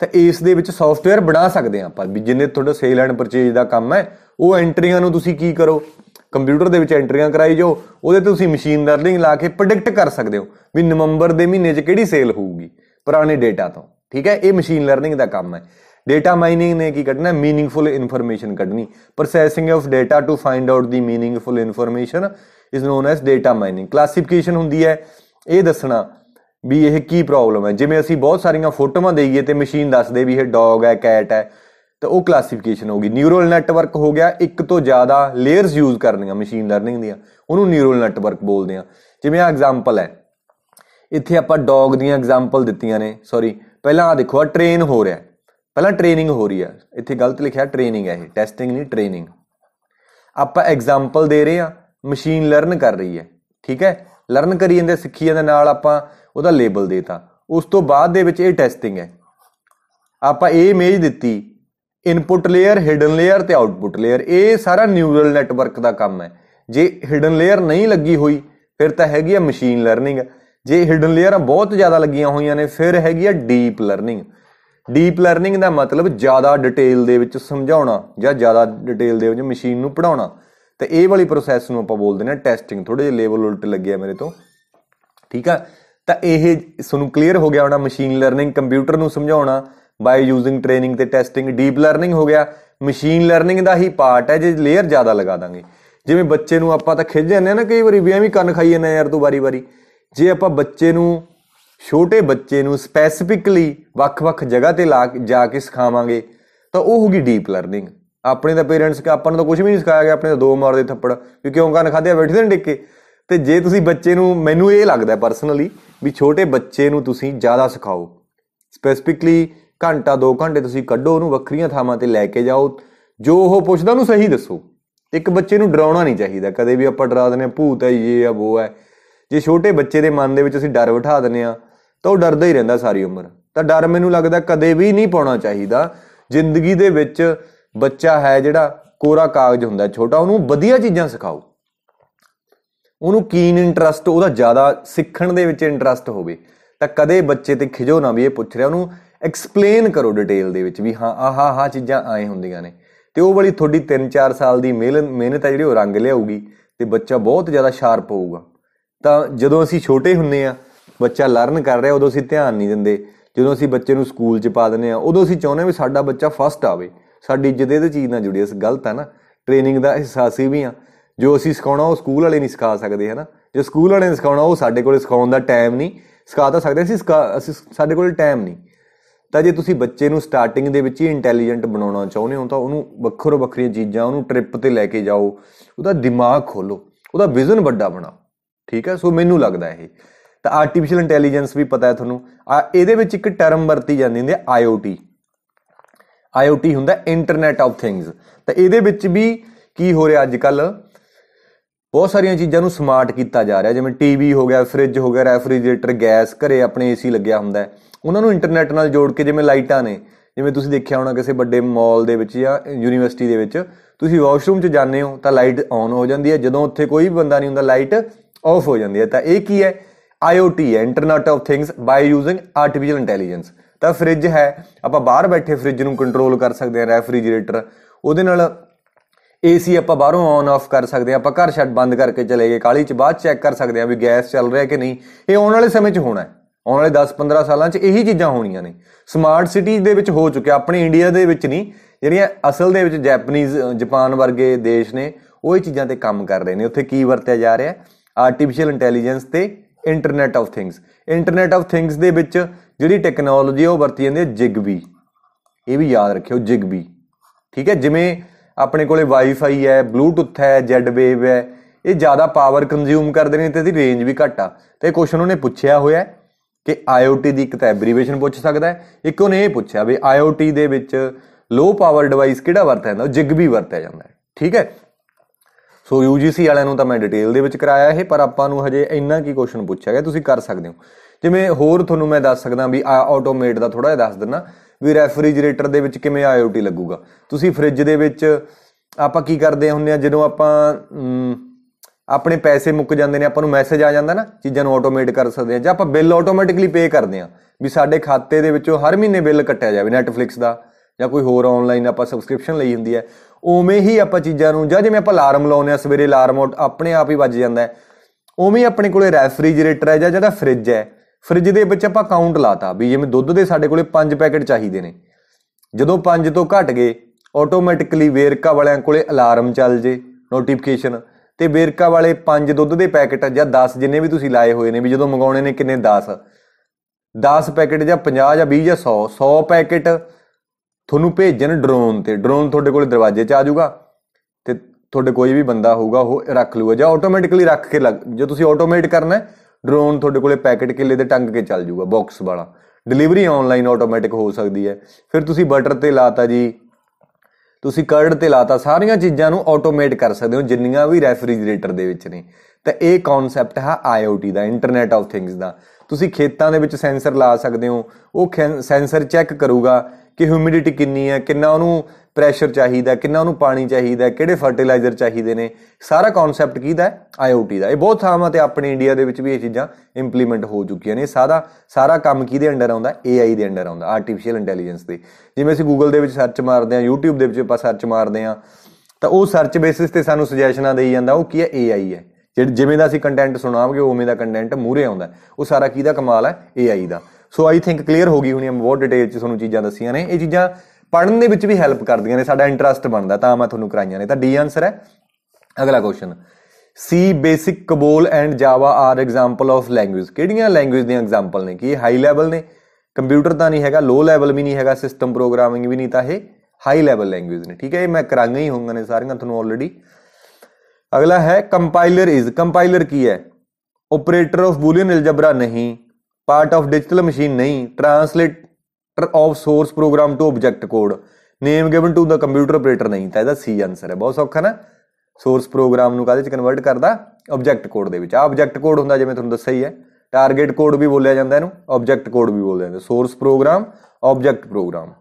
ਤਾਂ ਇਸ ਦੇ ਵਿੱਚ ਸੌਫਟਵੇਅਰ ਬਣਾ ਸਕਦੇ ਆ ਆਪਾਂ ਵੀ ਜਿੰਨੇ ਤੁਹਾਡਾ ਸੇਲ ਐਂਡ ਪਰਚੇਜ ਦਾ ਕੰਮ ਹੈ ਉਹ ਐਂਟਰੀਆਂ ਨੂੰ ਤੁਸੀਂ ਕੀ ਕਰੋ ਕੰਪਿਊਟਰ ਦੇ ਵਿੱਚ ਐਂਟਰੀਆਂ ਕਰਾਈ ਜਾਓ ਉਹਦੇ ਤੇ ਤੁਸੀਂ ਮਸ਼ੀਨ ਲਰਨਿੰਗ ਲਾ ਕੇ ਪ੍ਰੈਡਿਕਟ ਕਰ ਸਕਦੇ ਹੋ ਵੀ ਨਵੰਬਰ ਦੇ ਮਹੀਨੇ 'ਚ ਕਿਹੜੀ ਸੇਲ ਹੋਊਗੀ ਪੁਰਾਣੇ ਡੇਟਾ ਤੋਂ ਠੀਕ ਹੈ ਇਹ ਮਸ਼ੀਨ ਲਰਨਿੰਗ ਦਾ ਕੰਮ ਹੈ ਡੇਟਾ ਮਾਈਨਿੰਗ ਨੇ ਕੀ ਕੱਢਣਾ ਮੀਨਿੰਗਫੁਲ ਇਨਫੋਰਮੇਸ਼ਨ ਕੱਢਣੀ processing of data to find out the meaningful information is known as data mining classification ਹੁੰਦੀ ਹੈ ਇਹ ਦੱਸਣਾ ਵੀ ਇਹ ਕੀ ਪ੍ਰੋਬਲਮ ਹੈ ਜਿਵੇਂ ਅਸੀਂ ਬਹੁਤ ਸਾਰੀਆਂ ਫੋਟੋਆਂ ਦੇਈਏ ਤੇ ਮਸ਼ੀਨ ਦੱਸਦੇ ਵੀ ਇਹ ਡੌਗ ਹੈ ਕੈਟ ਹੈ ਤਾਂ ਉਹ ਕਲਾਸੀਫਿਕੇਸ਼ਨ ਹੋਗੀ ਨਿਊਰਲ ਨੈਟਵਰਕ ਹੋ ਗਿਆ ਇੱਕ ਤੋਂ ਜ਼ਿਆਦਾ ਲੇਅਰਸ ਯੂਜ਼ ਕਰਨੀਆਂ ਮਸ਼ੀਨ ਲਰਨਿੰਗ ਦੀਆਂ ਉਹਨੂੰ ਨਿਊਰਲ ਨੈਟਵਰਕ ਬੋਲਦੇ ਆ ਜਿਵੇਂ ਆ ਐਗਜ਼ਾਮਪਲ ਹੈ ਇੱਥੇ ਆਪਾਂ ਡੌਗ ਦੀਆਂ ਐਗਜ਼ਾਮਪਲ ਦਿੱਤੀਆਂ ਨੇ ਸੌਰੀ ਪਹਿਲਾਂ ਆ ਦੇਖੋ ਆ ਟ੍ਰੇਨ ਹੋ ਰਿਹਾ ਪਹਿਲਾਂ ਟ੍ਰੇਨਿੰਗ ਹੋ ਰਹੀ ਆ ਇੱਥੇ ਗਲਤ ਲਿਖਿਆ ਟ੍ਰੇਨਿੰਗ ਹੈ ਇਹ ਟੈਸਟਿੰਗ ਨਹੀਂ ਟ੍ਰੇਨਿੰਗ ਆਪਾਂ ਐਗਜ਼ਾਮਪਲ ਦੇ ਰਹੇ ਆ ਮਸ਼ੀਨ ਲਰਨ ਕਰ ਰਹੀ ਹੈ ਠੀਕ ਹੈ ਲਰਨ ਕਰੀ ਜਾਂਦੇ ਸਿੱਖੀ ਜਾਂਦੇ ਨਾਲ ਆਪਾਂ ਉਹਦਾ ਲੇਬਲ ਦੇਤਾ ਉਸ ਤੋਂ ਬਾਅਦ ਦੇ ਵਿੱਚ ਇਹ ਟੈਸਟਿੰਗ ਹੈ ਆਪਾਂ ਇਹ ਇਮੇਜ ਦਿੱਤੀ ਇਨਪੁਟ ਲੇਅਰ ਹਿਡਨ ਲੇਅਰ ਤੇ ਆਉਟਪੁੱਟ ਲੇਅਰ ਇਹ ਸਾਰਾ ਨਿਊਰਲ ਨੈਟਵਰਕ ਦਾ ਕੰਮ ਹੈ ਜੇ ਹਿਡਨ ਲੇਅਰ ਨਹੀਂ ਲੱਗੀ ਹੋਈ ਫਿਰ ਤਾਂ ਹੈਗੀ ਆ ਮਸ਼ੀਨ ਲਰਨਿੰਗ ਜੇ ਹਿਡਨ ਲੇਅਰਾਂ ਬਹੁਤ ਜ਼ਿਆਦਾ ਲੱਗੀਆਂ ਹੋਈਆਂ ਨੇ ਫਿਰ ਹੈਗੀ ਆ ਡੀਪ ਲਰਨਿੰਗ ਡੀਪ ਲਰਨਿੰਗ ਦਾ ਮਤਲਬ ਜ਼ਿਆਦਾ ਡਿਟੇਲ ਦੇ ਵਿੱਚ ਸਮਝਾਉਣਾ ਜਾਂ ਜ਼ਿਆਦਾ ਡਿਟੇਲ ਦੇ ਵਿੱਚ ਮਸ਼ੀਨ ਨੂੰ ਪੜਾਉਣਾ ਤੇ ਇਹ ਵਾਲੀ ਪ੍ਰੋਸੈਸ ਨੂੰ ਆਪਾਂ ਬੋਲਦੇ ਨੇ ਟੈਸਟਿੰਗ ਥੋੜੇ ਜਿਹਾ ਲੇਵਲ ਉਲਟ ਲੱਗਿਆ ਮੇਰੇ ਤੋਂ ਠੀਕ ਆ ਤਾਂ ਇਹ ਤੁਹਾਨੂੰ ਕਲੀਅਰ ਹੋ ਗਿਆ ਹੋਣਾ ਮਸ਼ੀਨ ਲਰਨਿੰਗ ਕੰਪਿਊਟਰ ਨੂੰ ਸਮਝਾਉਣਾ ਬਾਈ ਯੂਜ਼ਿੰਗ ਟ੍ਰੇਨਿੰਗ ਤੇ ਟੈਸਟਿੰਗ ਡੀਪ ਲਰਨਿੰਗ ਹੋ ਗਿਆ ਮਸ਼ੀਨ ਲਰਨਿੰਗ ਦਾ ਹੀ ਪਾਰਟ ਹੈ ਜੇ ਲੇਅਰ ਜ਼ਿਆਦਾ ਲਗਾ ਦਾਂਗੇ ਜਿਵੇਂ ਬੱਚੇ ਨੂੰ ਆਪਾਂ ਤਾਂ ਖਿੱਚ ਜਾਂਦੇ ਆ ਨਾ ਕਈ ਵਾਰੀ ਵੀ ਐਵੇਂ ਕੰਨ ਖਾਈ ਜਾਂਦੇ ਯਾਰ ਤੂੰ ਵਾਰੀ-ਵਾਰੀ ਜੇ ਆਪਾਂ ਬੱਚੇ ਨੂੰ ਛੋਟੇ ਬੱਚੇ ਨੂੰ ਸਪੈਸੀਫਿਕਲੀ ਵੱਖ-ਵੱਖ ਜਗ੍ਹਾ ਤੇ ਲਾ ਕੇ ਜਾ ਕੇ ਸਿਖਾਵਾਂਗੇ ਤਾਂ ਉਹ ਹੋਗੀ ਡੀਪ ਲਰਨਿੰਗ ਆਪਣੇ ਤਾਂ ਪੇਰੈਂਟਸ ਕਿ ਆਪਾਂ ਨੂੰ ਤਾਂ ਕੁਝ ਵੀ ਨਹੀਂ ਸਿਖਾਇਆ ਗਿਆ ਆਪਣੇ ਤਾਂ ਦੋ ਮਾਰ ਦੇ ਥੱਪੜ ਕਿਉਂਕਿ ਕਿਉਂ ਕੰਨ ਖਾਦੇ ਬੈਠੇ ਨੇ ਡਿੱਕੇ ਤੇ ਜੇ ਤੁਸੀਂ ਬੱਚੇ ਨੂੰ ਮੈਨੂੰ ਇਹ ਲੱਗਦਾ ਪਰਸਨਲੀ ਵੀ ਛੋਟੇ ਬੱਚੇ ਨੂੰ ਤੁਸੀਂ ਜ਼ਿਆਦਾ ਸਿਖਾਓ ਸਪੈਸਿਫਿਕਲੀ ਘੰਟਾ 2 ਘੰਟੇ ਤੁਸੀਂ ਕੱਢੋ ਉਹਨੂੰ ਵੱਖਰੀਆਂ ਥਾਵਾਂ ਤੇ ਲੈ ਕੇ ਜਾਓ ਜੋ ਉਹ ਪੁੱਛਦਾ ਉਹਨੂੰ ਸਹੀ ਦੱਸੋ ਇੱਕ ਬੱਚੇ ਨੂੰ ਡਰਾਉਣਾ ਨਹੀਂ ਚਾਹੀਦਾ ਕਦੇ ਵੀ ਆਪਾਂ ਡਰਾ ਦਨੇ ਭੂਤ ਹੈ ਇਹ ਆ ਉਹ ਹੈ ਜੇ ਛੋਟੇ ਬੱਚੇ ਦੇ ਮਨ ਦੇ ਵਿੱਚ ਅਸੀਂ ਡਰ ਬਿਠਾ ਦਨੇ ਆ ਤਾਂ ਉਹ ਡਰਦਾ ਹੀ ਰਹਿੰਦਾ ਸਾਰੀ ਉਮਰ ਤਾਂ ਡਰ ਮੈਨੂੰ ਲੱਗਦਾ ਕਦੇ ਵੀ ਨਹੀਂ ਪਾਉਣਾ ਚਾਹੀਦਾ ਜ਼ਿੰਦਗੀ ਦੇ ਵਿੱਚ ਬੱਚਾ ਹੈ ਜਿਹੜਾ ਕੋਰਾ ਕਾਗਜ਼ ਹੁੰਦਾ ਛੋਟਾ ਉਹਨੂੰ ਵਧੀਆ ਚੀਜ਼ਾਂ ਸਿਖਾਓ ਉਹਨੂੰ ਕੀਨ ਇੰਟਰਸਟ ਉਹਦਾ ਜ਼ਿਆਦਾ ਸਿੱਖਣ ਦੇ ਵਿੱਚ ਇੰਟਰਸਟ ਹੋਵੇ ਤਾਂ ਕਦੇ ਬੱਚੇ ਤੇ ਖਿਜੋ ਨਾ ਵੀ ਇਹ ਪੁੱਛ ਰਿਹਾ ਉਹਨੂੰ ਐਕਸਪਲੇਨ ਕਰੋ ਡਿਟੇਲ ਦੇ ਵਿੱਚ ਵੀ ਹਾਂ ਆਹ ਆਹ ਚੀਜ਼ਾਂ ਆਏ ਹੁੰਦੀਆਂ ਨੇ ਤੇ ਉਹ ਵਾਲੀ ਤੁਹਾਡੀ 3-4 ਸਾਲ ਦੀ ਮਿਹਨਤ ਹੈ ਜਿਹੜੀ ਉਹ ਰੰਗ ਲਿਆਊਗੀ ਤੇ ਬੱਚਾ ਬਹੁਤ ਜ਼ਿਆਦਾ ਸ਼ਾਰਪ ਹੋਊਗਾ ਤਾਂ ਜਦੋਂ ਅਸੀਂ ਛੋਟੇ ਹੁੰਨੇ ਆ ਬੱਚਾ ਲਰਨ ਕਰ ਰਿਹਾ ਉਦੋਂ ਅਸੀਂ ਧਿਆਨ ਨਹੀਂ ਦਿੰਦੇ ਜਦੋਂ ਅਸੀਂ ਬੱਚੇ ਨੂੰ ਸਕੂਲ 'ਚ ਪਾ ਦਿੰਨੇ ਆ ਉਦੋਂ ਅਸੀਂ ਚਾਹੁੰਦੇ ਵੀ ਸਾਡਾ ਬੱਚਾ ਫਸਟ ਆਵੇ ਸਾਡੀ ਇੱਜ਼ਤ ਇਹਦੇ ਚੀਜ਼ ਨਾਲ ਜੁੜੀ ਇਸ ਗਲਤ ਹੈ ਨਾ ਟ੍ਰੇਨਿੰਗ ਦਾ ਹਿੱਸਾ ਸੀ ਵੀ ਆ ਜੋ ਅਸੀਂ ਸਿਖਾਉਣਾ ਉਹ ਸਕੂਲ ਵਾਲੇ ਨਹੀਂ ਸਿਖਾ ਸਕਦੇ ਹਨਾ ਜੋ ਸਕੂਲ ਵਾਲੇ ਨੇ ਸਿਖਾਉਣਾ ਉਹ ਸਾਡੇ ਕੋਲ ਸਿਖਾਉਣ ਦਾ ਟਾਈਮ ਨਹੀਂ ਸਿਖਾ ਤਾਂ ਸਕਦੇ ਅਸੀਂ ਅਸੀਂ ਸਾਡੇ ਕੋਲ ਟਾਈਮ ਨਹੀਂ ਤਾਂ ਜੇ ਤੁਸੀਂ ਬੱਚੇ ਨੂੰ ਸਟਾਰਟਿੰਗ ਦੇ ਵਿੱਚ ਹੀ ਇੰਟੈਲੀਜੈਂਟ ਬਣਾਉਣਾ ਚਾਹੁੰਦੇ ਹੋ ਤਾਂ ਉਹਨੂੰ ਵੱਖਰੋ ਵੱਖਰੀਆਂ ਚੀਜ਼ਾਂ ਉਹਨੂੰ ਟ੍ਰਿਪ ਤੇ ਲੈ ਕੇ ਜਾਓ ਉਹਦਾ ਦਿਮਾਗ ਖੋਲੋ ਉਹਦਾ ਵਿਜ਼ਨ ਵੱਡਾ ਬਣਾਓ ਠੀਕ ਹੈ ਸੋ ਮੈਨੂੰ ਲੱਗਦਾ ਇਹ ਤਾਂ ਆਰਟੀਫੀਸ਼ੀਅਲ ਇੰਟੈਲੀਜੈਂਸ ਵੀ ਪਤਾ ਹੈ ਤੁਹਾਨੂੰ ਇਹਦੇ ਵਿੱਚ ਇੱਕ ਟਰਮ ਵਰਤੀ ਜਾਂਦੀ ਹੁੰਦੀ ਹੈ ਆਈਓਟੀ ਆਈਓਟੀ ਹੁੰਦਾ ਇੰਟਰਨੈਟ ਆਫ ਥਿੰਗਸ ਤਾਂ ਇਹਦੇ ਵਿੱਚ ਵੀ ਕੀ ਹੋ ਰਿਹਾ ਅੱਜ ਕੱਲ ਬਹੁਤ ਸਾਰੀਆਂ ਚੀਜ਼ਾਂ ਨੂੰ ਸਮਾਰਟ ਕੀਤਾ ਜਾ ਰਿਹਾ ਜਿਵੇਂ ਟੀਵੀ ਹੋ ਗਿਆ ਫ੍ਰਿਜ ਹੋ ਗਿਆ ਰੈਫਰੀਜਰੇਟਰ ਗੈਸ ਘਰੇ ਆਪਣੇ ਏਸੀ ਲੱਗਿਆ ਹੁੰਦਾ ਉਹਨਾਂ ਨੂੰ ਇੰਟਰਨੈਟ ਨਾਲ ਜੋੜ ਕੇ ਜਿਵੇਂ ਲਾਈਟਾਂ ਨੇ ਜਿਵੇਂ ਤੁਸੀਂ ਦੇਖਿਆ ਹੋਣਾ ਕਿਸੇ ਵੱਡੇ ਮਾਲ ਦੇ ਵਿੱਚ ਜਾਂ ਯੂਨੀਵਰਸਿਟੀ ਦੇ ਵਿੱਚ ਤੁਸੀਂ ਵਾਸ਼ਰੂਮ 'ਚ ਜਾਂਦੇ ਹੋ ਤਾਂ ਲਾਈਟ ਆਨ ਹੋ ਜਾਂਦੀ ਹੈ ਜਦੋਂ ਉੱਥੇ ਕੋਈ ਬੰਦਾ ਨਹੀਂ ਹੁੰਦਾ ਲਾਈਟ ਆਫ ਹੋ ਜਾਂਦੀ ਹੈ ਤਾਂ ਇਹ ਕੀ ਹੈ IoT ਹੈ internet of things by using artificial intelligence ਤਾਂ ਫ੍ਰਿਜ ਹੈ ਆਪਾਂ ਬਾਹਰ ਬੈਠੇ ਫ੍ਰਿਜ ਨੂੰ ਕੰਟਰੋਲ ਕਰ ਸਕਦੇ ਹਾਂ ਰੈਫਰੀਜਰੇਟਰ ਉਹਦੇ ਨਾਲ ਏਸੀ ਆਪਾਂ ਬਾਹਰੋਂ ਆਨ ਆਫ ਕਰ ਸਕਦੇ ਆਪਾਂ ਘਰ ਛੱਡ ਬੰਦ ਕਰਕੇ ਚਲੇ ਗਏ ਕਾਲੀ ਚ ਬਾਅਦ ਚੈੱਕ ਕਰ ਸਕਦੇ ਆ ਵੀ ਗੈਸ ਚੱਲ ਰਿਹਾ ਕਿ ਨਹੀਂ ਇਹ ਆਉਣ ਵਾਲੇ ਸਮੇਂ 'ਚ ਹੋਣਾ ਹੈ ਆਉਣ ਵਾਲੇ 10-15 ਸਾਲਾਂ 'ਚ ਇਹੀ ਚੀਜ਼ਾਂ ਹੋਣੀਆਂ ਨੇ ਸਮਾਰਟ ਸਿਟੀ ਦੇ ਵਿੱਚ ਹੋ ਚੁੱਕਿਆ ਆਪਣੇ ਇੰਡੀਆ ਦੇ ਵਿੱਚ ਨਹੀਂ ਜਿਹੜੀਆਂ ਅਸਲ ਦੇ ਵਿੱਚ ਜਪਾਨੀਜ਼ ਜਾਪਾਨ ਵਰਗੇ ਦੇਸ਼ ਨੇ ਉਹ ਇਹ ਚੀਜ਼ਾਂ ਤੇ ਕੰਮ ਕਰ ਰਹੇ ਨੇ ਉੱਥੇ ਕੀ ਵਰਤਿਆ ਜਾ ਰਿਹਾ ਆਰਟੀਫੀਸ਼ੀਅਲ ਇੰਟੈਲੀਜੈਂਸ ਤੇ internet of things internet of things ਦੇ ਵਿੱਚ ਜਿਹੜੀ ਟੈਕਨੋਲੋਜੀ ਉਹ ਵਰਤੀ ਜਾਂਦੀ ਹੈ ਜਿਗਬੀ ਇਹ ਵੀ ਯਾਦ ਰੱਖਿਓ ਜਿਗਬੀ ਠੀਕ ਹੈ ਜਿਵੇਂ ਆਪਣੇ ਕੋਲੇ ਵਾਈਫਾਈ ਹੈ ਬਲੂਟੁੱਥ ਹੈ ਜੈਡ ਵੇਵ ਹੈ ਇਹ ਜ਼ਿਆਦਾ ਪਾਵਰ ਕੰਜ਼ਿਊਮ ਕਰਦੇ ਨੇ ਤੇ ਇਹਦੀ ਰੇਂਜ ਵੀ ਘੱਟ ਆ ਤੇ ਕੁਛ ਕੁਐਸਚਨ ਉਹਨੇ ਪੁੱਛਿਆ ਹੋਇਆ ਕਿ IoT ਦੀ ਇੱਕ ਤਾਂ ਐਬਰੀਵੇਸ਼ਨ ਪੁੱਛ ਸਕਦਾ ਹੈ ਇੱਕ ਉਹਨੇ ਇਹ ਪੁੱਛਿਆ ਵੀ IoT ਦੇ ਵਿੱਚ ਲੋ ਪਾਵਰ ਡਿਵਾਈਸ ਕਿਹੜਾ ਵਰਤਿਆ ਜਾਂਦਾ ਉਹ ਜਿਗਬੀ ਵਰਤਿਆ ਜਾਂਦਾ ਹੈ ਠੀਕ ਹੈ ਸੋ UGC ਵਾਲਿਆਂ ਨੂੰ ਤਾਂ ਮੈਂ ਡਿਟੇਲ ਦੇ ਵਿੱਚ ਕਰਾਇਆ ਇਹ ਪਰ ਆਪਾਂ ਨੂੰ ਹਜੇ ਇੰਨਾ ਕੀ ਕੁਐਸਚਨ ਪੁੱਛਿਆ ਗਿਆ ਤੁਸੀਂ ਕਰ ਸਕਦੇ ਹੋ ਜਿਵੇਂ ਹੋਰ ਤੁਹਾਨੂੰ ਮੈਂ ਦੱਸ ਸਕਦਾ ਵੀ ਆਟੋਮੇਟ ਦਾ ਥੋੜਾ ਜਿਹਾ ਦੱਸ ਦਿੰਨਾ ਵੀ ਰੈਫਰੀਜਰੇਟਰ ਦੇ ਵਿੱਚ ਕਿਵੇਂ ਆਈਓਟੀ ਲੱਗੂਗਾ ਤੁਸੀਂ ਫ੍ਰਿਜ ਦੇ ਵਿੱਚ ਆਪਾਂ ਕੀ ਕਰਦੇ ਹੁੰਦੇ ਆ ਜਦੋਂ ਆਪਾਂ ਆਪਣੇ ਪੈਸੇ ਮੁੱਕ ਜਾਂਦੇ ਨੇ ਆਪਾਂ ਨੂੰ ਮੈਸੇਜ ਆ ਜਾਂਦਾ ਨਾ ਚੀਜ਼ਾਂ ਨੂੰ ਆਟੋਮੇਟ ਕਰ ਸਕਦੇ ਆ ਜਾਂ ਆਪਾਂ ਬਿੱਲ ਆਟੋਮੈਟਿਕਲੀ ਪੇ ਕਰਦੇ ਆ ਵੀ ਸਾਡੇ ਖਾਤੇ ਦੇ ਵਿੱਚੋਂ ਹਰ ਮਹੀਨੇ ਬਿੱਲ ਕੱਟਿਆ ਜਾਵੇ ਨੈਟਫਲਿਕਸ ਦਾ ਜਾਂ ਕੋਈ ਹੋਰ ਆਨਲਾਈਨ ਆਪਾਂ ਸਬਸਕ੍ਰਿਪਸ਼ਨ ਲਈ ਹੁੰਦੀ ਹੈ ਉਵੇਂ ਹੀ ਆਪਾਂ ਚੀਜ਼ਾਂ ਨੂੰ ਜਾਂ ਜਿਵੇਂ ਆਪਾਂ ਅਲਾਰਮ ਲਾਉਂਦੇ ਆ ਸਵੇਰੇ ਅਲਾਰਮ ਆਪਣੇ ਆਪ ਹੀ ਵੱਜ ਜਾਂਦਾ ਹੈ ਉਵੇਂ ਆਪਣੇ ਕੋਲੇ ਰੈਫਰੀਜਰੇਟਰ ਹੈ ਜਾਂ ਜਿਹੜਾ ਫ੍ਰਿਜ ਹੈ ਫ੍ਰਿਜ ਦੇ ਵਿੱਚ ਆਪਾਂ ਕਾਊਂਟ ਲਾਤਾ ਵੀ ਜਿਵੇਂ ਦੁੱਧ ਦੇ ਸਾਡੇ ਕੋਲੇ 5 ਪੈਕੇਟ ਚਾਹੀਦੇ ਨੇ ਜਦੋਂ 5 ਤੋਂ ਘਟ ਗਏ ਆਟੋਮੈਟਿਕਲੀ ਵੇਰਕਾ ਵਾਲਿਆਂ ਕੋਲੇ ਅਲਾਰਮ ਚੱਲ ਜੇ ਨੋਟੀਫਿਕੇਸ਼ਨ ਤੇ ਵੇਰਕਾ ਵਾਲੇ 5 ਦੁੱਧ ਦੇ ਪੈਕੇਟ ਜਾਂ 10 ਜਿੰਨੇ ਵੀ ਤੁਸੀਂ ਲਾਏ ਹੋਏ ਨੇ ਵੀ ਜਦੋਂ ਮੰਗਾਉਣੇ ਨੇ ਕਿੰਨੇ 10 10 ਪੈਕੇਟ ਜਾਂ 50 ਜਾਂ 20 ਜਾਂ 100 100 ਪੈਕੇਟ ਤੁਹਾਨੂੰ ਭੇਜਣ ਡਰੋਨ ਤੇ ਡਰੋਨ ਤੁਹਾਡੇ ਕੋਲੇ ਦਰਵਾਜ਼ੇ 'ਚ ਆ ਜਾਊਗਾ ਤੇ ਤੁਹਾਡੇ ਕੋਈ ਵੀ ਬੰਦਾ ਹੋਊਗਾ ਉਹ ਰੱਖ ਲੂਗਾ ਜਾਂ ਆਟੋਮੈਟਿਕਲੀ ਰੱਖ ਕੇ ਜੇ ਤੁਸੀਂ ਆਟੋਮੇਟ ਕਰਨਾ ਹੈ ਡਰੋਨ ਤੁਹਾਡੇ ਕੋਲੇ ਪੈਕੇਟ ਕਿਲੇ ਦੇ ਟੰਗ ਕੇ ਚੱਲ ਜਾਊਗਾ ਬਾਕਸ ਵਾਲਾ ਡਿਲੀਵਰੀ ਆਨਲਾਈਨ ਆਟੋਮੈਟਿਕ ਹੋ ਸਕਦੀ ਹੈ ਫਿਰ ਤੁਸੀਂ ਬਟਰ ਤੇ ਲਾਤਾ ਜੀ ਤੁਸੀਂ ਕਰਡ ਤੇ ਲਾਤਾ ਸਾਰੀਆਂ ਚੀਜ਼ਾਂ ਨੂੰ ਆਟੋਮੇਟ ਕਰ ਸਕਦੇ ਹੋ ਜਿੰਨੀਆਂ ਵੀ ਰੈਫਰੀਜਰੇਟਰ ਦੇ ਵਿੱਚ ਨੇ ਤਾਂ ਇਹ ਕਨਸੈਪਟ ਹੈ ਆਈਓਟੀ ਦਾ ਇੰਟਰਨੈਟ ਆਫ ਥਿੰਗਸ ਦਾ ਤੁਸੀਂ ਖੇਤਾਂ ਦੇ ਵਿੱਚ ਸੈਂਸਰ ਲਾ ਸਕਦੇ ਹੋ ਉਹ ਸੈਂਸਰ ਚੈੱਕ ਕਰੂਗਾ ਕਿ ਹਿਊਮਿਡਿਟੀ ਕਿੰਨੀ ਹੈ ਕਿੰਨਾ ਉਹਨੂੰ ਪ੍ਰੈਸ਼ਰ ਚਾਹੀਦਾ ਕਿੰਨਾ ਉਹਨੂੰ ਪਾਣੀ ਚਾਹੀਦਾ ਕਿਹੜੇ ਫਰਟੀਲਾਈਜ਼ਰ ਚਾਹੀਦੇ ਨੇ ਸਾਰਾ ਕਨਸੈਪਟ ਕੀਦਾ ਹੈ ਆਈਓਟੀ ਦਾ ਇਹ ਬਹੁਤ ਥਾਵਾਂ ਤੇ ਆਪਣੇ ਇੰਡੀਆ ਦੇ ਵਿੱਚ ਵੀ ਇਹ ਚੀਜ਼ਾਂ ਇੰਪਲੀਮੈਂਟ ਹੋ ਚੁੱਕੀਆਂ ਨੇ ਸਾਰਾ ਸਾਰਾ ਕੰਮ ਕਿਹਦੇ ਅੰਡਰ ਆਉਂਦਾ AI ਦੇ ਅੰਡਰ ਆਉਂਦਾ ਆਰਟੀਫੀਸ਼ੀਅਲ ਇੰਟੈਲੀਜੈਂਸ ਦੇ ਜਿਵੇਂ ਅਸੀਂ Google ਦੇ ਵਿੱਚ ਸਰਚ ਮਾਰਦੇ ਆ YouTube ਦੇ ਵਿੱਚ ਆਪਾਂ ਸਰਚ ਮਾਰਦੇ ਆ ਤਾਂ ਉਹ ਸਰਚ ਬੇਸਿਸ ਤੇ ਸਾਨੂੰ ਸੁਜੈਸ਼ਨਾਂ ਦੇਈ ਜਾਂਦਾ ਉਹ ਕੀ ਹੈ AI ਹੈ ਜਿਵੇਂ ਦਾ ਅਸੀਂ ਕੰਟੈਂਟ ਸੁਣਾਵਾਂਗੇ ਉਵੇਂ ਦਾ ਕੰਟੈਂਟ ਮੂਰੇ ਆਉਂਦਾ ਉਹ ਸਾਰਾ ਕਿਹਦਾ ਕਮਾਲ ਹੈ AI ਦਾ ਸੋ ਆਈ ਥਿੰਕ ਕਲੀਅਰ ਹੋ ਗਈ ਹੋਣੀ ਹੈ ਬਹੁਤ ਡਿਟੇਲ ਚ ਤੁਹਾਨੂੰ ਚੀਜ਼ਾਂ ਦੱਸੀਆਂ ਨੇ ਇਹ ਚੀਜ਼ਾਂ ਪੜਨ ਦੇ ਵਿੱਚ ਵੀ ਹੈਲਪ ਕਰਦੀਆਂ ਨੇ ਸਾਡਾ ਇੰਟਰਸਟ ਬਣਦਾ ਤਾਂ ਮੈਂ ਤੁਹਾਨੂੰ ਕਰਾਈਆਂ ਨੇ ਤਾਂ ਡੀ ਆਨਸਰ ਹੈ ਅਗਲਾ question C BASIC COBOL and Java are example of language ਕਿਹੜੀਆਂ ਲੈਂਗੁਏਜ ਦੀਆਂ ਐਗਜ਼ਾਮਪਲ ਨੇ ਕਿ ਇਹ ਹਾਈ ਲੈਵਲ ਨੇ ਕੰਪਿਊਟਰ ਤਾਂ ਨਹੀਂ ਹੈਗਾ ਲੋ ਲੈਵਲ ਵੀ ਨਹੀਂ ਹੈਗਾ ਸਿਸਟਮ ਪ੍ਰੋਗਰਾਮਿੰਗ ਵੀ ਨਹੀਂ ਤਾਂ ਇਹ ਹਾਈ ਲੈਵਲ ਲੈਂਗੁਏਜ ਨੇ ਠੀਕ ਹੈ ਇਹ ਮੈਂ ਕਰਾਂਗਾ ਹੀ ਹੋਊਗਾ ਨੇ ਸਾਰੀਆਂ ਤੁਹਾਨੂੰ ਆਲਰੇਡੀ ਅਗਲਾ ਹੈ ਕੰਪਾਈਲਰ ਇਜ਼ ਕੰਪਾਈਲਰ ਕੀ ਹੈ ਆਪਰੇਟਰ ਆਫ ਬੂਲੀਅਨ ਅਲਜਬਰਾ ਨਹੀਂ ਪਾਰਟ ਆਫ ਡਿਜੀਟਲ ਮਸ਼ੀਨ ਨਹੀਂ translate of source program to object code name given to the computer operator ਨਹੀਂ ਤਾਂ ਇਹਦਾ ਸੀ ਆਨਸਰ ਹੈ ਬਹੁਤ ਸੌਖਾ ਨਾ ਸੋਰਸ ਪ੍ਰੋਗਰਾਮ ਨੂੰ ਕਾਹਦੇ ਚ ਕਨਵਰਟ ਕਰਦਾ ਆਬਜੈਕਟ ਕੋਡ ਦੇ ਵਿੱਚ ਆ ਆਬਜੈਕਟ ਕੋਡ ਹੁੰਦਾ ਜਿਵੇਂ ਤੁਹਾਨੂੰ ਦੱਸਿਆ ਹੀ ਹੈ ਟਾਰਗੇਟ ਕੋਡ ਵੀ ਬੋਲਿਆ ਜਾਂਦਾ ਇਹਨੂੰ ਆਬਜੈਕਟ ਕੋਡ ਵੀ ਬੋਲਦੇ ਨੇ ਸੋਰਸ ਪ੍ਰੋਗਰਾਮ ਆਬਜੈਕਟ ਪ੍ਰੋਗਰਾਮ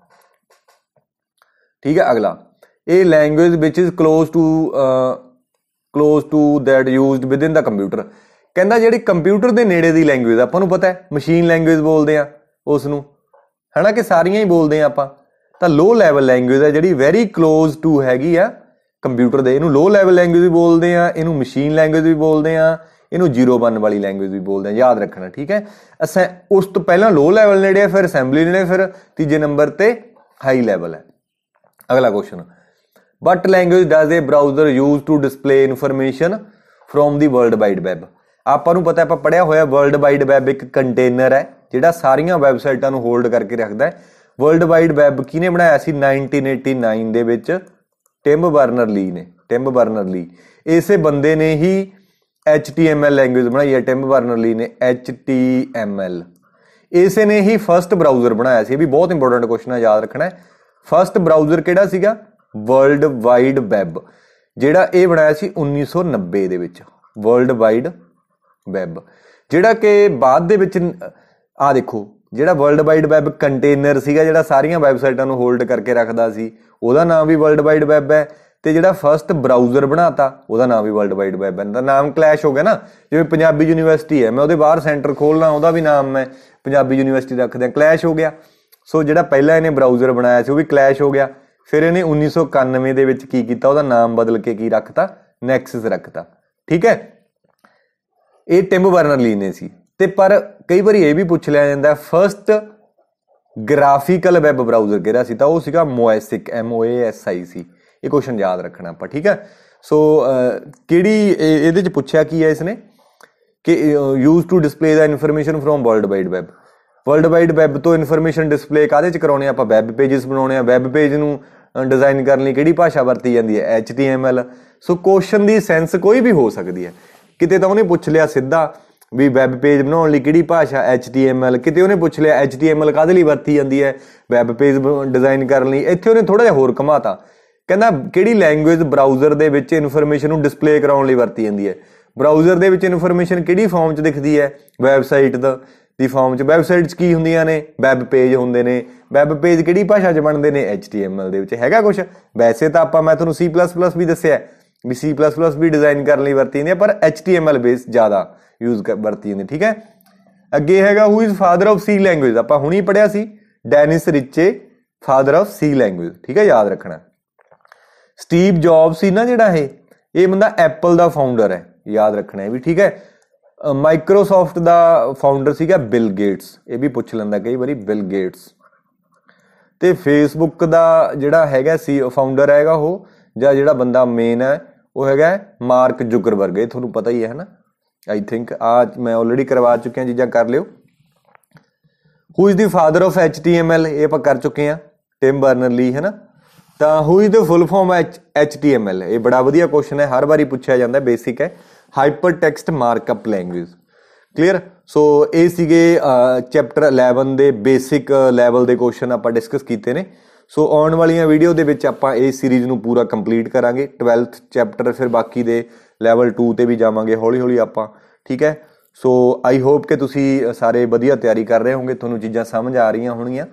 ਠੀਕ ਹੈ ਅਗਲਾ ਇਹ language which is close to close to that used in the computer ਕਹਿੰਦਾ ਜਿਹੜੀ ਕੰਪਿਊਟਰ ਦੇ ਨੇੜੇ ਦੀ ਲੈਂਗੁਏਜ ਆਪਾਂ ਨੂੰ ਪਤਾ ਹੈ ਮਸ਼ੀਨ ਲੈਂਗੁਏਜ ਬੋਲਦੇ ਆ ਉਸ ਨੂੰ ਹਨਾ ਕਿ ਸਾਰੀਆਂ ਹੀ ਬੋਲਦੇ ਆ ਆਪਾਂ ਤਾਂ ਲੋ ਲੈਵਲ ਲੈਂਗੁਏਜ ਹੈ ਜਿਹੜੀ ਵੈਰੀ ক্লোਜ਼ ਟੂ ਹੈਗੀ ਆ ਕੰਪਿਊਟਰ ਦੇ ਇਹਨੂੰ ਲੋ ਲੈਵਲ ਲੈਂਗੁਏਜ ਵੀ ਬੋਲਦੇ ਆ ਇਹਨੂੰ ਮਸ਼ੀਨ ਲੈਂਗੁਏਜ ਵੀ ਬੋਲਦੇ ਆ ਇਹਨੂੰ 01 ਵਾਲੀ ਲੈਂਗੁਏਜ ਵੀ ਬੋਲਦੇ ਆ ਯਾਦ ਰੱਖਣਾ ਠੀਕ ਹੈ ਅਸਾਂ ਉਸ ਤੋਂ ਪਹਿਲਾਂ ਲੋ ਲੈਵਲ ਨੇੜੇ ਫਿਰ ਅਸੈਂਬਲੀ ਨੇੜੇ ਫਿਰ ਤੀਜੇ ਨੰਬਰ ਤੇ ਹਾਈ ਲੈਵਲ ਹੈ ਅਗਲਾ question but language does a browser use to display information from the world wide web ਆਪਾਂ ਨੂੰ ਪਤਾ ਆਪਾਂ ਪੜਿਆ ਹੋਇਆ ਵਰਲਡ ਵਾਈਡ ਵੈਬ ਇੱਕ ਕੰਟੇਨਰ ਹੈ ਜਿਹੜਾ ਸਾਰੀਆਂ ਵੈਬਸਾਈਟਾਂ ਨੂੰ ਹੋਲਡ ਕਰਕੇ ਰੱਖਦਾ ਹੈ ਵਰਲਡ ਵਾਈਡ ਵੈਬ ਕਿਹਨੇ ਬਣਾਇਆ ਸੀ 1989 ਦੇ ਵਿੱਚ ਟਿਮ ਬਰਨਰ ਲੀ ਨੇ ਟਿਮ ਬਰਨਰ ਲੀ ਇਸੇ ਬੰਦੇ ਨੇ ਹੀ HTML ਲੈਂਗੁਏਜ ਬਣਾਈ ਹੈ ਟਿਮ ਬਰਨਰ ਲੀ ਨੇ HTML ਇਸੇ ਨੇ ਹੀ ਫਰਸਟ ਬਰਾਊਜ਼ਰ ਬਣਾਇਆ ਸੀ ਇਹ ਵੀ ਬਹੁਤ ਇੰਪੋਰਟੈਂਟ ਕੁਐਸਚਨ ਹੈ ਯਾਦ ਰੱਖਣਾ ਹੈ ਫਰਸਟ ਬਰਾਊਜ਼ਰ ਕਿਹੜਾ ਸੀਗਾ ਵਰਲਡ ਵਾਈਡ ਵੈਬ ਜਿਹੜਾ ਇਹ ਬਣਾਇਆ ਸੀ 1990 ਦੇ ਵਿੱਚ ਵਰਲਡ ਵਾਈਡ ਵੈਬ ਜਿਹੜਾ ਕਿ ਬਾਅਦ ਦੇ ਵਿੱਚ ਆ ਦੇਖੋ ਜਿਹੜਾ ਵਰਲਡ ਵਾਈਡ ਵੈਬ ਕੰਟੇਨਰ ਸੀਗਾ ਜਿਹੜਾ ਸਾਰੀਆਂ ਵੈਬਸਾਈਟਾਂ ਨੂੰ ਹੋਲਡ ਕਰਕੇ ਰੱਖਦਾ ਸੀ ਉਹਦਾ ਨਾਮ ਵੀ ਵਰਲਡ ਵਾਈਡ ਵੈਬ ਹੈ ਤੇ ਜਿਹੜਾ ਫਰਸਟ ਬਰਾਊਜ਼ਰ ਬਣਾਤਾ ਉਹਦਾ ਨਾਮ ਵੀ ਵਰਲਡ ਵਾਈਡ ਵੈਬ ਹੈ ਤਾਂ ਨਾਮ ਕਲੈਸ਼ ਹੋ ਗਿਆ ਨਾ ਜਿਵੇਂ ਪੰਜਾਬੀ ਯੂਨੀਵਰਸਿਟੀ ਹੈ ਮੈਂ ਉਹਦੇ ਬਾਹਰ ਸੈਂਟਰ ਖੋਲਣਾ ਉਹਦਾ ਵੀ ਨਾਮ ਮੈਂ ਪੰਜਾਬੀ ਯੂਨੀਵਰਸਿਟੀ ਰੱਖਦੇ ਆ ਕਲੈਸ਼ ਹੋ ਗਿਆ ਸੋ ਜਿਹੜਾ ਪਹਿਲਾਂ ਇਹਨੇ ਬਰਾਊਜ਼ਰ ਬਣਾਇਆ ਸੀ ਉਹ ਵੀ ਕਲੈਸ਼ ਹੋ ਗਿਆ ਫਿਰ ਇਹਨੇ 1991 ਦੇ ਵਿੱਚ ਕੀ ਕੀਤਾ ਉਹਦਾ ਨਾਮ ਬਦਲ ਕੇ ਕੀ ਰੱਖਤਾ ਨੈਕਸਸ ਰੱਖਤਾ ਠੀਕ ਹੈ ਇਹ ਟਿਮ ਬਰਨਰ ਲੀ ਨੇ ਸੀ ਤੇ ਪਰ ਕਈ ਵਾਰੀ ਇਹ ਵੀ ਪੁੱਛ ਲਿਆ ਜਾਂਦਾ ਫਰਸਟ ਗ੍ਰਾਫੀਕਲ ਵੈਬ ਬ੍ਰਾਊਜ਼ਰ ਕਿਹੜਾ ਸੀ ਤਾਂ ਉਹ ਸੀਗਾ ਮੋਇਸਿਕ M O A S I ਸੀ ਇਹ ਕੁਐਸਚਨ ਯਾਦ ਰੱਖਣਾ ਆਪਾਂ ਠੀਕ ਹੈ ਸੋ ਕਿਹੜੀ ਇਹਦੇ ਚ ਪੁੱਛਿਆ ਕੀ ਹੈ ਇਸਨੇ ਕਿ ਯੂਜ਼ ਟੂ ਡਿਸਪਲੇ ਦਾ information from world wide web world wide web ਤੋਂ ਇਨਫੋਰਮੇਸ਼ਨ ਡਿਸਪਲੇ ਕਾਦੇ ਚ ਕਰਾਉਣੇ ਆਪਾਂ ਵੈਬ ਪੇजेस ਬਣਾਉਣੇ ਆ ਵੈਬ ਪੇਜ ਨੂੰ ਡਿਜ਼ਾਈਨ ਕਰਨ ਲਈ ਕਿਹੜੀ ਭਾਸ਼ਾ ਵਰਤੀ ਜਾਂਦੀ ਹੈ ਐਲ ਸੋ ਕੁਐਸਚਨ ਦੀ ਸੈਂਸ ਕੋਈ ਵੀ ਹੋ ਸਕਦੀ ਹੈ ਕਿਤੇ ਤਾਂ ਉਹਨੇ ਪੁੱਛ ਲਿਆ ਸਿੱਧਾ ਵੀ ਵੈਬ ਪੇਜ ਬਣਾਉਣ ਲਈ ਕਿਹੜੀ ਭਾਸ਼ਾ HTML ਕਿਤੇ ਉਹਨੇ ਪੁੱਛ ਲਿਆ HTML ਕਾਦੇ ਲਈ ਵਰਤੀ ਜਾਂਦੀ ਹੈ ਵੈਬ ਪੇਜ ਡਿਜ਼ਾਈਨ ਕਰਨ ਲਈ ਇੱਥੇ ਉਹਨੇ ਥੋੜਾ ਜਿਹਾ ਹੋਰ ਕਮਾਤਾ ਕਹਿੰਦਾ ਕਿਹੜੀ ਲੈਂਗੁਏਜ ਬਰਾਊਜ਼ਰ ਦੇ ਵਿੱਚ ਇਨਫੋਰਮੇਸ਼ਨ ਨੂੰ ਡਿਸਪਲੇ ਕਰਾਉਣ ਲਈ ਵਰਤੀ ਜਾਂਦੀ ਹੈ ਬਰਾਊਜ਼ਰ ਦੇ ਵਿੱਚ ਇਨਫੋਰਮੇਸ਼ਨ ਕਿਹੜੀ ਫਾਰਮ 'ਚ ਦਿਖਦੀ ਹੈ ਵੈਬਸਾਈਟ ਦਾ ਦੀ ਫਾਰਮ 'ਚ ਵੈਬਸਾਈਟਸ ਕੀ ਹੁੰਦੀਆਂ ਨੇ ਵੈਬ ਪੇਜ ਹੁੰਦੇ ਨੇ ਵੈਬ ਪੇਜ ਕਿਹੜੀ ਭਾਸ਼ਾ 'ਚ ਬਣਦੇ ਨੇ HTML ਦੇ ਵਿੱਚ ਹੈਗਾ ਕੁਝ ਵੈਸੇ ਤਾਂ ਆਪਾਂ ਮੈਂ ਤੁਹਾਨੂੰ C++ ਵੀ ਦੱਸਿਆ ਵੀ C++ ਵੀ ਡਿਜ਼ਾਈਨ ਕਰਨ ਲਈ ਵਰਤੀ ਜਾਂਦੀ ਹੈ ਪਰ HTML ਬੇਸ ਜ਼ਿਆਦਾ ਯੂਜ਼ ਕਰ ਵਰਤੀ ਜਾਂਦੀ ਠੀਕ ਹੈ ਅੱਗੇ ਹੈਗਾ who is father of C language ਆਪਾਂ ਹੁਣੀ ਪੜਿਆ ਸੀ Dennis Ritchie father of C language ਠੀਕ ਹੈ ਯਾਦ ਰੱਖਣਾ ਸਟੀਵ ਜੌਬਸ ਸੀ ਨਾ ਜਿਹੜਾ ਇਹ ਇਹ ਬੰਦਾ ਐਪਲ ਦਾ ਫਾਊਂਡਰ ਹੈ ਯਾਦ ਰੱਖਣਾ ਇਹ ਵੀ ਠੀਕ ਹੈ ਮਾਈਕਰੋਸਾਫਟ ਦਾ ਫਾਊਂਡਰ ਸੀਗਾ ਬਿਲ ਗੇਟਸ ਇਹ ਵੀ ਪੁੱਛ ਲੈਂਦਾ ਕਈ ਵਾਰੀ ਬਿਲ ਗੇਟਸ ਤੇ ਫੇਸਬੁੱਕ ਦਾ ਜਿਹੜਾ ਹੈਗਾ ਸੀ ਫਾਊਂਡਰ ਹੈਗਾ ਉਹ ਜਾਂ ਜਿਹੜਾ ਬੰਦਾ ਮੇਨ ਹੈ ਉਹ ਹੈਗਾ ਮਾਰਕ ਜ਼ੁਕਰਬਰਗ ਇਹ ਤੁਹਾਨੂੰ ਪਤਾ ਹੀ ਹੈ ਹਨਾ ਆਈ ਥਿੰਕ ਆ ਮੈਂ ਆਲਰੇਡੀ ਕਰਵਾ ਚੁੱਕਿਆ ਚੀਜ਼ਾਂ ਕਰ ਲਿਓ who is the father of HTML ਇਹ ਆਪਾਂ ਕਰ ਚੁੱਕੇ ਆ ਟਿਮ ਬਰਨਰ ਲੀ ਹੈ ਨਾ ਤਾਂ who is the full form HTML ਇਹ ਬੜਾ ਵਧੀਆ ਕੁਐਸਚਨ ਹੈ ਹਰ ਵਾਰੀ ਪੁੱਛਿਆ ਜਾਂਦਾ ਬੇਸਿਕ ਹੈ hyper text markup language clear so ਇਹ ਸੀਗੇ ਚੈਪਟਰ 11 ਦੇ ਬੇਸਿਕ ਲੈਵਲ ਦੇ ਕੁਐਸਚਨ ਆਪਾਂ ਡਿਸਕਸ ਕੀਤੇ ਨੇ ਸੋ ਆਉਣ ਵਾਲੀਆਂ ਵੀਡੀਓ ਦੇ ਵਿੱਚ ਆਪਾਂ ਇਹ ਸੀਰੀਜ਼ ਨੂੰ ਪੂਰਾ ਕੰਪਲੀਟ ਕਰਾਂਗੇ 12th ਚੈਪਟਰ ਫਿਰ ਬਾਕੀ ਦੇ ਲੈਵਲ 2 ਤੇ ਵੀ ਜਾਵਾਂਗੇ ਹੌਲੀ ਹੌਲੀ ਆਪਾਂ ਠੀਕ ਹੈ ਸੋ ਆਈ ਹੋਪ ਕਿ ਤੁਸੀਂ ਸਾਰੇ ਵਧੀਆ ਤਿਆਰੀ ਕਰ ਰਹੇ ਹੋਵੋਗੇ ਤੁਹਾਨੂੰ ਚੀਜ਼ਾਂ ਸਮਝ ਆ ਰਹੀਆਂ ਹੋਣਗੀਆਂ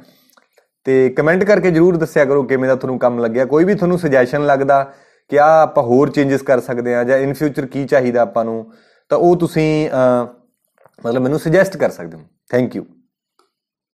ਤੇ ਕਮੈਂਟ ਕਰਕੇ ਜਰੂਰ ਦੱਸਿਆ ਕਰੋ ਕਿਵੇਂ ਦਾ ਤੁਹਾਨੂੰ ਕੰਮ ਲੱਗਿਆ ਕੋਈ ਵੀ ਤੁਹਾਨੂੰ ਸੁਜੈਸ਼ਨ ਲੱਗਦਾ ਕਿ ਆ ਆਪਾਂ ਹੋਰ ਚੇਂजेस ਕਰ ਸਕਦੇ ਆ ਜਾਂ ਇਨ ਫਿਊਚਰ ਕੀ ਚਾਹੀਦਾ ਆਪਾਂ ਨੂੰ ਤਾਂ ਉਹ ਤੁਸੀਂ ਮਤਲਬ ਮੈਨੂੰ ਸੁਜੈਸਟ ਕਰ ਸਕਦੇ ਹੋ ਥੈਂਕ ਯੂ